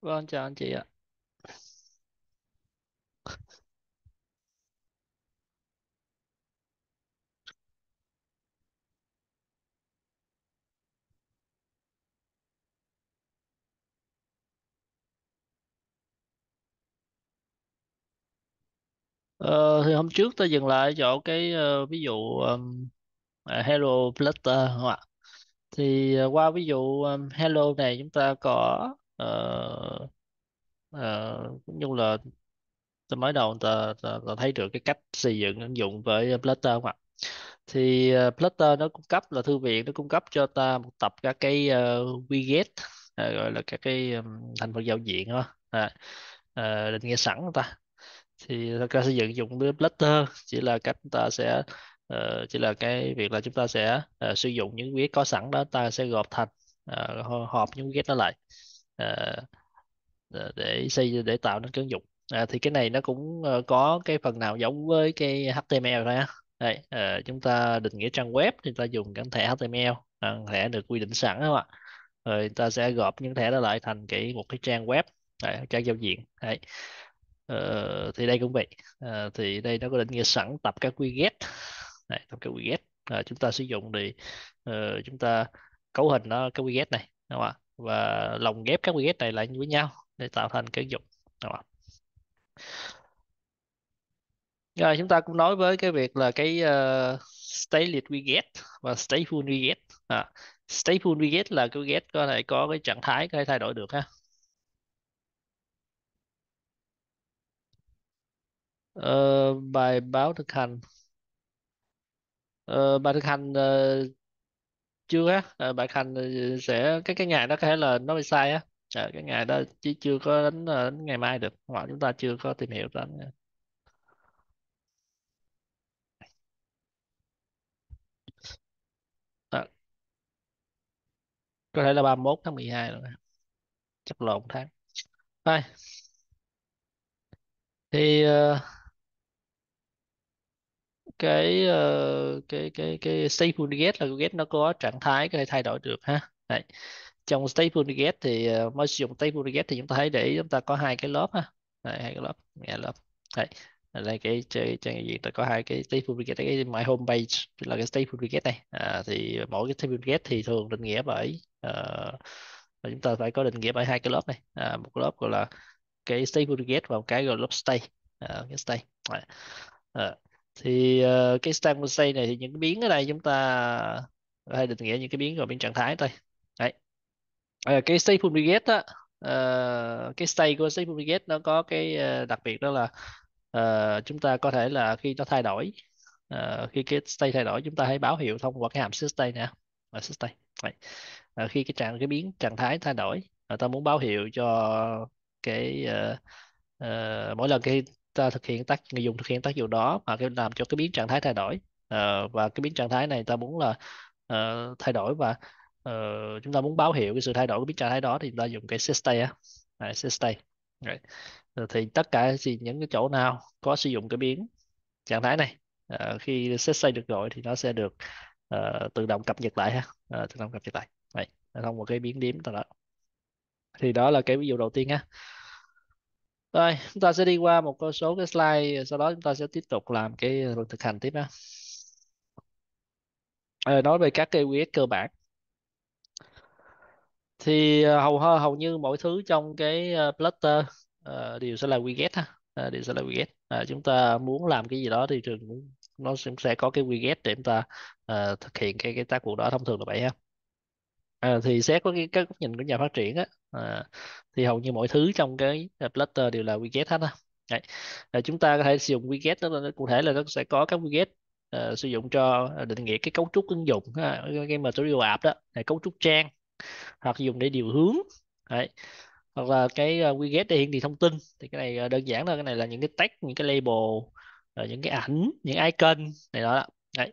Vâng, chào anh chị ạ. Ờ, thì hôm trước ta dừng lại chỗ cái ờ, ví dụ um, à, Hello Flutter không ạ? Thì ờ, qua ví dụ um, Hello này chúng ta có uh, uh, cũng như là từ mới đầu ta, ta, ta thấy được cái cách xây dựng ứng dụng với Flutter không ạ thì uh, Flutter nó cung cấp là thư viện nó cung cấp cho ta một tập các cái uh, widget uh, gọi là các cái um, thành phần giao diện đó à, uh, định nghĩa sẵn ta thì ta xây dựng dùng với Flutter chỉ là cách ta sẽ uh, chỉ là cái việc là chúng ta sẽ uh, sử dụng những widget có sẵn đó ta sẽ gộp thành uh, họp những widget đó lại Ờ, ờ, để xây để tạo nên ứng dụng à, thì cái này nó cũng có cái phần nào giống với cái HTML thôi đây à, chúng ta định nghĩa trang web thì ta dùng cái thẻ HTML à, thẻ được quy định sẵn không ạ rồi ta sẽ gộp những thẻ đó lại thành cái một cái trang web đấy, trang giao diện đấy. Ờ, thì đây cũng vậy à, thì đây nó có định nghĩa sẵn tập các widget này tập các widget à, chúng ta sử dụng thì uh, chúng ta cấu hình nó cái widget này đúng không ạ và lồng ghép các widget này lại với nhau để tạo thành cái ứng dụng Đúng không? Rồi chúng ta cũng nói với cái việc là cái uh, ờ, stateless widget và stateful widget. À, stateful widget là cái widget có thể có cái trạng thái có thể thay đổi được ha. Uh, bài báo thực hành uh, bài thực hành uh, chưa á ờ, bạn Thành sẽ cái cái ngày đó có thể là nó bị sai á cái ngày đó chứ chưa có đến, ờ, đến ngày mai được hoặc chúng ta chưa có tìm hiểu đến có thể là 31 tháng 12 rồi chắc lộn tháng Thôi, thì ờ, cái ờ, cái cái cái stateful get là get nó có trạng thái có thể thay đổi được ha Đấy. trong stateful get thì ờ, mới sử dụng stateful get thì chúng ta thấy để chúng ta có hai cái lớp ha Đấy, hai cái lớp hai lớp Đấy. Ở đây cái chơi trang diện ta có hai cái stateful get cái my home page là cái stateful get này à, thì mỗi cái stateful get thì thường định nghĩa bởi uh, chúng ta phải có định nghĩa bởi hai cái lớp này à, một lớp gọi là cái stateful aggregate và một cái gọi là lớp stay à, cái stay à. À thì uh, cái stem constraint này thì những cái biến ở đây chúng ta hay định nghĩa những cái biến vào biến trạng thái thôi đấy à, cái stateful brigade á uh, cái state của stateful brigade nó có cái uh, đặc biệt đó là uh, chúng ta có thể là khi nó thay đổi uh, khi cái state thay đổi chúng ta hãy báo hiệu thông qua cái hàm state nè ở state đấy. Uh, khi cái trạng cái biến trạng thái thay đổi uh, ta muốn báo hiệu cho cái uh, uh, mỗi lần cái ta thực hiện tác người dùng thực hiện tác dụng đó mà cái làm cho cái biến trạng thái thay đổi uh, và cái biến trạng thái này ta muốn là uh, thay đổi và uh, chúng ta muốn báo hiệu cái sự thay đổi của biến trạng thái đó thì chúng ta dùng cái setState á uh, setState right. thì tất cả thì những cái chỗ nào có sử dụng cái biến trạng thái này uh, khi setState được gọi thì nó sẽ được uh, tự động cập nhật lại ha uh, tự động cập nhật lại Đấy, thông qua cái biến điểm ta đó thì đó là cái ví dụ đầu tiên ha rồi, chúng ta sẽ đi qua một số cái slide, sau đó chúng ta sẽ tiếp tục làm cái thực hành tiếp ha. Ờ, nói về các KQS cơ bản. Thì ờ, hầu hầu như mọi thứ trong cái Flutter ờ, uh, đều sẽ là widget ha, uh, đều sẽ là widget. À, chúng ta muốn làm cái gì đó thì trường nó sẽ có cái widget để chúng ta uh, thực hiện cái cái tác vụ đó thông thường là vậy ha. À, thì xét có cái, cái góc nhìn của nhà phát triển á, à, thì hầu như mọi thứ trong cái Flutter đều là widget hết á Đấy. À, chúng ta có thể sử dụng widget đó, nó cụ thể là nó sẽ có các widget uh, sử dụng cho ờ, định nghĩa cái cấu trúc ứng dụng ha, cái material app đó là cấu trúc trang hoặc dùng để điều hướng Đấy. hoặc là cái uh, widget để hiển thị thông tin thì cái này uh, đơn giản là cái này là những cái tag những cái label uh, những cái ảnh những icon này đó Đấy.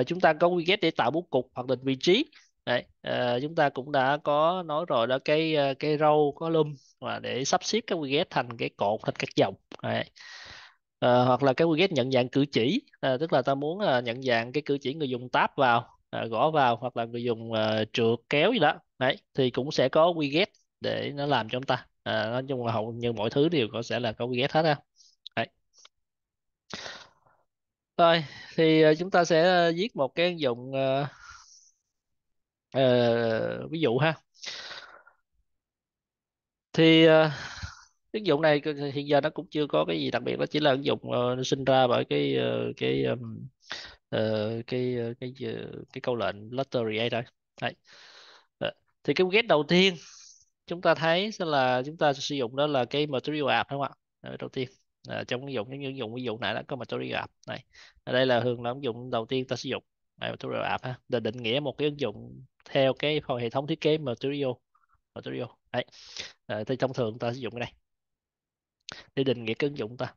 Uh, chúng ta có widget để tạo bố cục hoặc định vị trí đấy à, chúng ta cũng đã có nói rồi đó cái ờ, cái row có lum và để sắp xếp các widget thành cái cột thành các dòng đấy. À, hoặc là cái widget nhận dạng cử chỉ à, tức là ta muốn à, nhận dạng cái cử chỉ người dùng tap vào à, gõ vào hoặc là người dùng à, trượt kéo gì đó đấy thì cũng sẽ có widget để nó làm cho chúng ta à, nói chung là hầu như mọi thứ đều có sẽ là có widget hết ha đấy. rồi thì chúng ta sẽ viết một cái ứng dụng Ờ, ví dụ ha thì uh, ứng dụng này hiện giờ nó cũng chưa có cái gì đặc biệt nó chỉ là ứng dụng uh, sinh ra bởi cái uh, cái um, uh, cái uh, cái uh, cái câu lệnh lottery create thôi đấy thì cái get đầu tiên chúng ta thấy sẽ là chúng ta sử dụng đó là cái material app đúng không ạ đầu tiên à, trong ứng dụng những ứng dụng ví dụ này đã có material app này ở đây là thường là ứng dụng đầu tiên ta sử dụng này, material app ha để định nghĩa một cái ứng dụng theo cái phần hệ thống thiết kế Material Material đấy à, thì thông thường ta sử dụng cái này để định nghĩa cái ứng dụng ta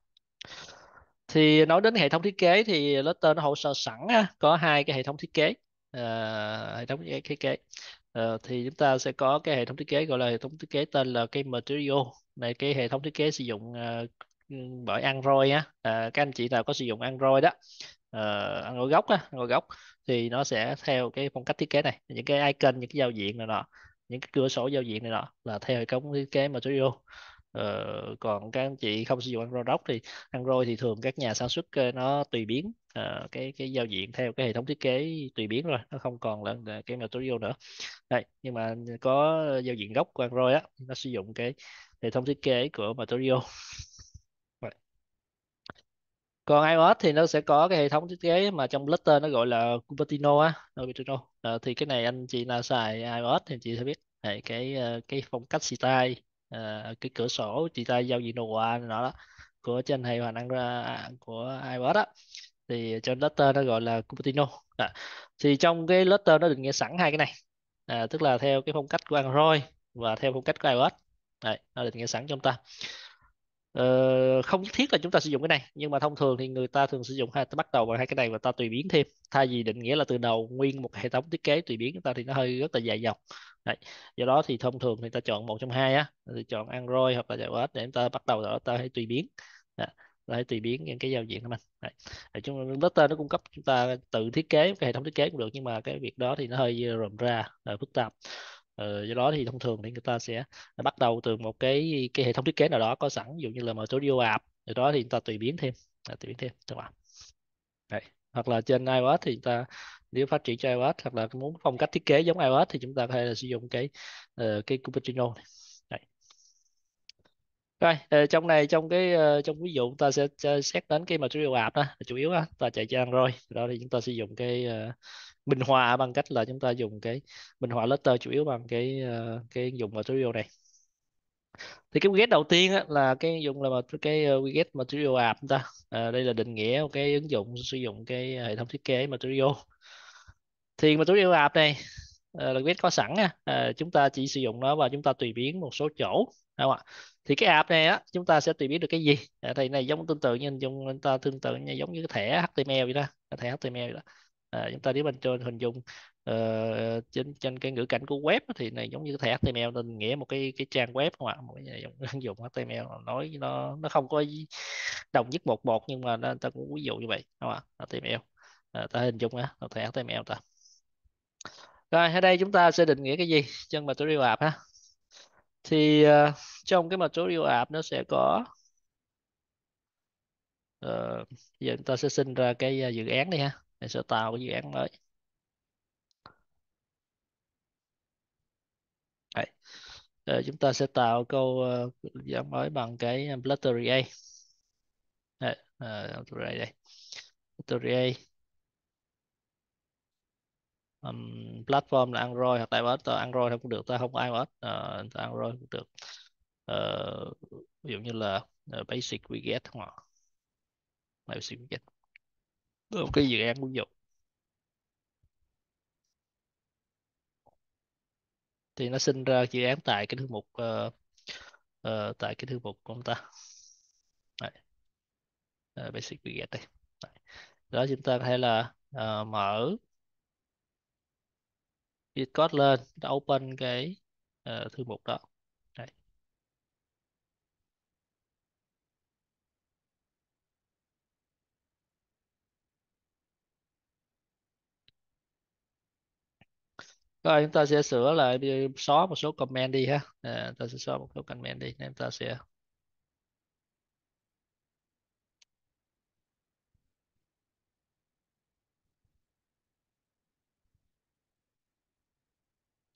thì nói đến hệ thống thiết kế thì Lutter nó hỗ trợ sẵn có hai cái hệ thống thiết kế à, hệ thống thiết kế à, thì chúng ta sẽ có cái hệ thống thiết kế gọi là hệ thống thiết kế tên là cái Material này cái hệ thống thiết kế sử dụng uh, bởi Android á à, các anh chị nào có sử dụng Android đó uh, ăn ở á ăn ở thì nó sẽ theo cái phong cách thiết kế này những cái icon những cái giao diện này nọ những cái cửa sổ giao diện này nọ là theo hệ thống thiết kế mà studio Ờ, còn các anh chị không sử dụng Android gốc thì Android thì thường các nhà sản xuất ờ, nó tùy biến uh, cái cái giao diện theo cái hệ thống thiết kế tùy biến rồi nó không còn là cái material nữa Đây, nhưng mà có giao diện gốc của Android á nó sử dụng cái hệ thống thiết kế của material còn iOS thì nó sẽ có cái hệ thống thiết kế mà trong Flutter nó gọi là Cupertino á Cupertino à, thì cái này anh chị nào xài iOS thì chị sẽ biết này, cái ờ, cái phong cách style à, ờ, cái cửa sổ chị ta giao diện đồ họa nọ đó của trên hệ hoàn năng ra của iOS đó thì trong Flutter nó gọi là Cupertino à, thì trong cái Flutter nó định nghĩa sẵn hai cái này à, tức là theo cái phong cách của Android và theo phong cách của iOS Đấy, nó định nghĩa sẵn trong ta Ờ, không thiết là chúng ta sử dụng cái này nhưng mà thông thường thì người ta thường sử dụng hai bắt đầu bằng hai cái này và ta tùy biến thêm thay vì định nghĩa là từ đầu nguyên một hệ thống thiết kế tùy biến chúng ta thì nó hơi rất là dài dòng Đấy. do đó thì thông thường thì ta chọn một trong hai á thì chọn Android hoặc là iOS để chúng ta bắt đầu đó ta hãy tùy biến Đấy để tùy biến những cái giao diện của mình Đấy. chúng Flutter nó cung cấp chúng ta tự thiết kế cái hệ thống thiết kế cũng được nhưng mà cái việc đó thì nó hơi rườm ra phức tạp Ờ, do đó thì thông thường thì người ta sẽ bắt đầu từ một cái cái hệ thống thiết kế nào đó có sẵn ví dụ như là một MStudio app từ đó thì chúng ta tùy biến thêm à, tùy biến thêm được không Đấy. hoặc là trên iOS thì chúng ta nếu phát triển cho iOS hoặc là muốn phong cách thiết kế giống iOS thì chúng ta có thể là sử dụng cái uh, cái Cupertino này Đấy. Rồi, ờ, trong này trong cái ờ, trong ví dụ ta sẽ, xét đến cái mà chủ yếu app đó chủ yếu đó, ta chạy cho Android đó thì chúng ta sử dụng cái uh, minh họa bằng cách là chúng ta dùng cái minh họa letter chủ yếu bằng cái ờ, cái ứng dụng material này thì cái widget đầu tiên á, là cái ứng dụng là cái ờ, widget material app chúng ta à, đây là định nghĩa của cái ứng dụng sử dụng cái hệ thống thiết kế material thì material app này là widget có sẵn nha à, chúng ta chỉ sử dụng nó và chúng ta tùy biến một số chỗ đúng không ạ thì cái app này á chúng ta sẽ tùy biến được cái gì à, thì này giống tương tự như chúng ta tương tự như giống như cái thẻ HTML vậy đó thẻ HTML vậy đó à, chúng ta nếu mình cho hình dung uh, trên trên cái ngữ cảnh của web thì này giống như thẻ HTML nên nghĩa một cái cái trang web không ạ một cái dùng, dùng HTML nói nó nó không có đồng nhất một một nhưng mà nó, ta cũng ví dụ như vậy không ạ HTML à, ta hình dung á thẻ HTML ta rồi ở đây chúng ta sẽ định nghĩa cái gì chân material app ha thì uh, trong cái material app nó sẽ có uh, giờ chúng ta sẽ sinh ra cái uh, dự án đi ha sẽ tạo dự án mới Đấy. Rồi ờ, chúng ta sẽ tạo câu uh, dự án mới bằng cái Flutter ờ, A. đây, uh, đây. Flutter React um, platform là Android hoặc tại iOS Android không được ta không có iOS uh, Android cũng được uh, ví dụ như là uh, Basic Widget hoặc Basic Widget một cái dự án ứng dụng thì nó sinh ra dự án tại cái thư mục uh, uh, tại cái thư mục của chúng ta Đấy. Uh, basic widget đây Đấy. đó chúng ta hay là uh, mở Bitcode lên open cái uh, thư mục đó rồi chúng ta sẽ sửa lại xóa một số comment đi ha à, ta sẽ xóa một số comment đi nên ta sẽ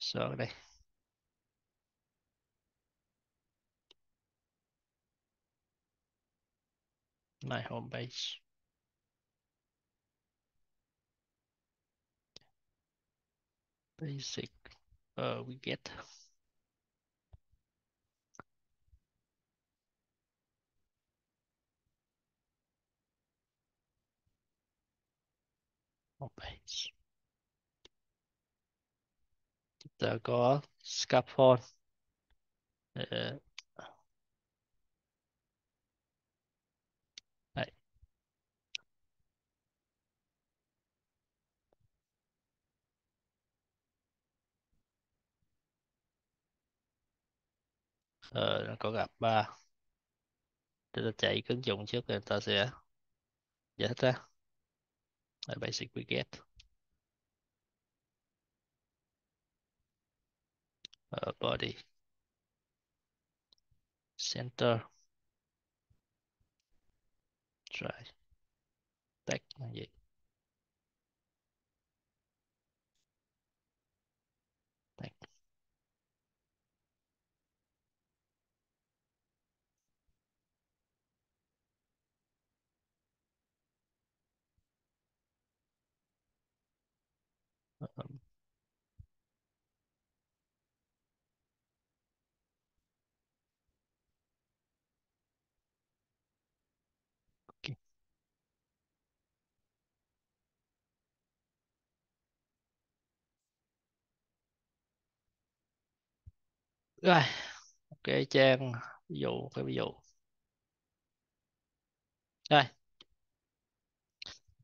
sửa đây my homepage basic uh, we get. page. The går scaffold. Uh, ờ nó có gặp ba để ta chạy ứng dụng trước rồi ta sẽ giải thích ra ở basic widget ở ờ, body center try text là gì Rồi, ok Trang, ví dụ, cái ví dụ. Rồi,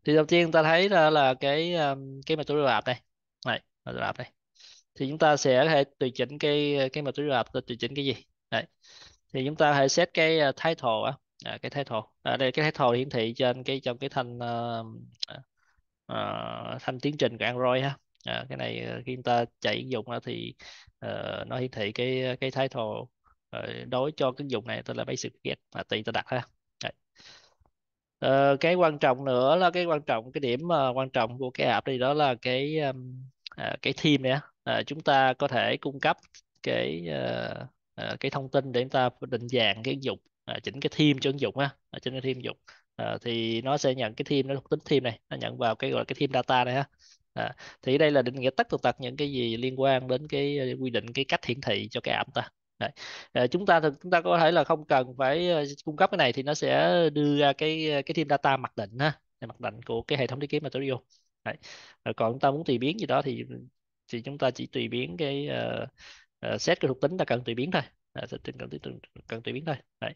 thì đầu tiên ta thấy là, là cái um, cái mặt tối rạp này. Này, mặt tối rạp này. Thì chúng ta sẽ có thể tùy chỉnh cái cái mặt tối rạp ta tùy chỉnh cái gì? Đấy. Thì chúng ta hãy set cái thái uh, title á, à, cái title. À, đây cái thái title hiển thị trên cái trong cái thanh uh, uh, thanh tiến trình của Android ha à, cái này ờ, khi chúng ta chạy ứng dụng thì uh, nó hiển thị cái cái title uh, đối cho ứng dụng này tôi là basic get mà tùy ta đặt ha Uh, cái quan trọng nữa là cái quan trọng cái điểm uh, quan trọng của cái app này đó là cái um, uh, cái theme này uh, chúng ta có thể cung cấp cái uh, uh, cái thông tin để chúng ta định dạng cái ứng dụng uh, chỉnh cái theme cho ứng dụng ha uh, chỉnh cái theme ứng dụng uh, thì nó sẽ nhận cái theme nó thuộc tính theme này nó nhận vào cái gọi là cái theme data này ha à, thì đây là định nghĩa tất tụ tật những cái gì liên quan đến cái ờ, quy định cái cách hiển thị cho cái ảnh ta Đấy. À, chúng ta thực chúng ta có thể là không cần phải ờ, cung cấp cái này thì nó sẽ đưa ra cái ờ, cái team data mặc định ha mặc định của cái hệ thống thiết kế material Đấy. À, còn chúng ta muốn tùy biến gì đó thì thì chúng ta chỉ tùy biến cái uh, uh, set cái thuộc tính ta cần tùy biến thôi à, cần, cần, cần tùy biến thôi Đấy.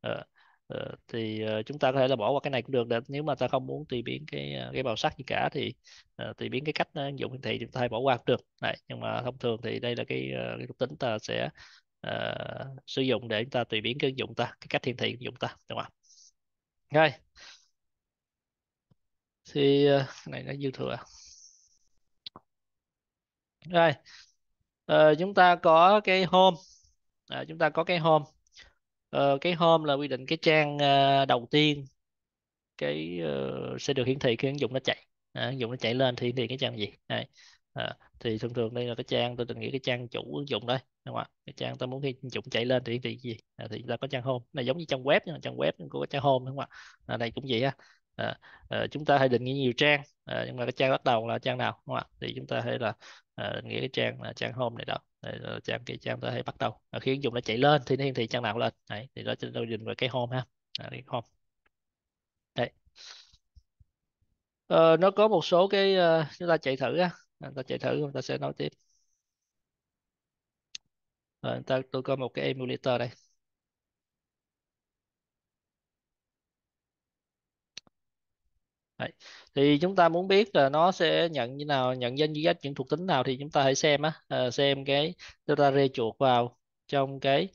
À Ờ, thì uh, chúng ta có thể là bỏ qua cái này cũng được để, nếu mà ta không muốn tùy biến cái ờ, cái màu sắc gì cả thì uh, ờ, tùy biến cái cách ứng uh, dụng hiển thị thì ta hay bỏ qua cũng được Đấy, nhưng mà thông thường thì đây là cái cái thuộc tính ta sẽ uh, sử dụng để chúng ta tùy biến cái ứng dụng ta cái cách hiển thị ứng dụng ta đúng không rồi thì uh, cái này nó dư thừa rồi uh, chúng ta có cái home uh, chúng ta có cái home ờ, cái home là quy định cái trang ờ, đầu tiên cái ờ, sẽ được hiển thị khi ứng dụng nó chạy à, ứng dụng nó chạy lên thì hiển thị cái trang gì À, thì thường thường đây là cái trang tôi từng nghĩ cái trang chủ ứng dụng đây đúng không ạ cái trang tôi muốn khi ứng dụng chạy lên thì hiển thị gì à, thì là có trang home này giống như trang web nhưng mà trang web cũng có trang home đúng không ạ à, ờ, này cũng vậy á à, à, chúng ta hay định nghĩa nhiều trang à, nhưng mà cái trang bắt đầu là trang nào đúng không ạ thì chúng ta hay là à, định nghĩa cái trang là trang home này đó chạm cái chạm ta hãy bắt đầu à, khi ứng dụng nó chạy lên thì nên thì trang nào lên đấy, thì đó chúng tôi dùng về cái home ha à, cái home đấy ờ, nó có một số cái uh, chúng ta chạy thử á chúng ờ, ta chạy thử chúng ta sẽ nói tiếp rồi, ta, tôi có một cái emulator đây Đấy. Thì chúng ta muốn biết là nó sẽ nhận như nào, nhận danh giá những thuộc tính nào thì chúng ta hãy xem á, à, xem cái data re chuột vào trong cái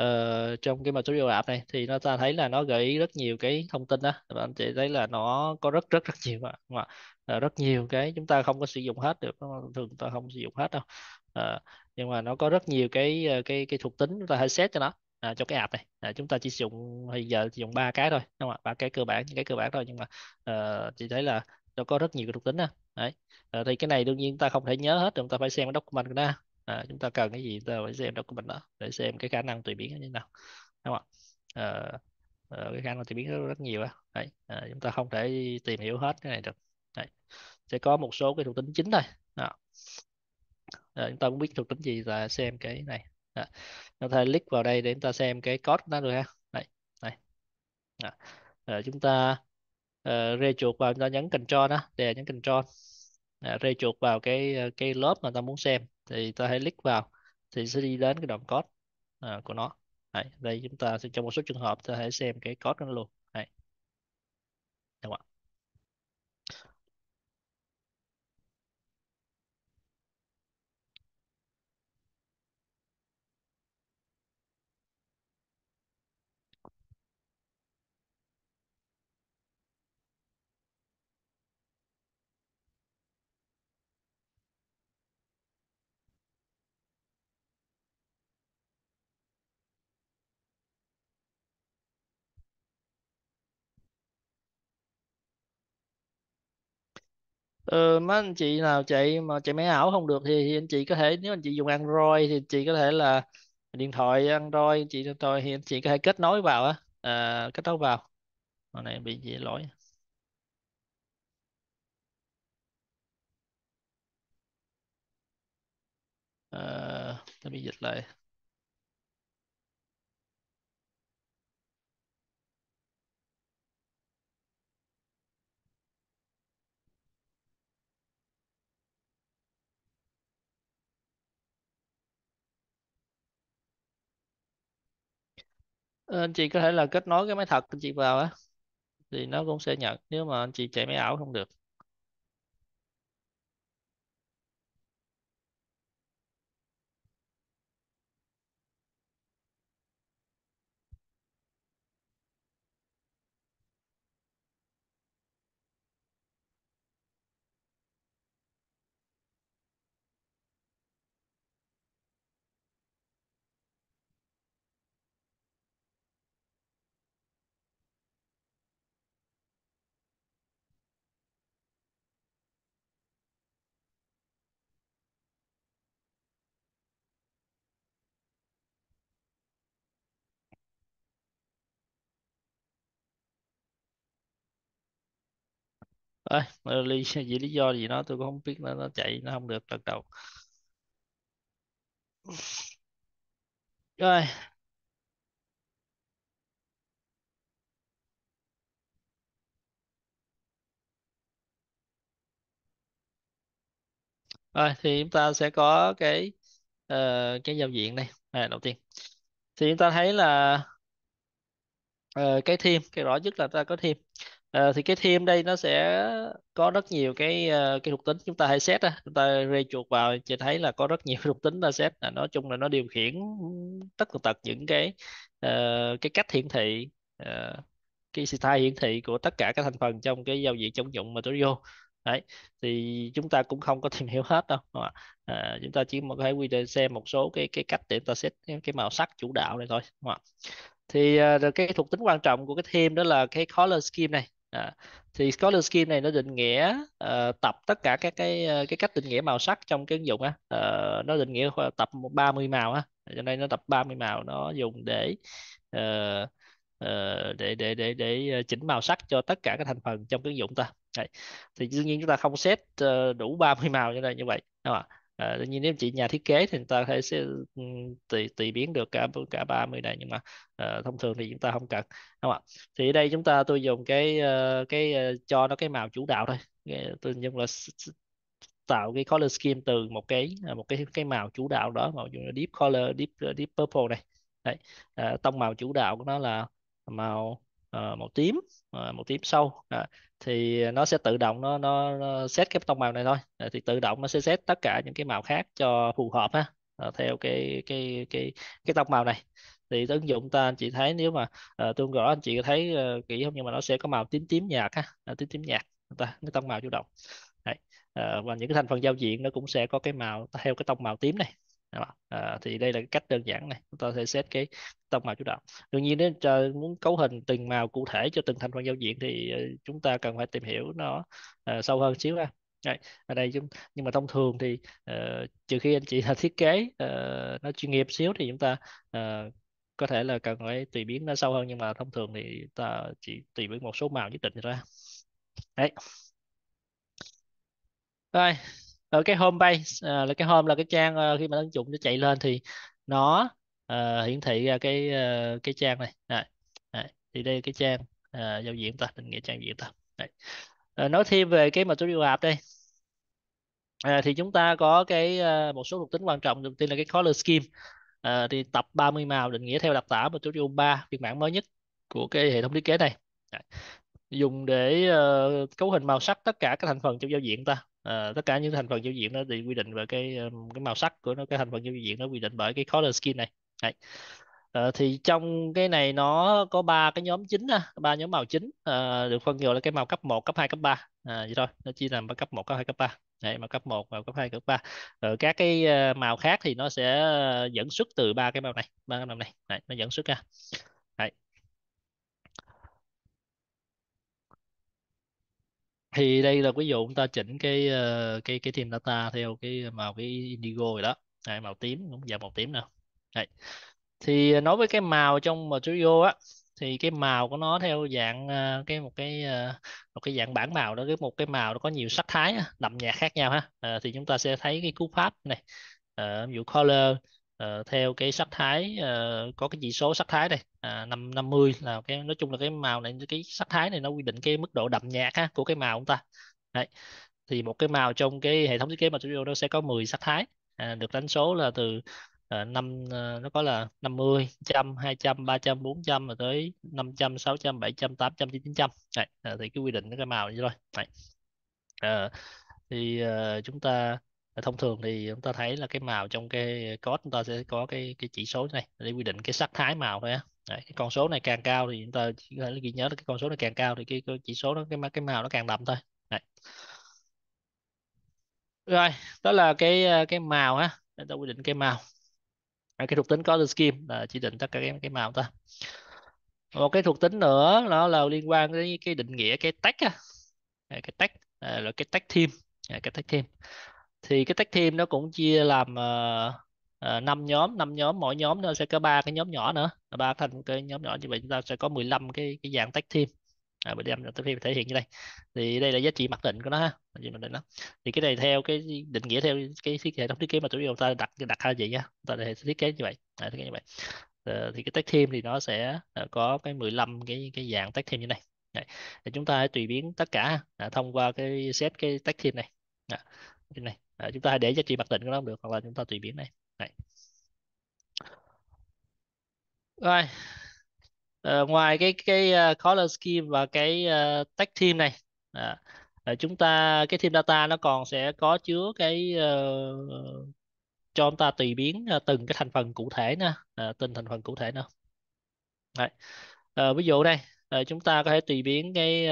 uh, trong cái material app này thì nó ta thấy là nó gợi rất nhiều cái thông tin á Và anh chị thấy là nó có rất rất rất nhiều mà à, rất nhiều cái chúng ta không có sử dụng hết được, thường ta không sử dụng hết đâu. À, nhưng mà nó có rất nhiều cái cái cái thuộc tính chúng ta hãy xét cho nó à, cho cái app này à, chúng ta chỉ sử dụng hiện giờ chỉ dùng ba cái thôi đúng không ạ ba cái cơ bản những cái cơ bản thôi nhưng mà uh, chị thấy là nó có rất nhiều cái thuộc tính đó. đấy à, thì cái này đương nhiên ta không thể nhớ hết chúng ta phải xem cái document đó à, chúng ta cần cái gì ta phải xem document đó để xem cái khả năng tùy biến như thế nào đúng không ạ à, cái khả năng tùy biến rất, rất nhiều đó. đấy à, chúng ta không thể tìm hiểu hết cái này được đấy. sẽ có một số cái thuộc tính chính thôi đó. À, chúng ta muốn biết thuộc tính gì là xem cái này đó. chúng ta click vào đây để chúng ta xem cái code nó rồi ha đây đây đó. Rồi chúng ta uh, ờ, rê chuột vào chúng ta nhấn control đó để nhấn control đó, rê chuột vào cái ờ, cái lớp mà ta muốn xem thì ta hãy click vào thì sẽ đi đến cái đoạn code uh, của nó đây, đây chúng ta sẽ trong một số trường hợp ta hãy xem cái code nó luôn đây đúng không ạ Ừ, mấy anh chị nào chạy mà chạy máy ảo không được thì, thì anh chị có thể nếu anh chị dùng Android thì chị có thể là điện thoại Android chị điện thoại thì anh chị có thể kết nối vào á à, kết nối vào hồi này bị gì lỗi à, ờ, để bị dịch lại Ờ, anh chị có thể là kết nối cái máy thật anh chị vào á thì nó cũng sẽ nhận nếu mà anh chị chạy máy ảo không được Ê, Lee vì lý do gì nó tôi cũng không biết nó nó chạy nó không được lần đầu rồi rồi thì chúng ta sẽ có cái ờ, cái giao diện đây à, đầu tiên thì chúng ta thấy là ờ, cái theme cái rõ nhất là ta có theme Ờ, thì cái thêm đây nó sẽ có rất nhiều cái ờ, cái thuộc tính chúng ta hay set á chúng ta rê chuột vào sẽ thấy là có rất nhiều thuộc tính ta set là nói chung là nó điều khiển tất tần tật những cái ờ, cái cách hiển thị ờ, cái style hiển thị của tất cả các thành phần trong cái giao diện chống dụng mà tôi vô đấy thì chúng ta cũng không có tìm hiểu hết đâu à, chúng ta chỉ có thể quy định xem một số cái cái cách để ta set cái màu sắc chủ đạo này thôi thì ờ, cái thuộc tính quan trọng của cái thêm đó là cái color scheme này À, thì Color Scheme này nó định nghĩa uh, tập tất cả các cái ờ, cái cách định nghĩa màu sắc trong cái ứng dụng á, uh, nó định nghĩa tập 30 màu á, cho nên nó tập 30 màu nó dùng để uh, uh, để để để để chỉnh màu sắc cho tất cả các thành phần trong cái ứng dụng ta. Đấy. Thì đương nhiên chúng ta không set uh, đủ 30 màu như này như vậy, đúng không ạ? à, ờ, tuy nhiên nếu chị nhà thiết kế thì chúng ta có thể sẽ tùy tùy biến được cả cả 30 này nhưng mà uh, thông thường thì chúng ta không cần đúng không ạ thì ở đây chúng ta tôi dùng cái uh, cái uh, cho nó cái màu chủ đạo thôi tôi dùng là tạo cái color scheme từ một cái à, một cái cái màu chủ đạo đó màu dụ deep color deep deep purple này đấy à, tông màu chủ đạo của nó là màu Ờ, màu tím ờ, màu tím sâu à, thì nó sẽ tự động nó, nó nó set cái tông màu này thôi à, thì tự động nó sẽ set tất cả những cái màu khác cho phù hợp ha à, theo cái cái cái cái tông màu này thì ứng dụng ta anh chị thấy nếu mà uh, tương gõ anh chị thấy uh, kỹ không nhưng mà nó sẽ có màu tím tím nhạt ha à, tím tím nhạt ta nó tông màu chủ động Đấy. À, và những cái thành phần giao diện nó cũng sẽ có cái màu theo cái tông màu tím này À, thì đây là cách đơn giản này chúng ta sẽ xét cái tông màu chủ đạo đương nhiên nếu cho muốn cấu hình từng màu cụ thể cho từng thành phần giao diện thì ờ, chúng ta cần phải tìm hiểu nó uh, sâu hơn xíu ha đây, ở đây chúng nhưng mà thông thường thì uh, trừ khi anh chị là thiết kế uh, nó chuyên nghiệp xíu thì chúng ta uh, có thể là cần phải tùy biến nó sâu hơn nhưng mà thông thường thì ta chỉ tùy biến một số màu nhất định ra đấy rồi ở ờ, cái home page à, ờ, là cái home là cái trang à, khi mà ứng dụng nó chạy lên thì nó à, hiển thị ra cái à, cái trang này à, à, thì đây cái trang à, giao diện ta định nghĩa trang diện ta À, nói thêm về cái material app đây à, thì chúng ta có cái à, một số thuộc tính quan trọng đầu tiên là cái color scheme à, thì tập 30 màu định nghĩa theo đặc tả material 3 phiên bản mới nhất của cái hệ thống thiết kế này à, dùng để uh, cấu hình màu sắc tất cả các thành phần trong giao diện ta à, tất cả những thành phần giao diện nó thì quy định về cái cái màu sắc của nó cái thành phần giao diện nó quy định bởi cái color skin này Đấy. À, thì trong cái này nó có ba cái nhóm chính ba nhóm màu chính à, được phân nhiều là cái màu cấp 1, cấp 2, cấp 3 à, vậy thôi nó chia làm cấp 1, cấp 2, cấp 3 Đấy, màu cấp 1, màu cấp 2, cấp 3 Rồi các cái màu khác thì nó sẽ dẫn xuất từ ba cái màu này ba cái màu này Đấy, nó dẫn xuất ra thì đây là ví dụ chúng ta chỉnh cái ờ, cái cái theme data theo cái màu cái indigo rồi đó đây, màu tím cũng vào màu tím nè đây. thì nói với cái màu trong Studio á thì cái màu của nó theo dạng ờ, cái một cái ờ, một cái dạng bảng màu đó cái một cái màu nó có nhiều sắc thái đậm nhạt khác nhau ha Ờ, thì chúng ta sẽ thấy cái cú pháp này Ờ, ví dụ color Ờ, theo cái sắc thái uh, có cái chỉ số sắc thái đây à, 5 50 là cái nói chung là cái màu này cái sắc thái này nó quy định cái mức độ đậm nhạt ha, của cái màu chúng ta đấy thì một cái màu trong cái hệ thống thiết kế mà studio nó sẽ có 10 sắc thái à, được đánh số là từ uh, năm uh, nó có là 50 100 200 300 400 và tới 500 600 700 800 900 đấy à, thì cái quy định cái màu vậy thôi đấy. À, thì uh, chúng ta Ờ, thông thường thì chúng ta thấy là cái màu trong cái code chúng ta sẽ có cái cái chỉ số này để quy định cái sắc thái màu thôi á Đấy, cái con số này càng cao thì chúng ta ghi nhớ là cái con số này càng cao thì cái, cái chỉ số nó cái cái màu nó càng đậm thôi Đấy. rồi đó là cái ờ, cái màu á chúng ta quy định cái màu Đấy, cái thuộc tính color scheme là chỉ định tất cả cái cái màu ta một cái thuộc tính nữa nó là liên quan đến cái định nghĩa cái tag á cái tag à, là cái tag theme cái tag theme thì cái tag team nó cũng chia làm uh, ờ, 5 ờ, nhóm năm nhóm mỗi nhóm nó sẽ có ba cái nhóm nhỏ nữa ba thành cái nhóm nhỏ như vậy chúng ta sẽ có 15 cái cái dạng tag team à, bên em tới khi thể hiện như đây thì đây là giá trị mặc định của nó ha giá trị mặc định đó thì cái này theo cái định nghĩa theo cái thiết kế trong thiết kế mà tụi chúng ta đặt đặt hai vậy nhá ta để thiết kế như vậy à, thiết kế như vậy à, thì cái tag team thì nó sẽ có cái 15 cái cái dạng tag team như này Đấy. thì chúng ta hãy tùy biến tất cả à, thông qua cái set cái tag team này à, này à, chúng ta để giá trị mặc định của nó cũng được hoặc là chúng ta tùy biến này này rồi à, ngoài cái cái uh, color scheme và cái uh, tag team này à, chúng ta cái team data nó còn sẽ có chứa cái uh, cho chúng ta tùy biến từng cái thành phần cụ thể nè uh, từng thành phần cụ thể nữa Đấy. Uh, ví dụ đây uh, chúng ta có thể tùy biến cái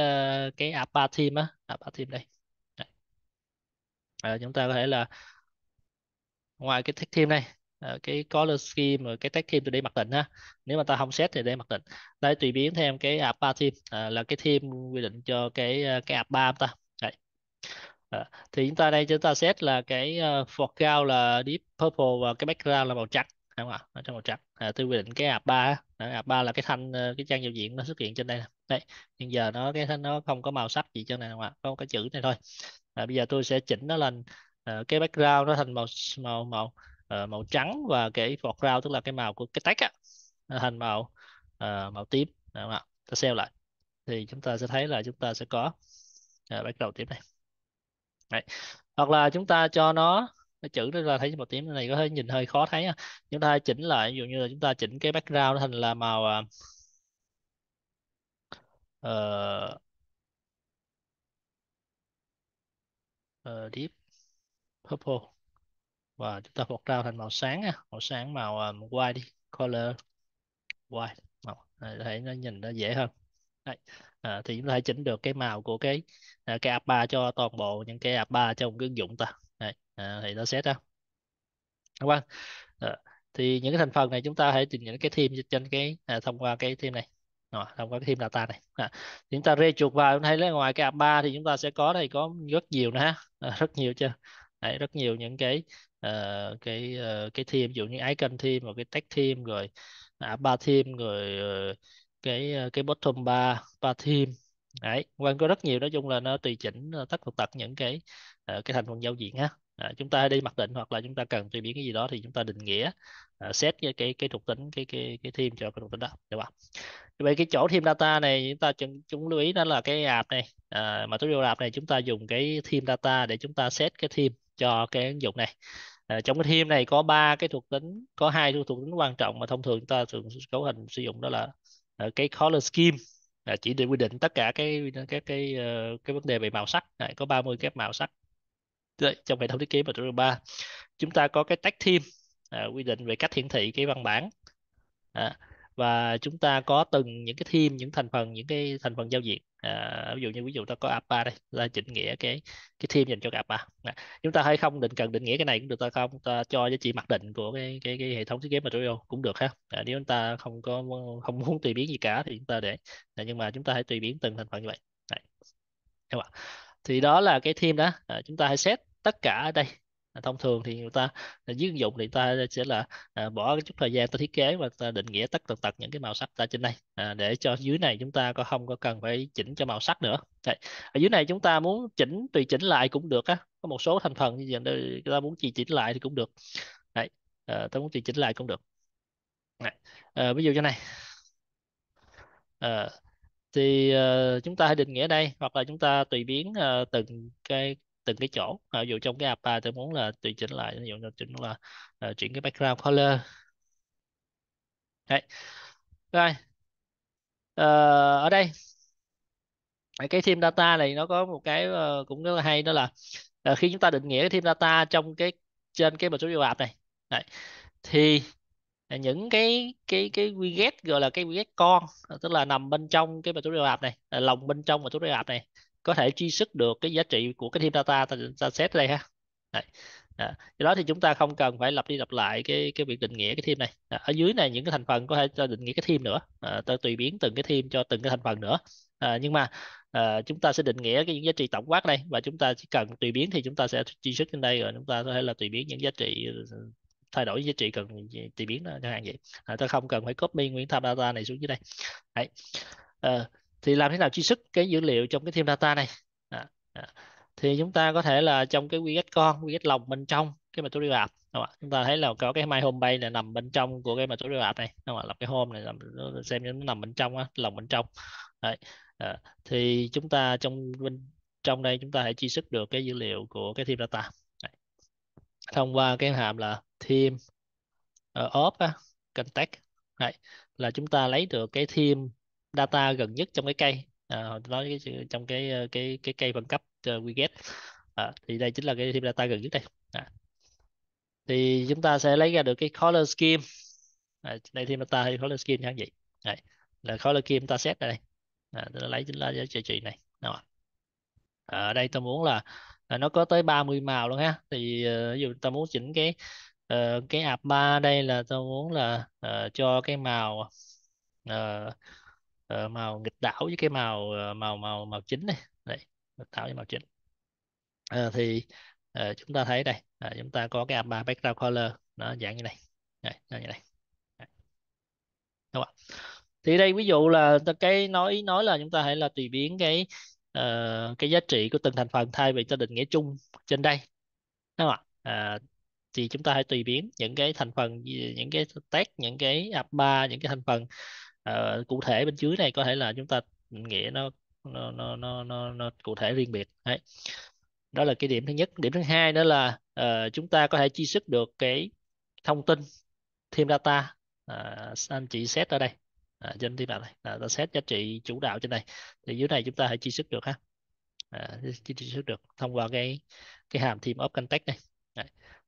uh, cái apa team á apa team đây à, chúng ta có thể là ngoài cái tag team này ờ, cái color scheme rồi cái tag team tôi để mặc định ha nếu mà ta không set thì để mặc định đây tùy biến thêm cái app ba team à, là cái team quy định cho cái cái app ba ta Đấy. À, thì chúng ta đây chúng ta set là cái uh, foreground là deep purple và cái background là màu trắng đúng không ạ trong màu trắng à, tôi quy định cái app ba app ba là cái thanh cái trang giao diện nó xuất hiện trên đây này đấy nhưng giờ nó cái nó không có màu sắc gì cho này mà không có chữ này thôi à, bây giờ tôi sẽ chỉnh nó lên uh, cái background nó thành màu màu màu uh, màu trắng và cái foreground tức là cái màu của cái text á nó thành màu uh, màu tím đúng không ạ ta xem lại thì chúng ta sẽ thấy là chúng ta sẽ có uh, background tím này Đấy. hoặc là chúng ta cho nó cái chữ nó là thấy màu tím này có thể nhìn hơi khó thấy ha. chúng ta chỉnh lại ví dụ như là chúng ta chỉnh cái background nó thành là màu ờ uh, deep purple và chúng ta phục rau thành màu sáng ha màu sáng màu um, white đi color white màu này, để nó nhìn nó dễ hơn Đấy. À, thì chúng ta hãy chỉnh được cái màu của cái à, cái app 3 cho toàn bộ những cái app 3 trong cái ứng dụng ta Đấy. À, thì nó set ra đúng vâng. không ờ, à, thì những cái thành phần này chúng ta hãy chỉnh những cái thêm trên cái à, thông qua cái thêm này rồi trong cái thêm data này à, chúng ta rê chuột vào chúng thấy là ngoài cái app 3 thì chúng ta sẽ có đây có rất nhiều nữa ha à, rất nhiều chưa Đấy, rất nhiều những cái uh, cái uh, cái thêm ví dụ như icon thêm rồi ờ, cái tag thêm rồi app ba thêm rồi uh, cái cái bottom ba ba thêm Đấy, quan có rất nhiều nói chung là nó tùy chỉnh tất tật những cái uh, cái thành phần giao diện ha à, chúng ta đi mặc định hoặc là chúng ta cần tùy biến cái gì đó thì chúng ta định nghĩa à, xét cái cái cái thuộc tính cái cái cái thêm cho cái thuộc tính đó được không vậy cái chỗ thêm data này chúng ta chúng, chúng lưu ý đó là cái app này à, mà tôi app này chúng ta dùng cái thêm data để chúng ta set cái thêm cho cái ứng dụng này À, trong cái thêm này có ba cái thuộc tính có hai thuộc tính quan trọng mà thông thường chúng ta thường cấu hình sử dụng đó là uh, cái color scheme uh, chỉ để quy định tất cả cái các cái uh, cái vấn đề về màu sắc này có 30 cái màu sắc trong hệ thống thiết kế và trường 3 chúng ta có cái tag team à, quy định về cách hiển thị cái văn bản à, và chúng ta có từng những cái team những thành phần những cái thành phần giao diện à, ví dụ như ví dụ ta có APA đây là chỉnh nghĩa cái cái team dành cho cái APA à, chúng ta hay không định cần định nghĩa cái này cũng được ta không ta cho giá trị mặc định của cái cái, cái hệ thống thiết kế material cũng được ha à, nếu chúng ta không có không muốn tùy biến gì cả thì chúng ta để à, nhưng mà chúng ta hãy tùy biến từng thành phần như vậy Đấy. Đúng thì đó là cái team đó à, chúng ta hãy set tất cả ở đây thông thường thì người ta dưới ứng dụng thì ta sẽ là à, bỏ chút thời gian ta thiết kế và ta định nghĩa tất tật tật những cái màu sắc ta trên đây à, để cho dưới này chúng ta có không có cần phải chỉnh cho màu sắc nữa Đấy. ở dưới này chúng ta muốn chỉnh tùy chỉnh lại cũng được á có một số thành phần như vậy người ta muốn chỉ chỉnh lại thì cũng được Đấy. À, ta muốn tùy chỉnh lại cũng được Đấy. À, ví dụ như này à, thì uh, chúng ta hãy định nghĩa đây hoặc là chúng ta tùy biến uh, từng cái từng cái chỗ à, ví dụ trong cái APA tôi muốn là tùy chỉnh lại ví dụ tôi chỉnh là uh, chuyển cái background color đấy rồi ờ, ở đây cái theme data này nó có một cái uh, cũng rất là hay đó là uh, khi chúng ta định nghĩa cái theme data trong cái trên cái material app này đấy, thì à, những cái cái cái widget gọi là cái widget con tức là nằm bên trong cái material app này à, lồng bên trong material app này có thể truy xuất được cái giá trị của cái team data ta, ta xét đây ha Đấy. À, do đó thì chúng ta không cần phải lặp đi lặp lại cái cái việc định nghĩa cái team này à, ở dưới này những cái thành phần có thể cho định nghĩa cái team nữa à, ta tùy biến từng cái team cho từng cái thành phần nữa à, nhưng mà à, chúng ta sẽ định nghĩa cái những giá trị tổng quát đây và chúng ta chỉ cần tùy biến thì chúng ta sẽ chi xuất trên đây rồi chúng ta có thể là tùy biến những giá trị thay đổi giá trị cần tùy biến đó, chẳng hạn vậy à, ta không cần phải copy nguyên tham data này xuống dưới đây Đấy. À, thì làm thế nào truy xuất cái dữ liệu trong cái thêm data này à, à. thì chúng ta có thể là trong cái quy ghét con quy ghét lồng bên trong cái material app đúng không? chúng ta thấy là có cái my home bay là nằm bên trong của cái material app này đúng không? là cái home này nằm, xem nó nằm bên trong á lồng bên trong Đấy. À, thì chúng ta trong bên trong đây chúng ta hãy truy xuất được cái dữ liệu của cái thêm data Đấy. thông qua cái hàm là thêm uh, of contact Đấy. là chúng ta lấy được cái thêm data gần nhất trong cái cây ờ, à, nói cái, trong cái ờ, cái cái cây phân cấp uh, ờ, widget à, thì đây chính là cái theme data gần nhất đây à. thì chúng ta sẽ lấy ra được cái color scheme à, đây theme data hay color scheme chẳng vậy đây, là color scheme ta set đây à, tôi lấy chính là giá trị trị này Đúng À, ở đây tôi muốn là, là nó có tới 30 màu luôn ha thì uh, ví dụ ta muốn chỉnh cái uh, cái app 3 đây là tôi muốn là uh, cho cái màu uh, ờ, màu nghịch đảo với cái màu ờ, màu màu màu chính này đây nghịch đảo với màu chính ờ, thì ờ, chúng ta thấy đây ờ, chúng ta có cái aba background color nó dạng như này đây, nó như này đây. đúng không thì đây ví dụ là cái nói nói là chúng ta hãy là tùy biến cái uh, cái giá trị của từng thành phần thay vì cho định nghĩa chung trên đây đúng không ạ à, thì chúng ta hãy tùy biến những cái thành phần những cái tag những cái aba những cái thành phần uh, cụ thể bên dưới này có thể là chúng ta ừ, nghĩa nó nó nó nó nó, nó cụ thể riêng biệt đấy đó là cái điểm thứ nhất điểm thứ hai đó là uh, chúng ta có thể chi sức được cái thông tin thêm data uh, anh chị set ở đây à, trên thì bạn này à, ta set giá trị chủ đạo trên này thì dưới này chúng ta hãy chi sức được ha à, chi, chi sức được thông qua cái cái hàm thêm of contact này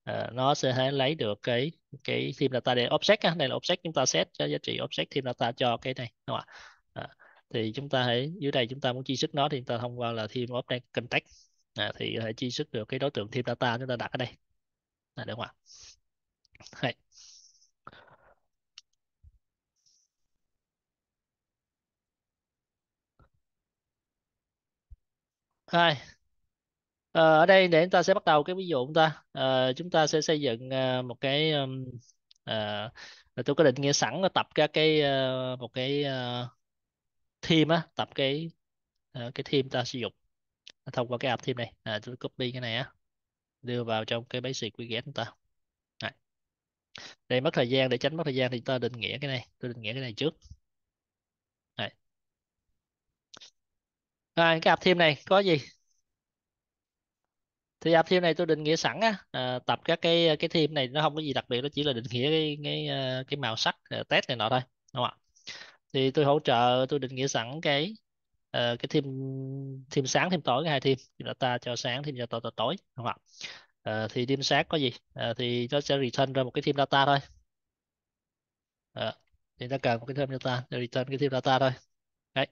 à, nó sẽ lấy được cái cái theme data để offset á. đây là offset chúng ta set cho giá trị offset theme data cho cái này đúng không ạ à, thì chúng ta hãy dưới đây chúng ta muốn chi sức nó thì chúng ta thông qua là theme offset context à, ờ, thì hãy chi sức được cái đối tượng theme data chúng ta đặt ở đây à, đúng không ạ Đấy. Hi. Ờ, ở đây để chúng ta sẽ bắt đầu cái ví dụ chúng ta Ờ, chúng ta sẽ xây dựng ờ, một cái ừm, ờ, tôi có định nghĩa sẵn là tập ra cái ờ, một cái ờ, theme á tập cái ờ, cái theme ta sử dụng thông qua cái app theme này à, tôi copy cái này á đưa vào trong cái basic widget chúng ta Này, đây mất thời gian để tránh mất thời gian thì ta định nghĩa cái này tôi định nghĩa cái này trước Rồi, cái app theme này có gì thì tập à, theme này tôi định nghĩa sẵn á à, tập các cái cái theme này nó không có gì đặc biệt nó chỉ là định nghĩa cái cái ờ, cái màu sắc ờ, test này nọ thôi đúng không ạ thì tôi hỗ trợ tôi định nghĩa sẵn cái uh, cái theme theme sáng theme tối cái hai theme theme data cho sáng theme cho tối đúng không ạ uh, thì theme sáng có gì uh, thì nó sẽ return ra một cái theme data thôi uh, thì ta cần một cái theme data để return cái theme data thôi đấy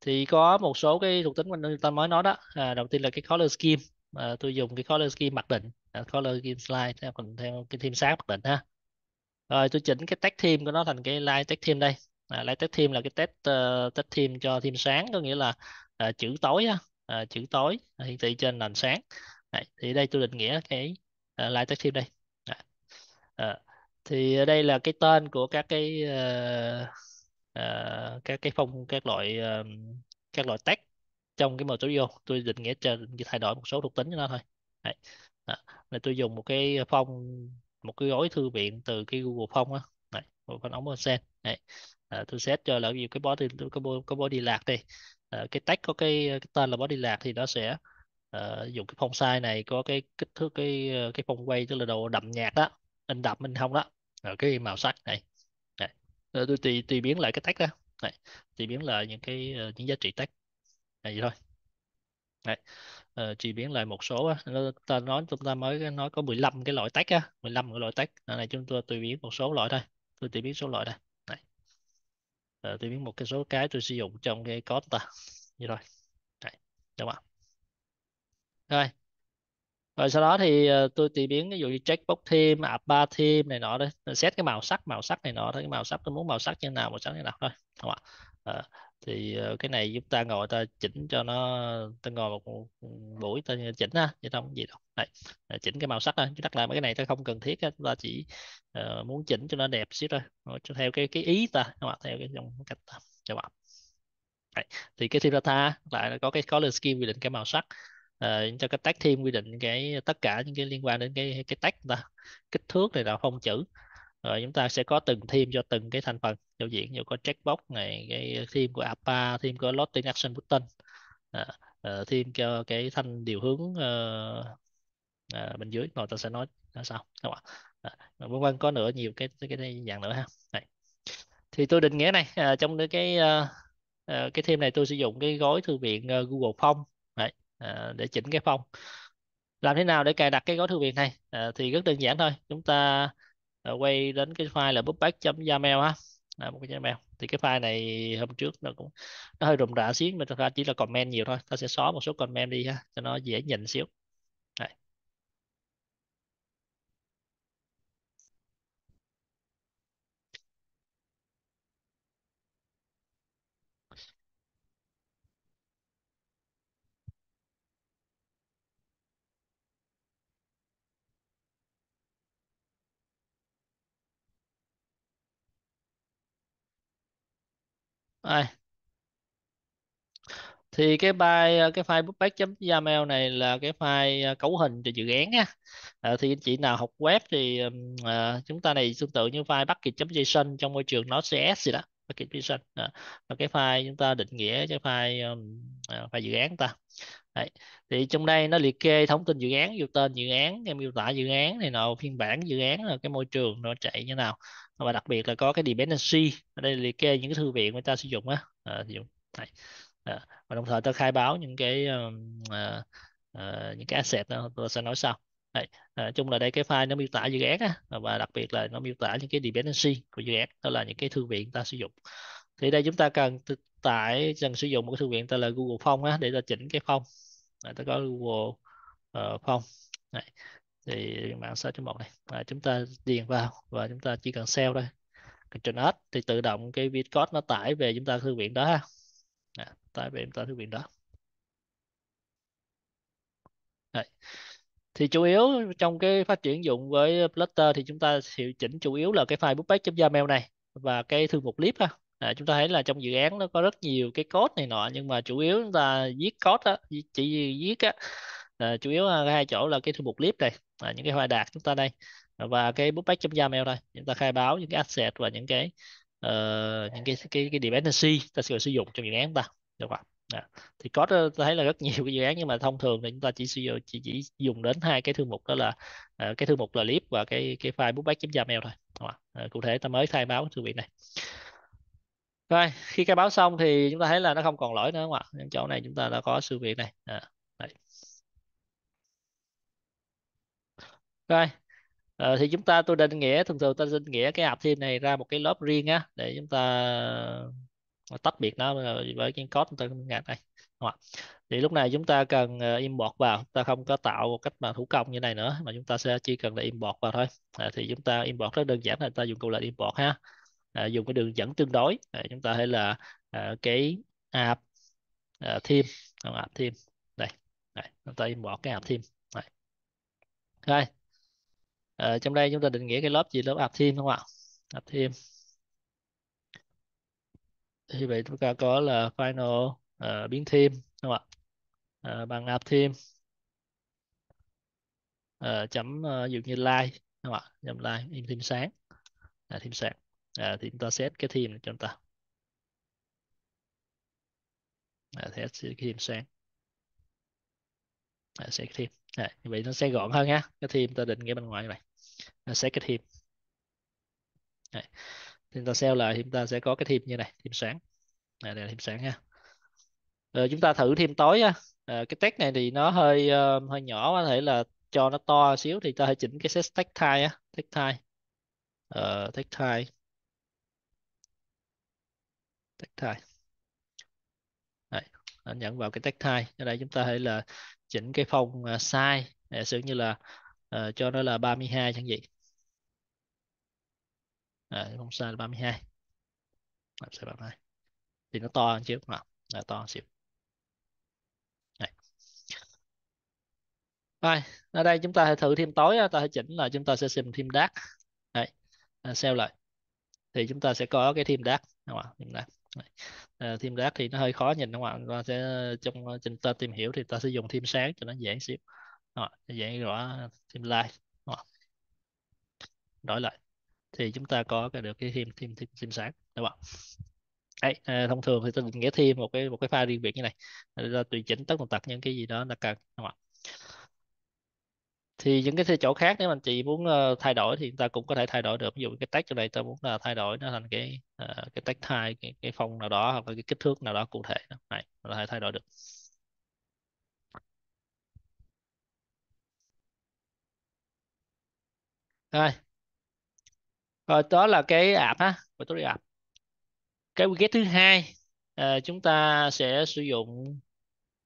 thì có một số cái thuộc tính mà ta mới nói đó à, đầu tiên là cái color scheme à, tôi dùng cái color scheme mặc định ờ, color scheme slide theo còn theo cái theme sáng mặc định ha rồi tôi chỉnh cái tag theme của nó thành cái light tag theme đây à, ờ, line tag theme là cái tag uh, tag theme cho theme sáng có nghĩa là uh, chữ tối ha uh, chữ tối hiển thị trên nền sáng Đấy, thì đây tôi định nghĩa cái uh, line tag theme đây à, thì đây là cái tên của các cái uh, uh, các cái phong các loại uh, các loại tag trong cái material tôi định nghĩa cho thay đổi một số thuộc tính cho nó thôi Đấy. Đó. Nên tôi dùng một cái phong một cái gói thư viện từ cái Google phong á này một con ống sen này à, tôi set cho là ví dụ cái body cái body, cái lạc đi à, cái tag có cái, cái tên là body lạc thì nó sẽ à, dùng cái phong size này có cái kích thước cái ờ, cái phong quay tức là đồ đậm nhạt đó in đậm in không đó rồi cái màu sắc này, này. Rồi tôi tùy tùy biến lại cái tag đó này tùy biến lại những cái những giá trị tách là vậy thôi Đấy. Ờ, chỉ biến lại một số á. ta nói chúng ta mới nói có 15 cái loại tách á 15 cái loại tách Ở này chúng tôi tùy biến một số loại thôi tôi tùy biến số loại đây này. Ờ, tùy biến một cái số cái tôi sử dụng trong cái code ta như rồi Đấy. đúng không rồi rồi sau đó thì ờ, tôi tùy biến ví dụ như checkbox thêm app ba thêm này nọ đây set cái màu sắc màu sắc này nọ thôi cái màu sắc tôi muốn màu sắc như nào màu sắc như nào thôi đúng không ạ ờ, thì ờ, cái này giúp ta ngồi ta chỉnh cho nó ta ngồi một buổi ta chỉnh ha chứ không gì đâu này, chỉnh cái màu sắc thôi chứ là mấy cái này ta không cần thiết ha. chúng ta chỉ uh, muốn chỉnh cho nó đẹp xíu thôi cho theo cái cái ý ta các bạn theo cái dòng cách ta các bạn Đấy. thì cái team data lại là có cái color scheme quy định cái màu sắc uh, cho cái tag team quy định cái tất cả những cái liên quan đến cái cái tag ta kích thước này là phong chữ rồi chúng ta sẽ có từng thêm cho từng cái thành phần giao diện như có checkbox này cái thêm của APA thêm có loading action button à, uh, cho cái thanh điều hướng uh, uh, bên dưới rồi ta sẽ nói là sao đúng không ạ vân vân có nữa nhiều cái cái, cái dạng nữa ha này. thì tôi định nghĩa này à, trong cái uh, cái thêm này tôi sử dụng cái gói thư viện Google Form Đấy, để chỉnh cái phong làm thế nào để cài đặt cái gói thư viện này à, thì rất đơn giản thôi chúng ta rồi quay đến cái file là bookback.yaml ha là một cái yaml thì cái file này hôm trước nó cũng nó hơi rùng rã xíu mà thật ra chỉ là comment nhiều thôi ta sẽ xóa một số comment đi ha cho nó dễ nhìn xíu Ai. thì cái file ờ, cái file puppet.yaml này là cái file ờ, cấu hình cho dự án á à, thì anh chị nào học web thì à, chúng ta này tương tự như file bucket.json trong môi trường Node.js gì đó bucket.json à, là cái file chúng ta định nghĩa cái file à, file dự án ta Đấy. thì trong đây nó liệt kê thông tin dự án vô tên dự án em miêu tả dự án này nọ phiên bản dự án là cái môi trường nó chạy như nào và đặc biệt là có cái dependency ở đây liệt kê những cái thư viện người ta sử dụng á ờ, sử dụng ờ, và đồng thời ta khai báo những cái uh, uh, những cái asset đó, tôi sẽ nói sau Đấy, à, chung là đây cái file nó miêu tả dự án á, và đặc biệt là nó miêu tả những cái dependency của dự án đó là những cái thư viện ta sử dụng thì đây chúng ta cần tải cần sử dụng một cái thư viện tên là Google Form á, để ta chỉnh cái form ta có Google uh, Form thì mạng search cho một này à, chúng ta điền vào và chúng ta chỉ cần sell thôi Ctrl S thì tự động cái Bitcode nó tải về chúng ta thư viện đó ha à, tải về chúng ta thư viện đó Đấy. thì chủ yếu trong cái phát triển dụng với Flutter thì chúng ta hiệu chỉnh chủ yếu là cái file bookpage gmail này và cái thư mục clip ha À, chúng ta thấy là trong dự án nó có rất nhiều cái code này nọ nhưng mà chủ yếu chúng ta viết code đó, chỉ viết á, à, chủ yếu là hai chỗ là cái thư mục clip này à, những cái hoa đạt chúng ta đây và cái bút bách chấm yaml đây chúng ta khai báo những cái asset và những cái uh, những cái cái cái dependency ta sẽ sử dụng trong dự án ta được không à. thì có ờ, ta thấy là rất nhiều cái dự án nhưng mà thông thường thì chúng ta chỉ sử dụng chỉ, chỉ dùng đến hai cái thư mục đó là uh, cái thư mục là clip và cái cái file bookback.yaml thôi đúng không? À, cụ thể ta mới khai báo thư viện này rồi khi khai báo xong thì chúng ta thấy là nó không còn lỗi nữa không ạ? Những chỗ này chúng ta đã có sự việc này. À, Rồi. Ờ, thì chúng ta tôi định nghĩa thường thường ta định nghĩa cái hạp thêm này ra một cái lớp riêng á để chúng ta ờ, tách biệt nó với cái code chúng ta không ngạc đây Đúng không? thì lúc này chúng ta cần ờ, import vào ta không có tạo một cách mà thủ công như này nữa mà chúng ta sẽ chỉ cần là import vào thôi à, thì chúng ta import rất đơn giản là ta dùng câu lệnh import ha à, dùng cái đường dẫn tương đối à, chúng ta hay là à, cái app à, thêm không app thêm đây, đây chúng ta import cái app thêm đây. Rồi. Ờ, trong đây chúng ta định nghĩa cái lớp gì lớp ạp thêm không ạ? Ạp thêm. Thì vậy chúng ta có là final uh, biến thêm không ạ? Uh, bằng ạp thêm uh, ờ, chấm uh, dụ như like không ạ? Nhầm like in thêm sáng. À, thêm sáng. À, thì chúng ta set cái thêm cho chúng ta. À, set cái thêm sáng. À, set thêm. À, vậy nó sẽ gọn hơn nhá. Cái thêm ta định nghĩa bên ngoài này sẽ cái theme Đấy. thì ta sell lại chúng ta sẽ có cái thêm như này thêm sáng này, đây là thêm sáng ha rồi chúng ta thử thêm tối ha à, ờ, cái text này thì nó hơi uh, hơi nhỏ có thể là cho nó to xíu thì ta hãy chỉnh cái set text type text type uh, text type text type Đấy, anh nhận vào cái text type ở đây chúng ta hãy là chỉnh cái phong ờ, size giả sử như là à, cho nó là 32 chẳng gì, à, ờ, không sai là 32 làm sai 32 thì nó to hơn xíu ờ, nào là to hơn xíu Đây. Rồi, ở đây chúng ta hãy thử thêm tối, ta hãy chỉnh là chúng ta sẽ xem thêm đát. Đấy, sao lại. Thì chúng ta sẽ có cái thêm đát, đúng không ạ? Thêm đát. À, thêm đát thì nó hơi khó nhìn đúng không ạ? Ta sẽ trong trình ta tìm hiểu thì ta sẽ dùng thêm sáng cho nó dễ xíu rồi vậy rõ thêm like rồi. đổi lại thì chúng ta có cái được cái thêm thêm thêm, thêm sáng đúng không Đấy, à, thông thường thì tôi định nghĩa thêm một cái một cái file riêng biệt như này là tùy chỉnh tất tần tật những cái gì đó là cần đúng không thì những cái chỗ khác nếu mà chị muốn uh, thay đổi thì chúng ta cũng có thể thay đổi được ví dụ cái tag chỗ này tôi muốn là thay đổi nó thành cái uh, cái tag type cái, cái phong nào đó hoặc là cái kích thước nào đó cụ thể này là thay đổi được rồi rồi đó là cái app ha repository app cái widget thứ hai à, chúng ta sẽ sử dụng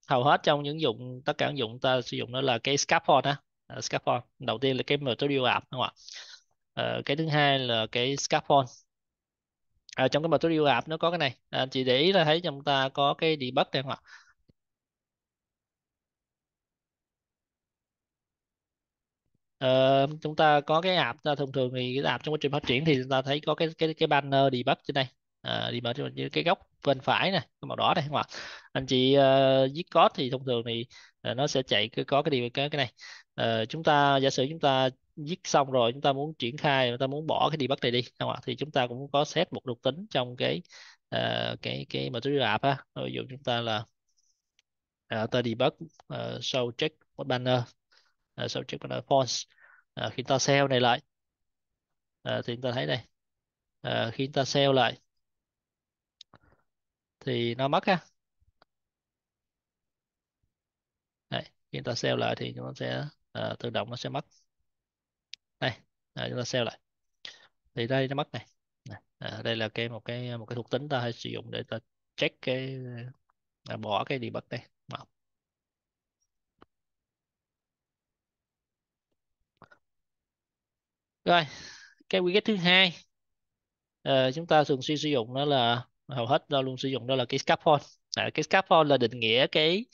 hầu hết trong những dụng tất cả những dụng ta sử dụng đó là cái scaffold ha à, scaffold đầu tiên là cái material app đúng không ạ à, cái thứ hai là cái scaffold à, trong cái material app nó có cái này à, chị để ý là thấy chúng ta có cái debug đây không ạ Ờ, chúng ta có cái app ta ờ, thông thường thì cái app trong quá trình phát triển thì chúng ta thấy có cái cái cái banner debug trên đây à, ờ, debug trên cái góc bên phải này cái màu đỏ này không ạ anh chị uh, viết code thì thông thường thì uh, nó sẽ chạy cứ có cái điều cái cái này uh, chúng ta giả sử chúng ta viết xong rồi chúng ta muốn triển khai chúng ta muốn bỏ cái debug này đi không ạ thì chúng ta cũng có xét một độc tính trong cái uh, cái cái material app ha ví dụ chúng ta là uh, ta debug uh, show check banner uh, ờ, subject là false uh, khi ta sell này lại uh, thì chúng ta thấy đây uh, khi ta sell lại thì nó mất ha Đấy, khi ta sell lại thì nó sẽ uh, tự động nó sẽ mất đây uh, chúng ta sell lại thì đây nó mất này à, đây là cái một cái một cái thuộc tính ta hay sử dụng để ta check cái à, bỏ cái debug đây rồi cái quy cách thứ hai à, chúng ta thường xuyên sử dụng đó là hầu hết ta luôn sử dụng đó là cái scaffold à, cái scaffold là định nghĩa cái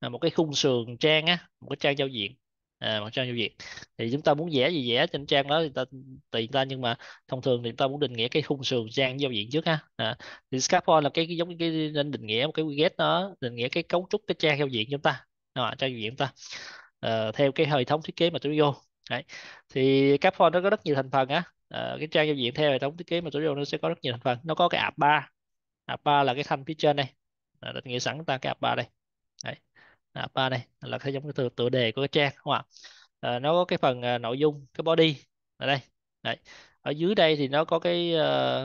là một cái khung sườn trang á một cái trang giao diện à, một trang giao diện thì chúng ta muốn vẽ gì vẽ trên trang đó thì ta tùy ta nhưng mà thông thường thì ta muốn định nghĩa cái khung sườn trang giao diện trước ha à, thì scaffold là cái, cái giống cái nên định nghĩa một cái widget đó định nghĩa cái cấu trúc cái trang giao diện chúng ta à, trang giao diện chúng ta à, theo cái hệ thống thiết kế mà tôi vô đấy thì Capform nó có rất nhiều thành phần á à, cái trang giao diện theo hệ thống thiết kế mà chủ Material nó sẽ có rất nhiều thành phần nó có cái app bar app bar là cái thanh phía trên này à, định nghĩa sẵn ta cái app bar đây đấy app bar này là cái giống cái tựa, tựa đề của cái trang không ạ à, nó có cái phần uh, nội dung cái body ở đây đấy ở dưới đây thì nó có cái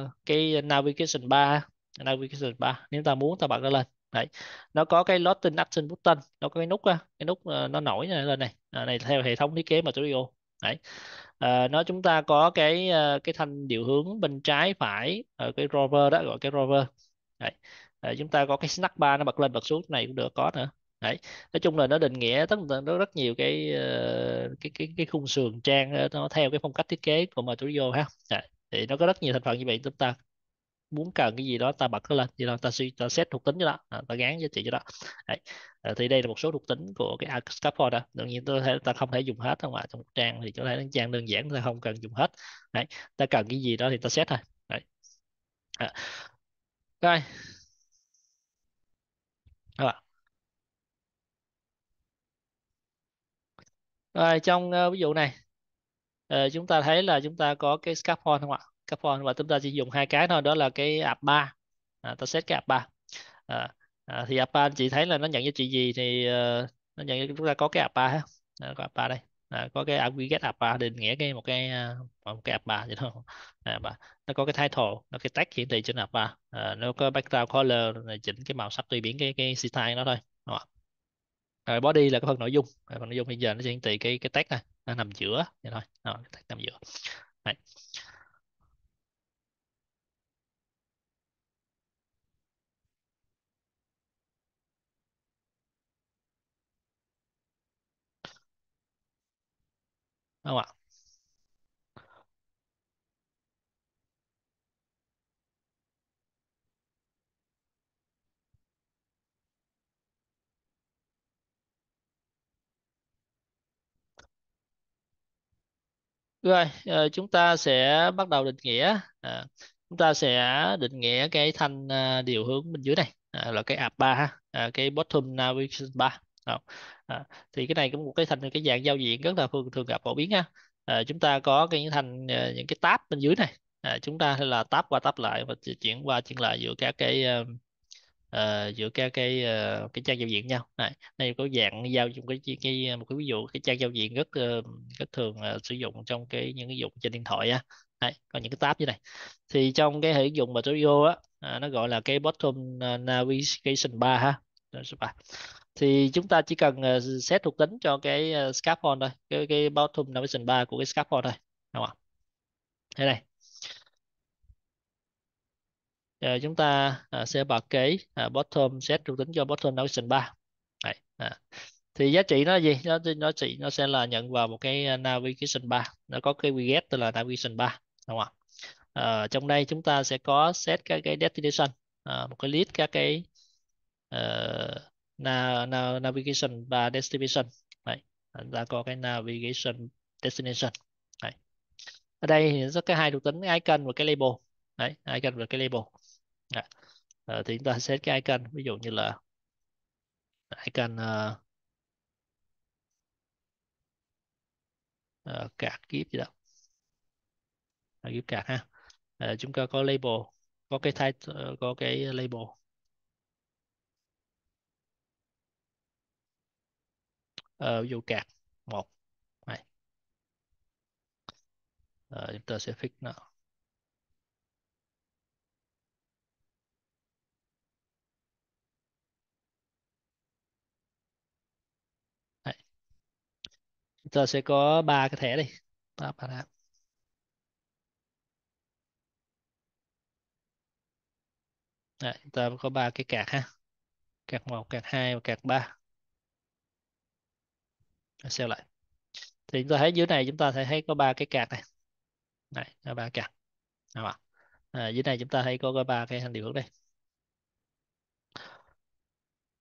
uh, cái navigation bar navigation bar nếu ta muốn ta bật nó lên đấy nó có cái Lotin Action Button nó có cái nút á cái nút ờ, nó nổi lên này à, này theo hệ thống thiết kế mà Studio đấy à, nó chúng ta có cái ờ, cái thanh điều hướng bên trái phải ở cái rover đó gọi cái rover đấy à, chúng ta có cái snack bar nó bật lên bật xuống này cũng được có nữa đấy nói chung là nó định nghĩa tất cả nó rất nhiều cái cái cái cái khung sườn trang nó theo cái phong cách thiết kế của Material ha đấy. thì nó có rất nhiều thành phần như vậy chúng ta muốn cần cái gì đó ta bật nó lên vậy đó ta suy ta set thuộc tính cho đó à, ta gán giá trị cho đó Đấy. À, thì đây là một số thuộc tính của cái đó. đương nhiên tôi thể, ta không thể dùng hết không ạ trong trang thì chỗ này thấy trang đơn giản ta không cần dùng hết Đấy. ta cần cái gì đó thì ta set thôi Đấy. À. Rồi. À. Rồi trong uh, ví dụ này uh, chúng ta thấy là chúng ta có cái scaffold không ạ? carbon và chúng ta chỉ dùng hai cái thôi đó là cái APA à, ta set cái app APA à, à, thì anh chị thấy là nó nhận giá chị gì thì uh, nó nhận chúng ta có cái APA ha à, có APA đây à, có cái aggregate APA định nghĩa cái một cái ờ, một cái APA vậy thôi à, và nó có cái title nó cái tag hiển thị trên APA à, nó có background color này chỉnh cái màu sắc tùy biến cái cái style nó thôi đúng không? rồi body là cái phần nội dung phần nội dung bây giờ nó sẽ hiển thị cái cái tag này nó nằm giữa vậy thôi rồi, nằm giữa Đấy. không vâng ạ Rồi, ờ, chúng ta sẽ bắt đầu định nghĩa. À, chúng ta sẽ định nghĩa cái thanh ờ, điều hướng bên dưới này à, là cái ap ba à, cái bottom navigation bar à, thì cái này cũng một cái thành cái dạng giao diện rất là thường thường gặp phổ biến ha à, chúng ta có cái những thành à, những cái tab bên dưới này à, chúng ta là tab qua tab lại và chuyển qua chuyển lại giữa các cái uh, giữa các cái uh, cái trang giao diện nhau này đây có dạng giao dụng cái, cái một cái ví dụ cái trang giao diện rất uh, rất thường uh, sử dụng trong cái những cái dụng trên điện thoại á này có những cái tab như này thì trong cái hệ dụng mà Studio á à, nó gọi là cái bottom navigation bar ha bar thì chúng ta chỉ cần set ờ, thuộc tính cho cái uh, scaffold thôi cái cái bottom navigation bar của cái scaffold thôi đúng không thế này Rồi ờ, chúng ta uh, sẽ bảo cái uh, bottom set thuộc tính cho bottom navigation bar Đấy. À. thì giá trị nó gì nó nó trị nó sẽ là nhận vào một cái navigation bar nó có cái widget tên là navigation bar đúng không uh, trong đây chúng ta sẽ có set các cái destination uh, một cái list các cái uh, navigation và destination đấy ta có cái navigation destination đấy. ở đây thì rất cái hai thuộc tính icon và cái label đấy icon và cái label đấy. À, thì chúng ta set cái icon ví dụ như là icon uh, uh, card gift gì đó à, gift card ha à, chúng ta có label có cái title có cái label uh, vô cạc một này uh, ờ, chúng ta sẽ fix nó này chúng ta sẽ có ba cái thẻ đây ba ba thẻ Đấy, chúng ta có ba cái cạc ha cạc một cạc hai và cạc ba sell lại thì chúng ta thấy dưới này chúng ta thấy có ba cái card này này có ba card Đúng không? À, dưới này chúng ta thấy có ba cái hành điều ước đây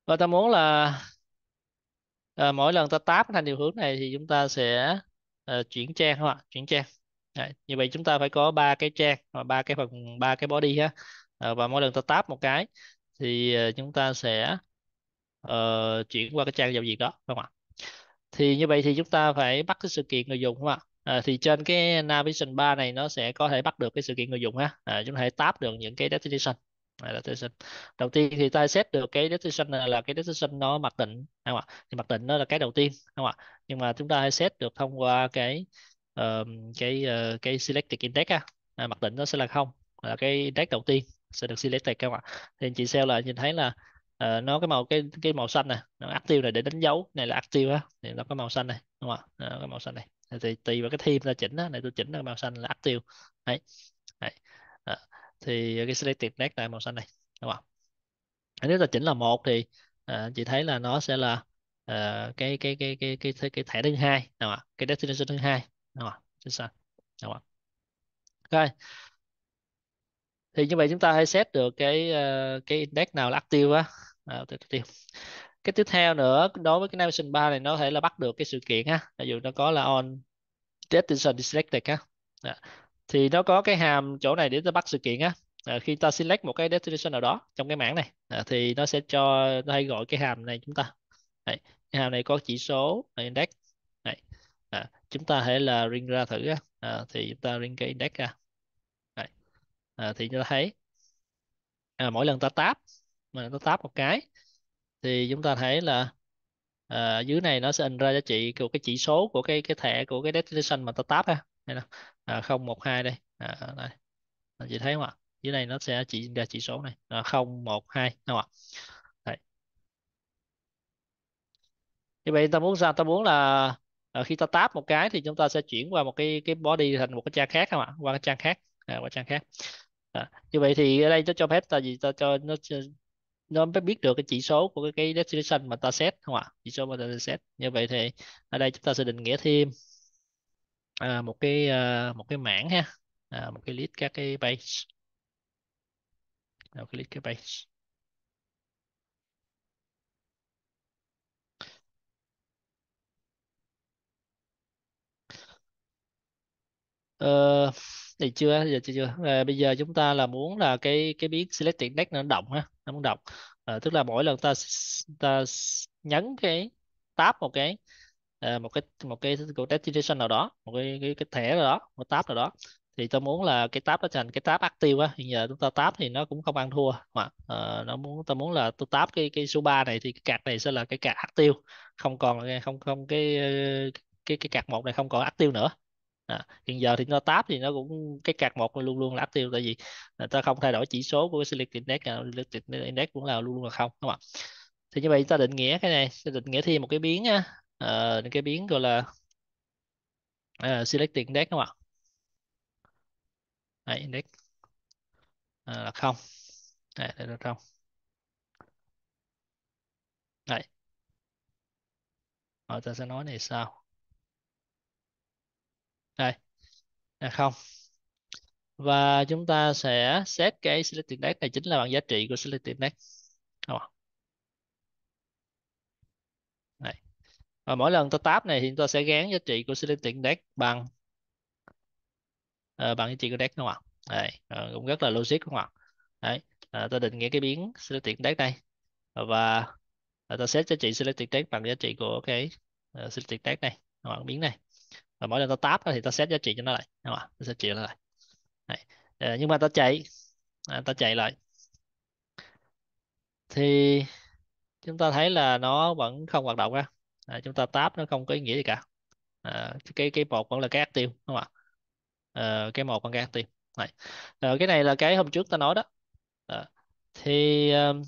và ta muốn là à, mỗi lần ta táp thành điều hướng này thì chúng ta sẽ à, chuyển trang không ạ chuyển trang Đấy. như vậy chúng ta phải có ba cái trang và ba cái phần ba cái body ha à, và mỗi lần ta táp một cái thì à, chúng ta sẽ à, chuyển qua cái trang giao diện đó không ạ thì như vậy thì chúng ta phải bắt cái sự kiện người dùng không ạ à, thì trên cái navigation bar này nó sẽ có thể bắt được cái sự kiện người dùng ha à, chúng ta hãy tap được những cái destination à, đầu tiên thì ta xét được cái decision là, là cái decision nó mặc định không ạ thì mặc định nó là cái đầu tiên không ạ nhưng mà chúng ta hãy xét được thông qua cái uh, cái uh, cái selected index ha. À, mặc định nó sẽ là không là cái index đầu tiên sẽ được selected các bạn thì chị xem lại nhìn thấy là à, nó cái màu cái cái màu xanh này nó active này để đánh dấu này là active á thì nó có màu xanh này đúng không ạ nó ờ, màu xanh này thì tùy vào cái theme ta chỉnh á này tôi chỉnh là màu xanh là active đấy, đấy. À, thì cái selected next là màu xanh này đúng không nếu ta chỉnh là một thì à, chị thấy là nó sẽ là à, cái cái cái cái cái cái, cái thẻ thứ hai đúng không ạ cái destination thứ hai đúng không ạ đúng không ạ okay thì như vậy chúng ta hãy xét được cái cái index nào là active á à, tiêu tiêu cái tiếp theo nữa đối với cái navigation bar này nó có thể là bắt được cái sự kiện ha ví dụ nó có là on destination selected ha à, dạ. thì nó có cái hàm chỗ này để ta bắt sự kiện á à, khi ta select một cái destination nào đó trong cái mảng này à, thì nó sẽ cho nó hay gọi cái hàm này chúng ta Đấy, cái hàm này có chỉ số là index Đấy, à, chúng ta hãy là ring ra thử à, thì chúng ta ring cái index ra à, thì chúng ta thấy à, mỗi lần ta tap mà nó táp một cái thì chúng ta thấy là à, dưới này nó sẽ in ra giá trị của cái chỉ số của cái cái thẻ của cái destination mà ta táp ha đây nè à, 012 đây à, đây anh chị thấy không ạ dưới này nó sẽ chỉ ra chỉ số này là 012 đúng không ạ đây. như vậy ta muốn sao ta muốn là à, khi ta táp một cái thì chúng ta sẽ chuyển qua một cái cái body thành một cái trang khác không ạ qua cái trang khác à, qua trang khác à, như vậy thì ở đây nó cho phép ta gì ta cho nó nó mới biết được cái chỉ số của cái, cái destination mà ta set không ạ chỉ số mà ta set như vậy thì ở đây chúng ta sẽ định nghĩa thêm à, một cái à, một cái mảng ha à, một cái list các cái page một cái list cái page Ờ, thì chưa giờ chưa, chưa. À, bây giờ chúng ta là muốn là cái cái biến selected deck nó động ha nó muốn đọc à, tức là mỗi lần ta ta nhấn cái tab một cái à, một cái một cái của destination nào đó một cái cái, cái thẻ nào đó một tab nào đó thì tôi muốn là cái tab nó thành cái tab active á hiện giờ chúng ta tab thì nó cũng không ăn thua mà à, ờ, nó muốn tôi muốn là tôi tab cái cái số 3 này thì cái card này sẽ là cái card active không còn không không cái cái cái, cái card một này không còn active nữa à, hiện giờ thì nó tab thì nó cũng cái card một luôn luôn là tiêu tại vì người ta không thay đổi chỉ số của cái silicon index silicon index cũng là luôn luôn là không đúng không ạ thì như vậy ta định nghĩa cái này ta định nghĩa thêm một cái biến uh, cái biến gọi là uh, ờ, selected index đúng không ạ à, index à, là không Đấy, à, đây là không Đấy. Rồi, ờ, ta sẽ nói này sao đây là không và chúng ta sẽ xét cái selected index này chính là bằng giá trị của selected index không ờ. Đây. và mỗi lần ta tab này thì chúng ta sẽ gán giá trị của selected index bằng uh, bằng giá trị của index không ạ Đây. À, cũng rất là logic không ạ Đấy. À, ta định nghĩa cái biến selected index đây và à, ta xét giá trị selected index bằng giá trị của cái uh, selected index này không ạ? biến này và mỗi lần tao tab thì tao set giá trị cho nó lại đúng không ạ? set trị nó lại Đấy. À, nhưng mà tao chạy à, tao chạy lại thì chúng ta thấy là nó vẫn không hoạt động ra à, chúng ta tab nó không có ý nghĩa gì cả à, cái cái một vẫn là cái tiêu, đúng không ạ à, cái một vẫn là cái tiêu. này à, cái này là cái hôm trước ta nói đó à, thì um,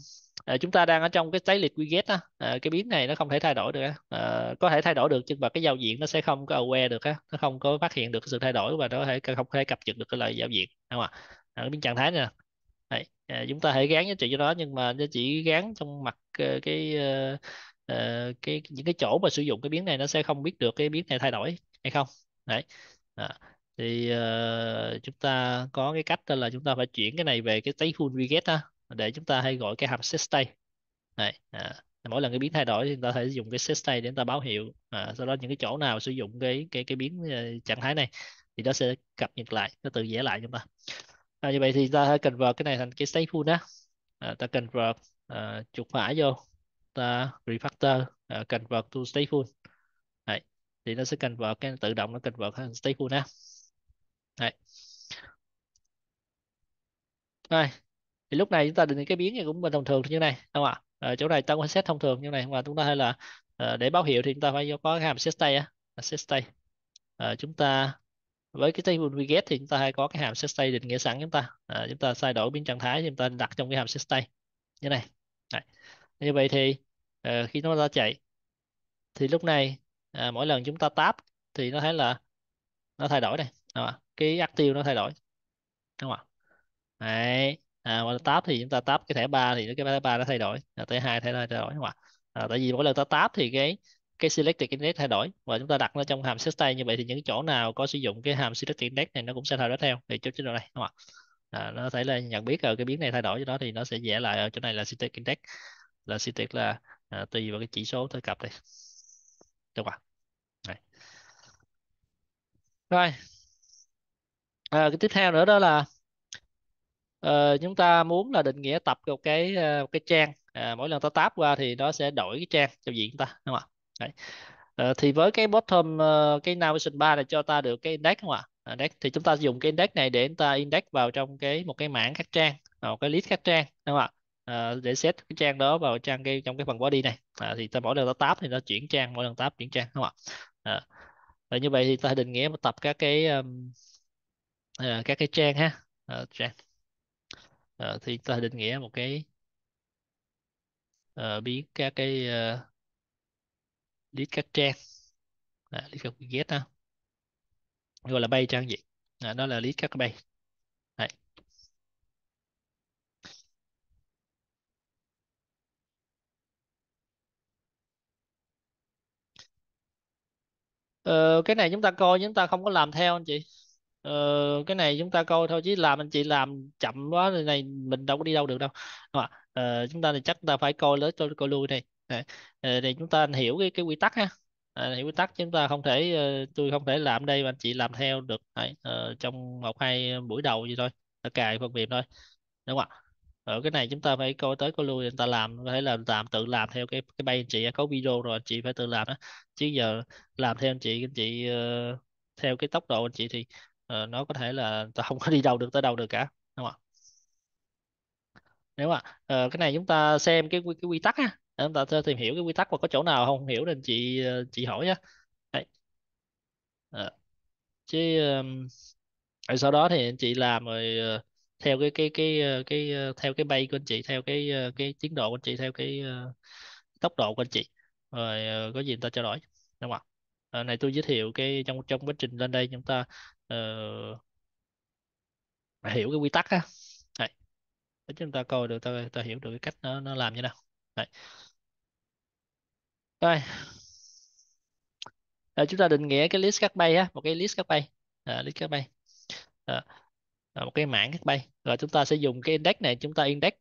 à, chúng ta đang ở trong cái giấy liệt widget á à, cái biến này nó không thể thay đổi được à, có thể thay đổi được nhưng mà cái giao diện nó sẽ không có aware được á nó không có phát hiện được sự thay đổi và nó thể không thể cập nhật được cái lời giao diện đúng không ạ à, biến trạng thái nè à, chúng ta hãy gán giá trị cho nó nhưng mà nó chỉ gán trong mặt ờ, cái, cái ờ, ờ, cái những cái chỗ mà sử dụng cái biến này nó sẽ không biết được cái biến này thay đổi hay không đấy à, thì uh, chúng ta có cái cách là chúng ta phải chuyển cái này về cái giấy full widget ha để chúng ta hay gọi cái hàm set state này à, mỗi lần cái biến thay đổi thì chúng ta thể dùng cái set state để chúng ta báo hiệu à, sau đó những cái chỗ nào sử dụng cái cái cái biến uh, trạng thái này thì nó sẽ cập nhật lại nó tự vẽ lại chúng ta à, như vậy thì ta cần vào cái này thành cái stateful đó à, ta convert à, chuột phải vô ta refactor à, vào to stateful này thì nó sẽ cần vào cái tự động nó convert thành stateful ha Đấy. Rồi, thì lúc này chúng ta định những cái biến này cũng bình thường như này đúng không ạ à? chỗ này ta quan xét thông thường như này mà chúng ta hay là ờ, để báo hiệu thì chúng ta phải có cái hàm set state á set state à, chúng ta với cái table we get thì chúng ta hay có cái hàm set state định nghĩa sẵn chúng ta à, chúng ta sai đổi biến trạng thái thì chúng ta đặt trong cái hàm set state như này Đấy. như vậy thì à, khi nó ra chạy thì lúc này à, mỗi lần chúng ta tap thì nó thấy là nó thay đổi này đúng không ạ? cái active nó thay đổi đúng không ạ đấy à, qua tab thì chúng ta tab cái thẻ ba thì cái thẻ ba nó thay đổi à, thẻ hai thẻ hai thay đổi không ạ à, tại vì mỗi lần ta tab thì cái cái selected index thay đổi và chúng ta đặt nó trong hàm set stay như vậy thì những chỗ nào có sử dụng cái hàm selected index này nó cũng sẽ thay đổi theo thì chỗ chế độ này không ạ à, nó thể là nhận biết ở cái biến này thay đổi cho đó thì nó sẽ vẽ lại ở chỗ này là selected index là selected là à, tùy vào cái chỉ số tới cặp đây đúng không ạ rồi à, cái tiếp theo nữa đó là ờ, chúng ta muốn là định nghĩa tập một cái một ờ, cái trang à, mỗi lần ta tap qua thì nó sẽ đổi cái trang giao diện ta đúng không ạ Đấy. Ờ, thì với cái bottom cái navigation bar này cho ta được cái index đúng không ạ index thì chúng ta dùng cái index này để chúng ta index vào trong cái một cái mảng các trang một cái list các trang đúng không ạ à, để set cái trang đó vào trang cái trong cái phần body này à, thì ta mỗi lần ta tap thì nó chuyển trang mỗi lần tap chuyển trang đúng không ạ à, rồi như vậy thì ta định nghĩa một tập các cái um, uh, các cái trang ha uh, trang uh, thì ta định nghĩa một cái uh, ờ, biết các cái uh, list các trang à, list các widget ha gọi là bay trang gì à, đó là list các bay Ờ, cái này chúng ta coi chúng ta không có làm theo anh chị ờ, cái này chúng ta coi thôi chứ làm anh chị làm chậm quá thì này mình đâu có đi đâu được đâu đúng không? ạ? Ờ, chúng ta thì chắc ta phải coi lớn coi, coi lui này để, để chúng ta hiểu cái cái quy tắc ha à, hiểu quy tắc chúng ta không thể ờ, tôi không thể làm đây mà anh chị làm theo được Đấy, trong một hai buổi đầu gì thôi cài phần mềm thôi đúng không ạ ở cái này chúng ta phải coi tới coi lui người ta làm có thể là làm tự làm theo cái cái bay anh chị có video rồi anh chị phải tự làm đó chứ giờ làm theo anh chị anh chị theo cái tốc độ anh chị thì ờ, nó có thể là ta không có đi đâu được tới đâu được cả đúng không ạ nếu mà ờ, cái này chúng ta xem cái quy- cái quy tắc á chúng ta sẽ tìm hiểu cái quy tắc và có chỗ nào không hiểu nên chị ờ, chị hỏi nhé Đấy. Ờ, chứ ờm, rồi sau đó thì chị làm rồi ờ, theo cái cái cái ờ, cái ờ, theo cái bay của anh chị theo cái ờ, cái tiến độ của anh chị theo cái ờ, tốc độ của anh chị rồi ờ, có gì người ta trao đổi đúng không ạ Ờ, này tôi giới thiệu cái trong trong quá trình lên đây chúng ta uh, hiểu cái quy tắc á Đấy. để chúng ta coi được ta, ta hiểu được cái cách nó nó làm như nào Đấy. Rồi. À, chúng ta định nghĩa cái list các bay á một cái list các bay à, list các bay à, à, một cái mảng các bay rồi chúng ta sẽ dùng cái index này chúng ta index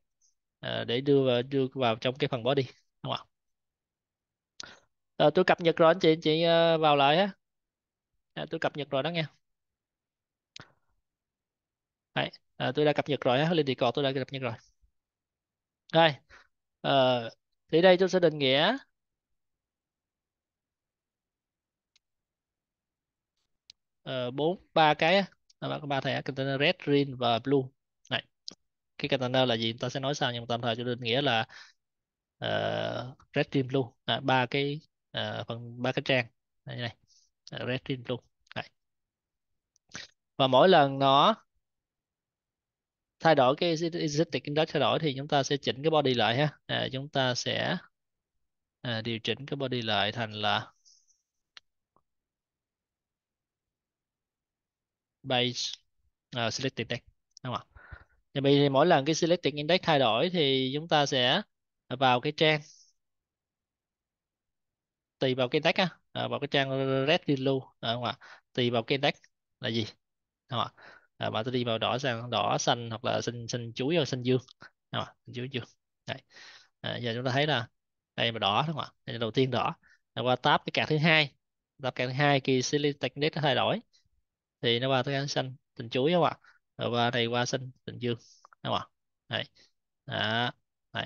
à, để đưa vào, đưa vào trong cái phần body đúng không à, tôi cập nhật rồi anh chị anh chị vào lại á à, tôi cập nhật rồi đó nghe Đấy, à, tôi đã cập nhật rồi lên record tôi đã cập nhật rồi đây à, thì đây tôi sẽ định nghĩa ờ, bốn uh, ba cái là có ba thẻ container red green và blue này cái container là gì chúng ta sẽ nói sau nhưng tạm thời cho định nghĩa là uh, red green blue à, ba cái uh, phần ba cái trang này, này. red green blue này. và mỗi lần nó thay đổi cái existing index thay đổi thì chúng ta sẽ chỉnh cái body lại ha à, chúng ta sẽ à, điều chỉnh cái body lại thành là base uh, à, select index đúng không ạ vậy thì mỗi lần cái selecting index thay đổi thì chúng ta sẽ vào cái trang tùy vào cái index ha à, vào cái trang red blue à, đúng không ạ tùy vào cái index là gì đúng không ạ à, bạn sẽ đi màu đỏ sang đỏ xanh hoặc là xanh xanh chuối hoặc xanh dương à, xanh chuối dương đấy à, giờ chúng ta thấy là đây mà đỏ đúng không ạ đây là đầu tiên đỏ rồi qua tab cái card thứ hai tab card thứ hai khi select technique thay đổi thì nó qua tới xanh xanh chuối đúng không ạ rồi qua đây qua xanh xanh dương đúng không ạ đấy đó đấy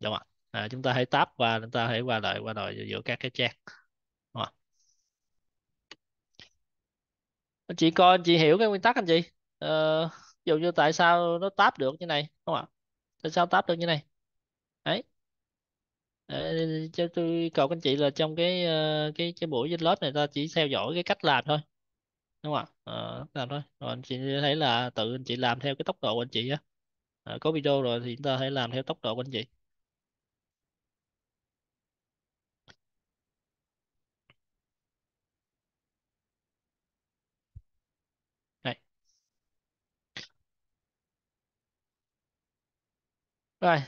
đúng không ạ à, chúng ta hãy tab qua, chúng ta hãy qua lại qua lại giữa các cái trang chị coi chị hiểu cái nguyên tắc anh chị ờ, ví dụ như tại sao nó táp được như này không ạ tại sao táp được như này đấy Ờ, cho tôi cầu anh chị là trong cái ờ, cái cái buổi trên lớp này ta chỉ theo dõi cái cách làm thôi đúng không ạ Ờ, làm thôi rồi anh chị thấy là tự anh chị làm theo cái tốc độ của anh chị á Ờ, có video rồi thì chúng ta hãy làm theo tốc độ của anh chị rồi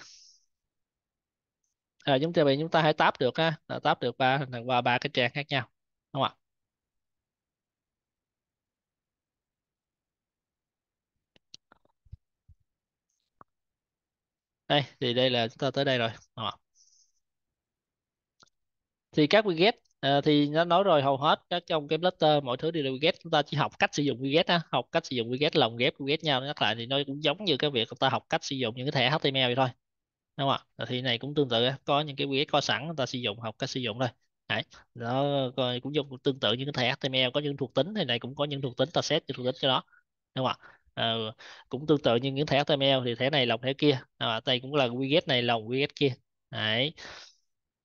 à, chúng ta bị chúng ta hãy tab được ha là tab được ba thành qua ba cái trang khác nhau đúng không ạ đây thì đây là chúng ta tới đây rồi đúng không? thì các widget Ờ, thì nó nói rồi hầu hết các trong cái letter ờ, mọi thứ đều là widget chúng ta chỉ học cách sử dụng widget á học cách sử dụng widget lồng ghép widget nhau nhắc lại thì nó cũng giống như cái việc chúng ta học cách sử dụng những cái thẻ HTML vậy thôi đúng không ạ thì này cũng tương tự có những cái widget có sẵn chúng ta sử dụng học cách sử dụng thôi Đấy. nó cũng dùng tương tự như cái thẻ HTML có những thuộc tính thì này cũng có những thuộc tính ta set những thuộc tính cho nó đúng không ạ ờ, cũng tương tự như những thẻ HTML thì thẻ này lồng thẻ kia à, đây cũng là widget này lồng widget kia đấy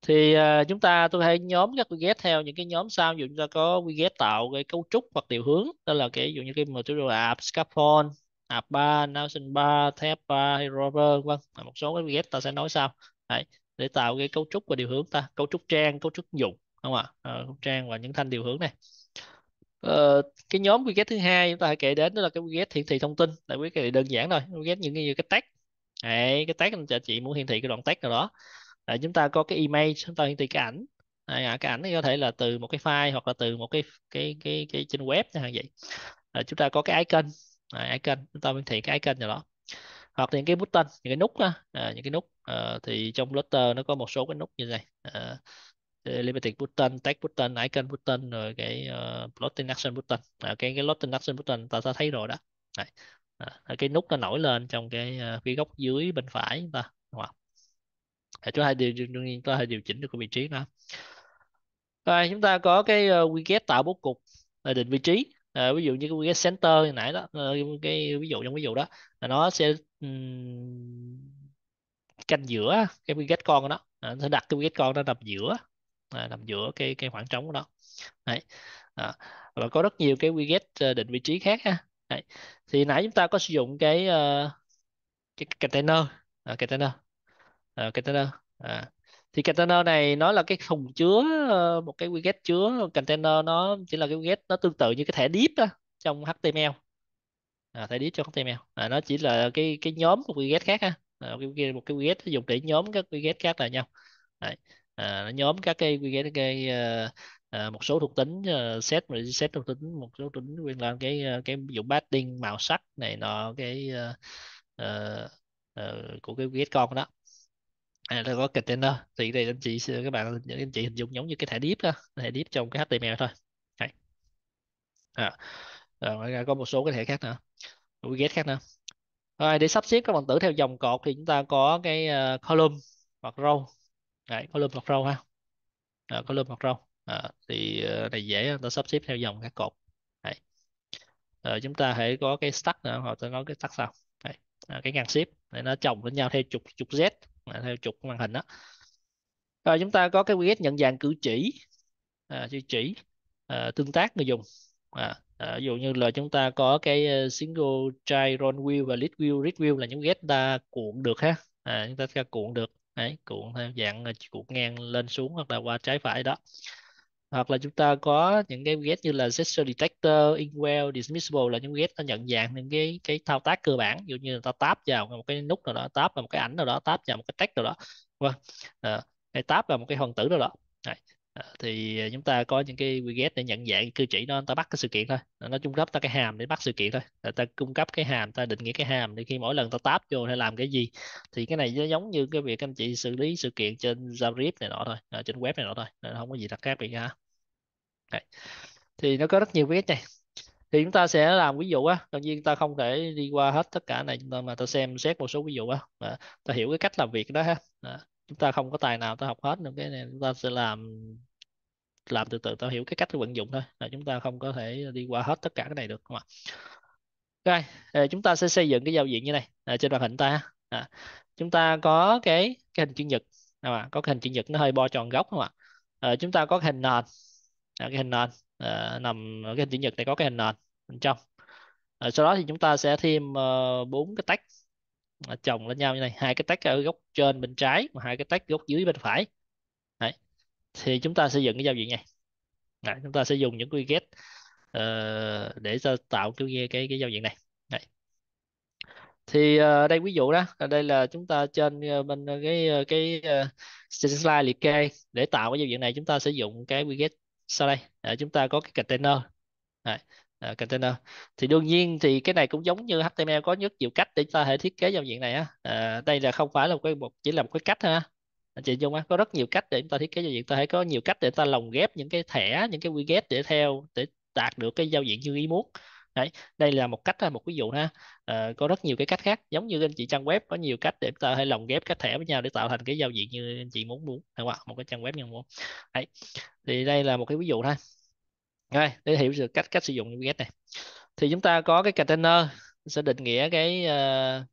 thì à, chúng ta tôi hay nhóm các quy ghép theo những cái nhóm sau ví dụ chúng ta có quy ghép tạo cái cấu trúc hoặc điều hướng đó là cái ví dụ như cái mà chúng ta là app scaffold app ba notion ba tab bar hay rover vân một số cái quy ghép ta sẽ nói sau Đấy, để tạo cái cấu trúc và điều hướng ta cấu trúc trang cấu trúc dụng không ạ à? à, trang và những thanh điều hướng này Ờ, cái nhóm quy kết thứ hai chúng ta hãy kể đến đó là cái quy kết hiển thị thông tin tại quy kết đơn giản thôi quy kết những cái như cái tag Đấy, cái tag anh chị muốn hiển thị cái đoạn tag nào đó à, chúng ta có cái image chúng ta hiển thị cái ảnh à, cái ảnh có thể là từ một cái file hoặc là từ một cái cái cái, cái trên web như vậy à, chúng ta có cái icon à, icon chúng ta hiển thị cái icon nào đó hoặc những cái button những cái nút à, những cái nút à, thì trong Flutter nó có một số cái nút như này à, limited button, text button, icon button rồi cái uh, action button, à, cái cái plotting action button ta ta thấy rồi đó. À, cái nút nó nổi lên trong cái phía góc dưới bên phải ta, đúng không? để chúng ta điều đương nhiên có thể điều chỉnh được cái vị trí nó và chúng ta có cái uh, widget tạo bố cục là định vị trí à, ví dụ như cái widget center hồi nãy đó ờ, cái ví dụ trong ví dụ đó là nó sẽ um, canh giữa cái widget con của nó à, nó sẽ đặt cái widget con nó nằm giữa à, nằm giữa cái cái khoảng trống đó. đấy à, và có rất nhiều cái widget định vị trí khác ha đấy. thì nãy chúng ta có sử dụng cái uh, cái container à, container à, container à. thì container này nó là cái thùng chứa ờ, một cái widget chứa container nó chỉ là cái widget nó tương tự như cái thẻ div đó, trong HTML à, thẻ div trong HTML à, nó chỉ là cái cái nhóm của widget khác ha à, một cái một cái widget dùng để nhóm các widget khác lại nhau Đấy. À, nó nhóm các cái widget cái uh, à, một số thuộc tính uh, set reset thuộc tính một số tính quyền làm cái cái ví dụ padding màu sắc này nó cái uh, uh, uh, của cái widget con đó à, nó có container thì đây anh chị các bạn anh chị hình dung giống như cái thẻ div đó thẻ div trong cái HTML thôi Đấy. à, rồi có một số cái thẻ khác nữa get khác nữa rồi để sắp xếp các phần tử theo dòng cột thì chúng ta có cái ờ, column hoặc row Đấy, column hoặc row ha à, column hoặc row à, thì ờ, này dễ chúng ta sắp xếp theo dòng các cột Đấy. Rồi ờ, chúng ta hãy có cái stack nữa hoặc ta nói cái stack sau À, cái ngăn xếp để nó chồng lên nhau theo trục trục z theo trục màn hình đó rồi chúng ta có cái widget nhận dạng cử chỉ à, cử chỉ à, tương tác người dùng à, à, ví dụ như là chúng ta có cái ờ, single chiron wheel và lead wheel lead wheel là những widget ta cuộn được ha à, chúng ta sẽ cuộn được đấy cuộn theo dạng cuộn ngang lên xuống hoặc là qua trái phải đó hoặc là chúng ta có những cái get như là gesture detector, inwell, dismissible là những get nó nhận dạng những cái cái thao tác cơ bản, ví dụ như là ta tap vào một cái nút nào đó, tap vào một cái ảnh nào đó, tap vào một cái text nào đó, vâng, à, ờ, tap vào một cái phần tử nào đó. Ờ, thì ờ, chúng ta có những cái widget để nhận dạng cư chỉ nó ta bắt cái sự kiện thôi ờ, nó cung cấp ta cái hàm để bắt sự kiện thôi là ta cung cấp cái hàm ta định nghĩa cái hàm để khi mỗi lần ta táp vô hay làm cái gì thì cái này nó giống như cái việc anh chị xử lý sự kiện trên JavaScript này nọ thôi à, trên web này nọ thôi nó không có gì đặc khác biệt cả thì nó có rất nhiều widget này thì chúng ta sẽ làm ví dụ á đương nhiên ta không thể đi qua hết tất cả này mà ta xem xét một số ví dụ á ta hiểu cái cách làm việc đó ha chúng ta không có tài nào ta học hết được cái này chúng ta sẽ làm làm từ từ ta hiểu cái cách vận dụng thôi là chúng ta không có thể đi qua hết tất cả cái này được không ạ rồi ờ, chúng ta sẽ xây dựng cái giao diện như này à, trên màn hình ta à, chúng ta có cái cái hình chữ nhật à, có cái hình chữ nhật nó hơi bo tròn góc không ạ à, chúng ta có cái hình nền à, cái hình nền à, nằm ở cái hình chữ nhật này có cái hình nền bên trong à, sau đó thì chúng ta sẽ thêm bốn uh, cái tag Ờ, chồng lên nhau như này hai cái tách ở góc trên bên trái và hai cái tách góc dưới bên phải Đấy. thì chúng ta sẽ dựng cái giao diện này Đấy, chúng ta sẽ dùng những quy get uh, để tạo kiểu như cái cái giao diện này Đấy. thì uh, đây ví dụ đó đây là chúng ta trên bên cái cái uh, slide liệt kê để tạo cái giao diện này chúng ta sẽ dùng cái widget sau đây để chúng ta có cái container Đấy à, container thì đương nhiên thì cái này cũng giống như HTML có rất nhiều cách để ta thể thiết kế giao diện này á à, đây là không phải là một cái một chỉ là một cái cách ha anh chị Dung á có rất nhiều cách để chúng ta thiết kế giao diện ta thấy có nhiều cách để ta lồng ghép những cái thẻ những cái widget để theo để đạt được cái giao diện như ý muốn Đấy, đây là một cách một ví dụ ha à, có rất nhiều cái cách khác giống như anh chị trang web có nhiều cách để ta hay lồng ghép các thẻ với nhau để tạo thành cái giao diện như anh chị muốn muốn đúng không? một cái trang web như muốn Đấy. thì đây là một cái ví dụ thôi rồi, để hiểu được cách cách sử dụng UGS này thì chúng ta có cái container sẽ định nghĩa cái ờ,